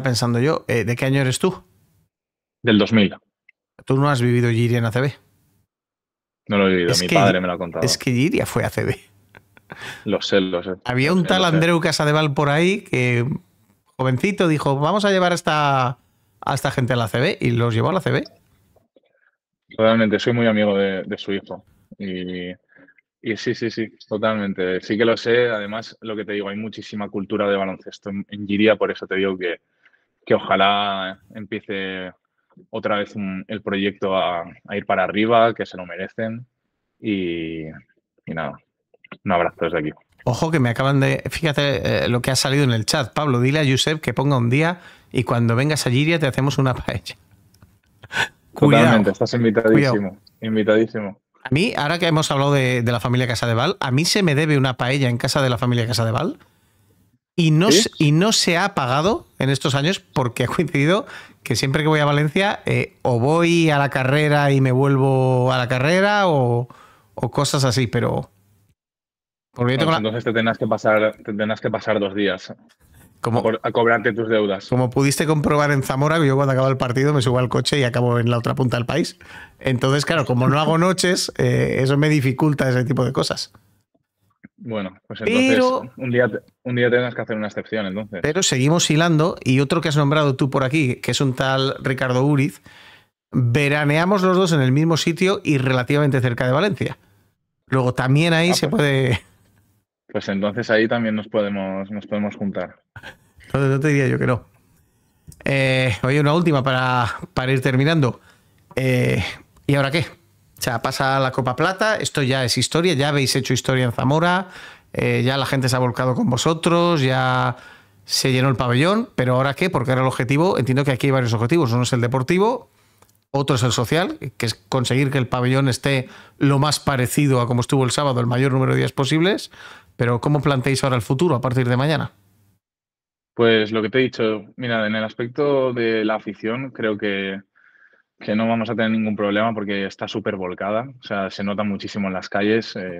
Speaker 1: pensando yo, eh, ¿de qué año eres tú? Del 2000. ¿Tú no has vivido Giria en ACB?
Speaker 6: No lo he vivido, mi padre me lo ha
Speaker 1: contado. Es que Giria fue ACB. Lo sé, lo sé. Había un tal Andreu Casadeval por ahí que, jovencito, dijo, vamos a llevar esta, a esta gente a la ACB y los llevó a la ACB.
Speaker 6: Totalmente, soy muy amigo de, su hijo. Y, sí, sí, sí, totalmente. Sí que lo sé. Además, lo que te digo, hay muchísima cultura de baloncesto en, Giria, por eso te digo que, ojalá empiece otra vez el proyecto a, ir para arriba, que se lo merecen. Y, nada, un abrazo desde aquí.
Speaker 1: Ojo que me acaban de. Fíjate eh, lo que ha salido en el chat. Pablo, dile a Josep que ponga un día y cuando vengas a Giria te hacemos una paella.
Speaker 6: Totalmente, estás invitadísimo. Invitadísimo.
Speaker 1: A mí, ahora que hemos hablado de, la familia Casa de Val, a mí se me debe una paella en casa de la familia Casa de Val y no, y no se ha pagado en estos años porque ha coincidido que siempre que voy a Valencia eh, o voy a la carrera y me vuelvo a la carrera o, cosas así, pero... entonces,
Speaker 6: te, tendrás que pasar, que pasar dos días. Como, a tus deudas.
Speaker 1: Como pudiste comprobar en Zamora, que yo cuando acabo el partido me subo al coche y acabo en la otra punta del país. Entonces, claro, como no hago noches, <laughs> eh, eso me dificulta ese tipo de cosas.
Speaker 6: Bueno, pues entonces pero, un, día, un día tengas que hacer una excepción, entonces.
Speaker 1: Pero seguimos hilando y otro que has nombrado tú por aquí, que es un tal Ricardo Uriz, veraneamos los dos en el mismo sitio y relativamente cerca de Valencia. Luego también ahí ah, se pues. puede
Speaker 6: pues entonces ahí también nos podemos, nos podemos juntar.
Speaker 1: No, te diría yo que no. Eh, oye, una última para, ir terminando. Eh, ¿Y ahora qué? O sea, pasa la Copa Plata, esto ya es historia, ya habéis hecho historia en Zamora, eh, ya la gente se ha volcado con vosotros, ya se llenó el pabellón, pero ahora qué? Porque era el objetivo, entiendo que aquí hay varios objetivos, uno es el deportivo, otro es el social, que es conseguir que el pabellón esté lo más parecido a como estuvo el sábado, el mayor número de días posibles, pero ¿cómo planteáis ahora el futuro a partir de mañana?
Speaker 6: Pues lo que te he dicho, mira, en el aspecto de la afición creo que, que no vamos a tener ningún problema porque está súper volcada, o sea, se nota muchísimo en las calles. Eh,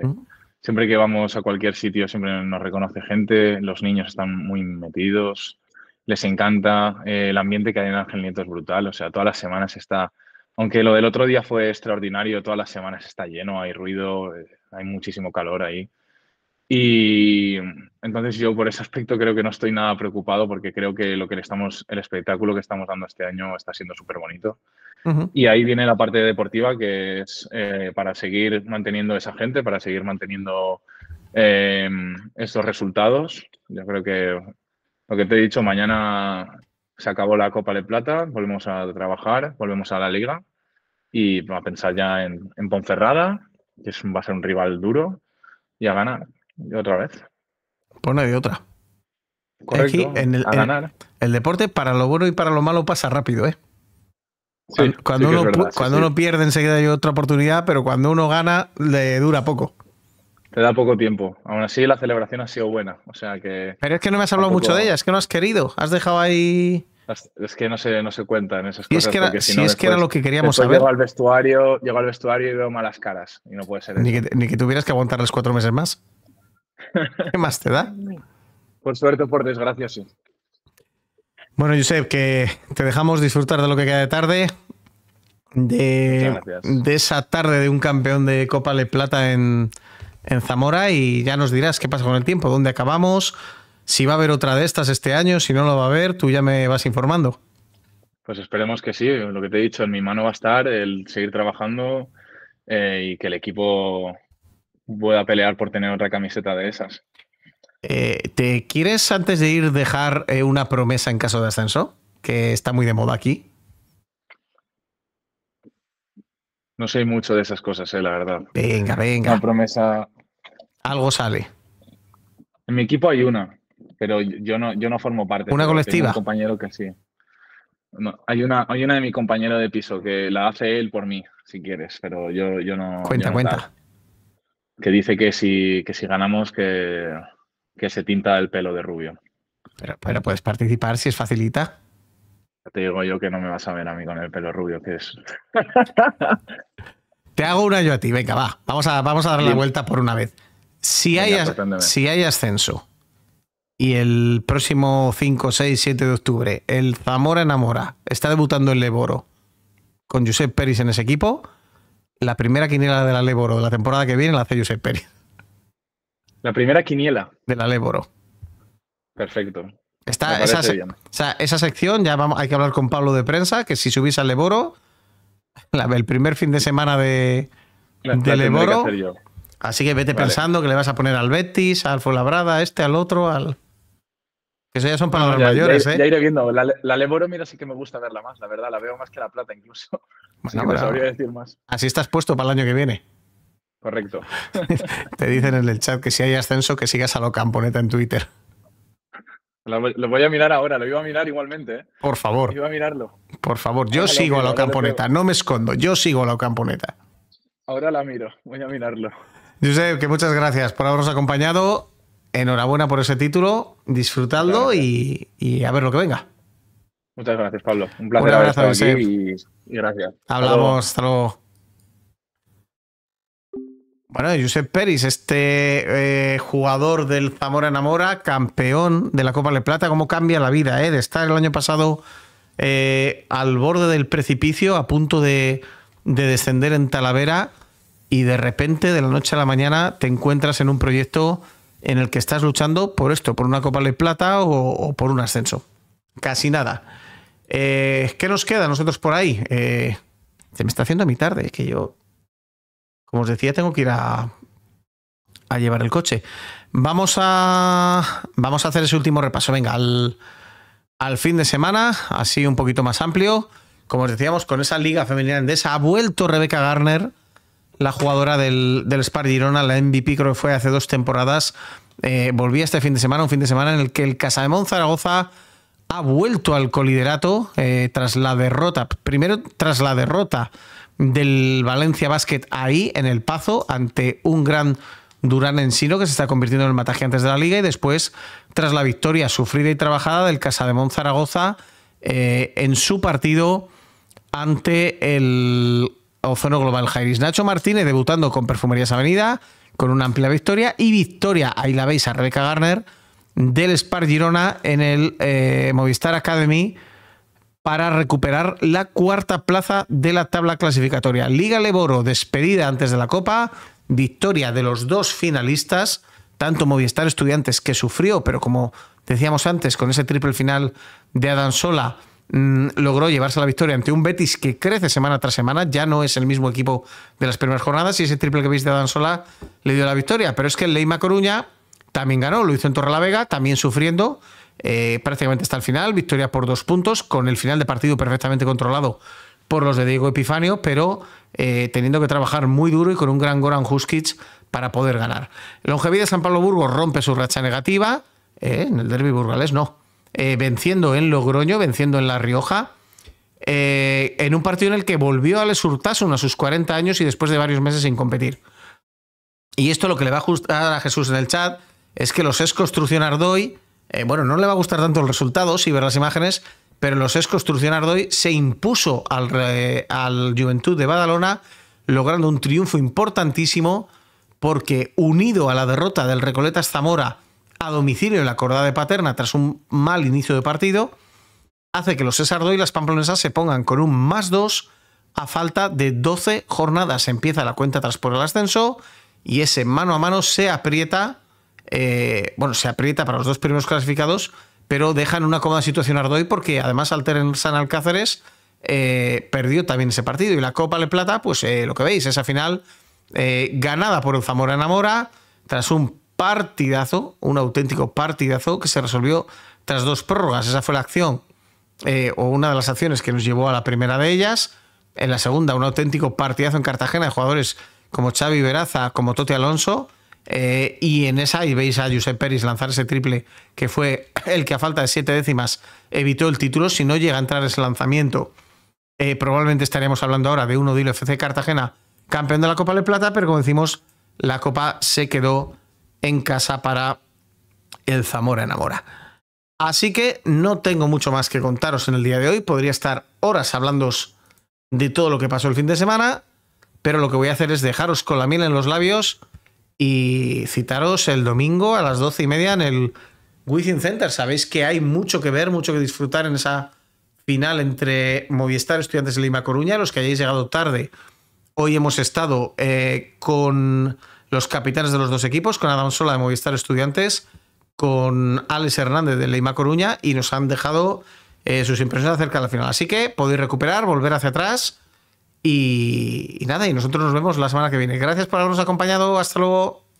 Speaker 6: siempre que vamos a cualquier sitio siempre nos reconoce gente, los niños están muy metidos, les encanta, eh, el ambiente que hay en Ángel Nieto es brutal, o sea, todas las semanas está, aunque lo del otro día fue extraordinario, todas las semanas está lleno, hay ruido, eh, hay muchísimo calor ahí. Y entonces yo por ese aspecto creo que no estoy nada preocupado porque creo que lo que le estamos, el espectáculo que estamos dando este año está siendo súper bonito. Y ahí viene la parte deportiva que es eh, para seguir manteniendo esa gente, para seguir manteniendo em, esos estos resultados. Yo creo que lo que te he dicho, mañana se acabó la Copa de Plata, volvemos a trabajar, volvemos a la liga y a pensar ya en, Ponferrada, que va a ser un rival duro, y a ganar otra vez.
Speaker 1: Pues no hay otra. en el, el deporte, para lo bueno y para lo malo, pasa rápido, ¿eh? cuando, uno, cuando uno pierde enseguida hay otra oportunidad, pero cuando uno gana le dura poco.
Speaker 6: Te da poco tiempo. Aún así la celebración ha sido buena. O sea que. Pero
Speaker 1: es que no me has hablado mucho de ella, es que no has querido. Has dejado ahí.
Speaker 6: Es que no se, no se cuentan esas y cosas. Es si, es que era lo que queríamos saber. Llego al vestuario, al vestuario y veo malas caras. Y no puede ser. Ni, Que, ni
Speaker 1: que tuvieras que aguantarles cuatro meses más. ¿Qué más te da?
Speaker 6: Por suerte o por desgracia, sí.
Speaker 1: Bueno, Josep, que te dejamos disfrutar de lo que queda de tarde. De, de esa tarde de un campeón de Copa de Plata en, Zamora y ya nos dirás qué pasa con el tiempo, dónde acabamos, si va a haber otra de estas este año, si no lo va a haber, tú ya me vas informando.
Speaker 6: Pues esperemos que sí, lo que te he dicho, en mi mano va a estar el seguir trabajando eh, y que el equipo Voy a pelear por tener otra camiseta de esas.
Speaker 1: Eh, ¿Te quieres antes de ir dejar eh, una promesa en caso de ascenso? Que está muy de moda aquí.
Speaker 6: No sé mucho de esas cosas, eh, la verdad. Venga, venga. Una promesa.
Speaker 1: Algo sale.
Speaker 6: En mi equipo hay una, pero yo no, yo no formo parte. ¿Una colectiva? Un compañero que sí. No, hay, una, hay una de mi compañero de piso que la hace él por mí, si quieres, pero yo, yo no. Cuenta, cuenta que dice que si, que si ganamos que, que se tinta el pelo de rubio.
Speaker 1: Pero, puedes participar si es facilita.
Speaker 6: Te digo yo que no me vas a ver a mí con el pelo rubio, que
Speaker 1: es. <laughs> Te hago una yo a ti, venga, va. Vamos a, vamos a dar la vuelta por una vez. Si, hay, pues, si hay ascenso y el próximo 5, 6, 7 de octubre el Zamora enamora, está debutando en Leboro con Josep Peris en ese equipo, la primera quiniela de la Leboro de la temporada que viene la hace Josep Pérez.
Speaker 6: La primera quiniela.
Speaker 1: De la Leboro. Perfecto. Está esa, O sea, esa sección, ya vamos, hay que hablar con Pablo de prensa, que si subís al Leboro, el primer fin de semana de, Así que vete pensando que le vas a poner al Betis, al Fulabrada, este, al otro, al. Que eso ya son palabras ah, mayores, ¿eh? Ya iré
Speaker 6: viendo. La, Leboro, mira, sí que me gusta verla más, la verdad. La veo más que la plata, incluso.
Speaker 1: <laughs> no sabría decir más. Así estás puesto para el año que viene. Correcto. <laughs> Te dicen en el chat que si hay ascenso, que sigas a lo camponeta en Twitter.
Speaker 6: Lo, voy a mirar ahora, lo iba a mirar igualmente. ¿eh?
Speaker 1: Por favor. Iba a mirarlo. Por favor, yo sigo a lo camponeta, no me escondo, yo sigo a lo camponeta.
Speaker 6: Ahora la miro, voy a mirarlo.
Speaker 1: Josep, que muchas gracias por habernos acompañado enhorabuena por ese título, disfrutadlo y, a ver lo que venga.
Speaker 6: Muchas gracias, Pablo. Un placer Un haber estado aquí
Speaker 3: y, gracias. Hablamos,
Speaker 1: hasta luego. Bueno, Josep Peris, este eh, jugador del Zamora enamora, campeón de la Copa de Plata, cómo cambia la vida, eh? De estar el año pasado eh, al borde del precipicio, a punto de, de descender en Talavera, y de repente, de la noche a la mañana, te encuentras en un proyecto en el que estás luchando por esto, por una Copa de Plata o, por un ascenso. Casi nada. Eh, ¿Qué nos queda nosotros por ahí? Eh, se me está haciendo a mi tarde, que yo, como os decía, tengo que ir a, llevar el coche. Vamos a, vamos a hacer ese último repaso, venga, al, fin de semana, así un poquito más amplio. Como os decíamos, con esa liga femenina endesa ha vuelto Rebeca Garner la jugadora del, del Spar Girona, la MVP creo que fue hace dos temporadas, eh, volvía este fin de semana, un fin de semana en el que el Casa Casademón Zaragoza ha vuelto al coliderato eh, tras la derrota, primero tras la derrota del Valencia Basket ahí en el Pazo ante un gran Durán Ensino que se está convirtiendo en el mataje antes de la liga y después tras la victoria sufrida y trabajada del Casademón Zaragoza eh, en su partido ante el Ozono Global Jairis. Nacho Martínez debutando con Perfumerías Avenida, con una amplia victoria. Y victoria, ahí la veis a Rebeca Garner, del Spar Girona en el eh, Movistar Academy para recuperar la cuarta plaza de la tabla clasificatoria. Liga Leboro, despedida antes de la Copa, victoria de los dos finalistas, tanto Movistar Estudiantes que sufrió, pero como decíamos antes, con ese triple final de Adán Sola Mm, logró llevarse la victoria ante un Betis que crece semana tras semana, ya no es el mismo equipo de las primeras jornadas y ese triple que veis de Dan Sola le dio la victoria, pero es que el Leima Coruña también ganó, lo hizo en Vega, también sufriendo eh, prácticamente hasta el final, victoria por dos puntos, con el final de partido perfectamente controlado por los de Diego Epifanio, pero eh, teniendo que trabajar muy duro y con un gran Goran Huskic para poder ganar. de San Pablo Burgo rompe su racha negativa, eh, en el derby burgalés no, eh, venciendo en Logroño, venciendo en La Rioja, eh, en un partido en el que volvió al Urtasun a sus 40 años y después de varios meses sin competir. Y esto lo que le va a gustar a Jesús en el chat es que los es Construcción Ardoy, eh, bueno, no le va a gustar tanto el resultado si ver las imágenes, pero los es Construcción Ardoy se impuso al, al Juventud de Badalona, logrando un triunfo importantísimo porque unido a la derrota del Recoleta Zamora a domicilio en la cordada de Paterna tras un mal inicio de partido, hace que los Cesardo y las Pamplonesas se pongan con un más 2 a falta de 12 jornadas. Empieza la cuenta tras por el ascenso y ese mano a mano se aprieta, eh, bueno, se aprieta para los dos primeros clasificados, pero deja en una cómoda situación Ardoy porque además al tener San Alcáceres eh, perdió también ese partido y la Copa de Plata, pues eh, lo que veis, esa final ganada por el Zamora-Namora, tras un partidazo, un auténtico partidazo que se resolvió tras dos prórrogas. Esa fue la acción eh, o una de las acciones que nos llevó a la primera de ellas. En la segunda, un auténtico partidazo en Cartagena de jugadores como Xavi Veraza, como Tote Alonso. Eh, y en esa, y veis a Josep Peris lanzar ese triple que fue el que a falta de siete décimas evitó el título. Si no llega a entrar ese lanzamiento, eh, probablemente estaríamos hablando ahora de uno de FC Cartagena, campeón de la Copa de Plata, pero como decimos, la Copa se quedó en casa para el Zamora Enamora. Así que no tengo mucho más que contaros en el día de hoy. Podría estar horas hablándoos de todo lo que pasó el fin de semana, pero lo que voy a hacer es dejaros con la miel en los labios y citaros el domingo a las doce y media en el Within Center. Sabéis que hay mucho que ver, mucho que disfrutar en esa final entre Movistar Estudiantes de Lima Coruña. Los que hayáis llegado tarde, hoy hemos estado eh, con los capitanes de los dos equipos, con Adam Sola de Movistar Estudiantes, con Alex Hernández de Leima Coruña, y nos han dejado eh, sus impresiones acerca de la final. Así que podéis recuperar, volver hacia atrás. Y, y nada, y nosotros nos vemos la semana que viene. Gracias por habernos acompañado.
Speaker 5: Hasta luego.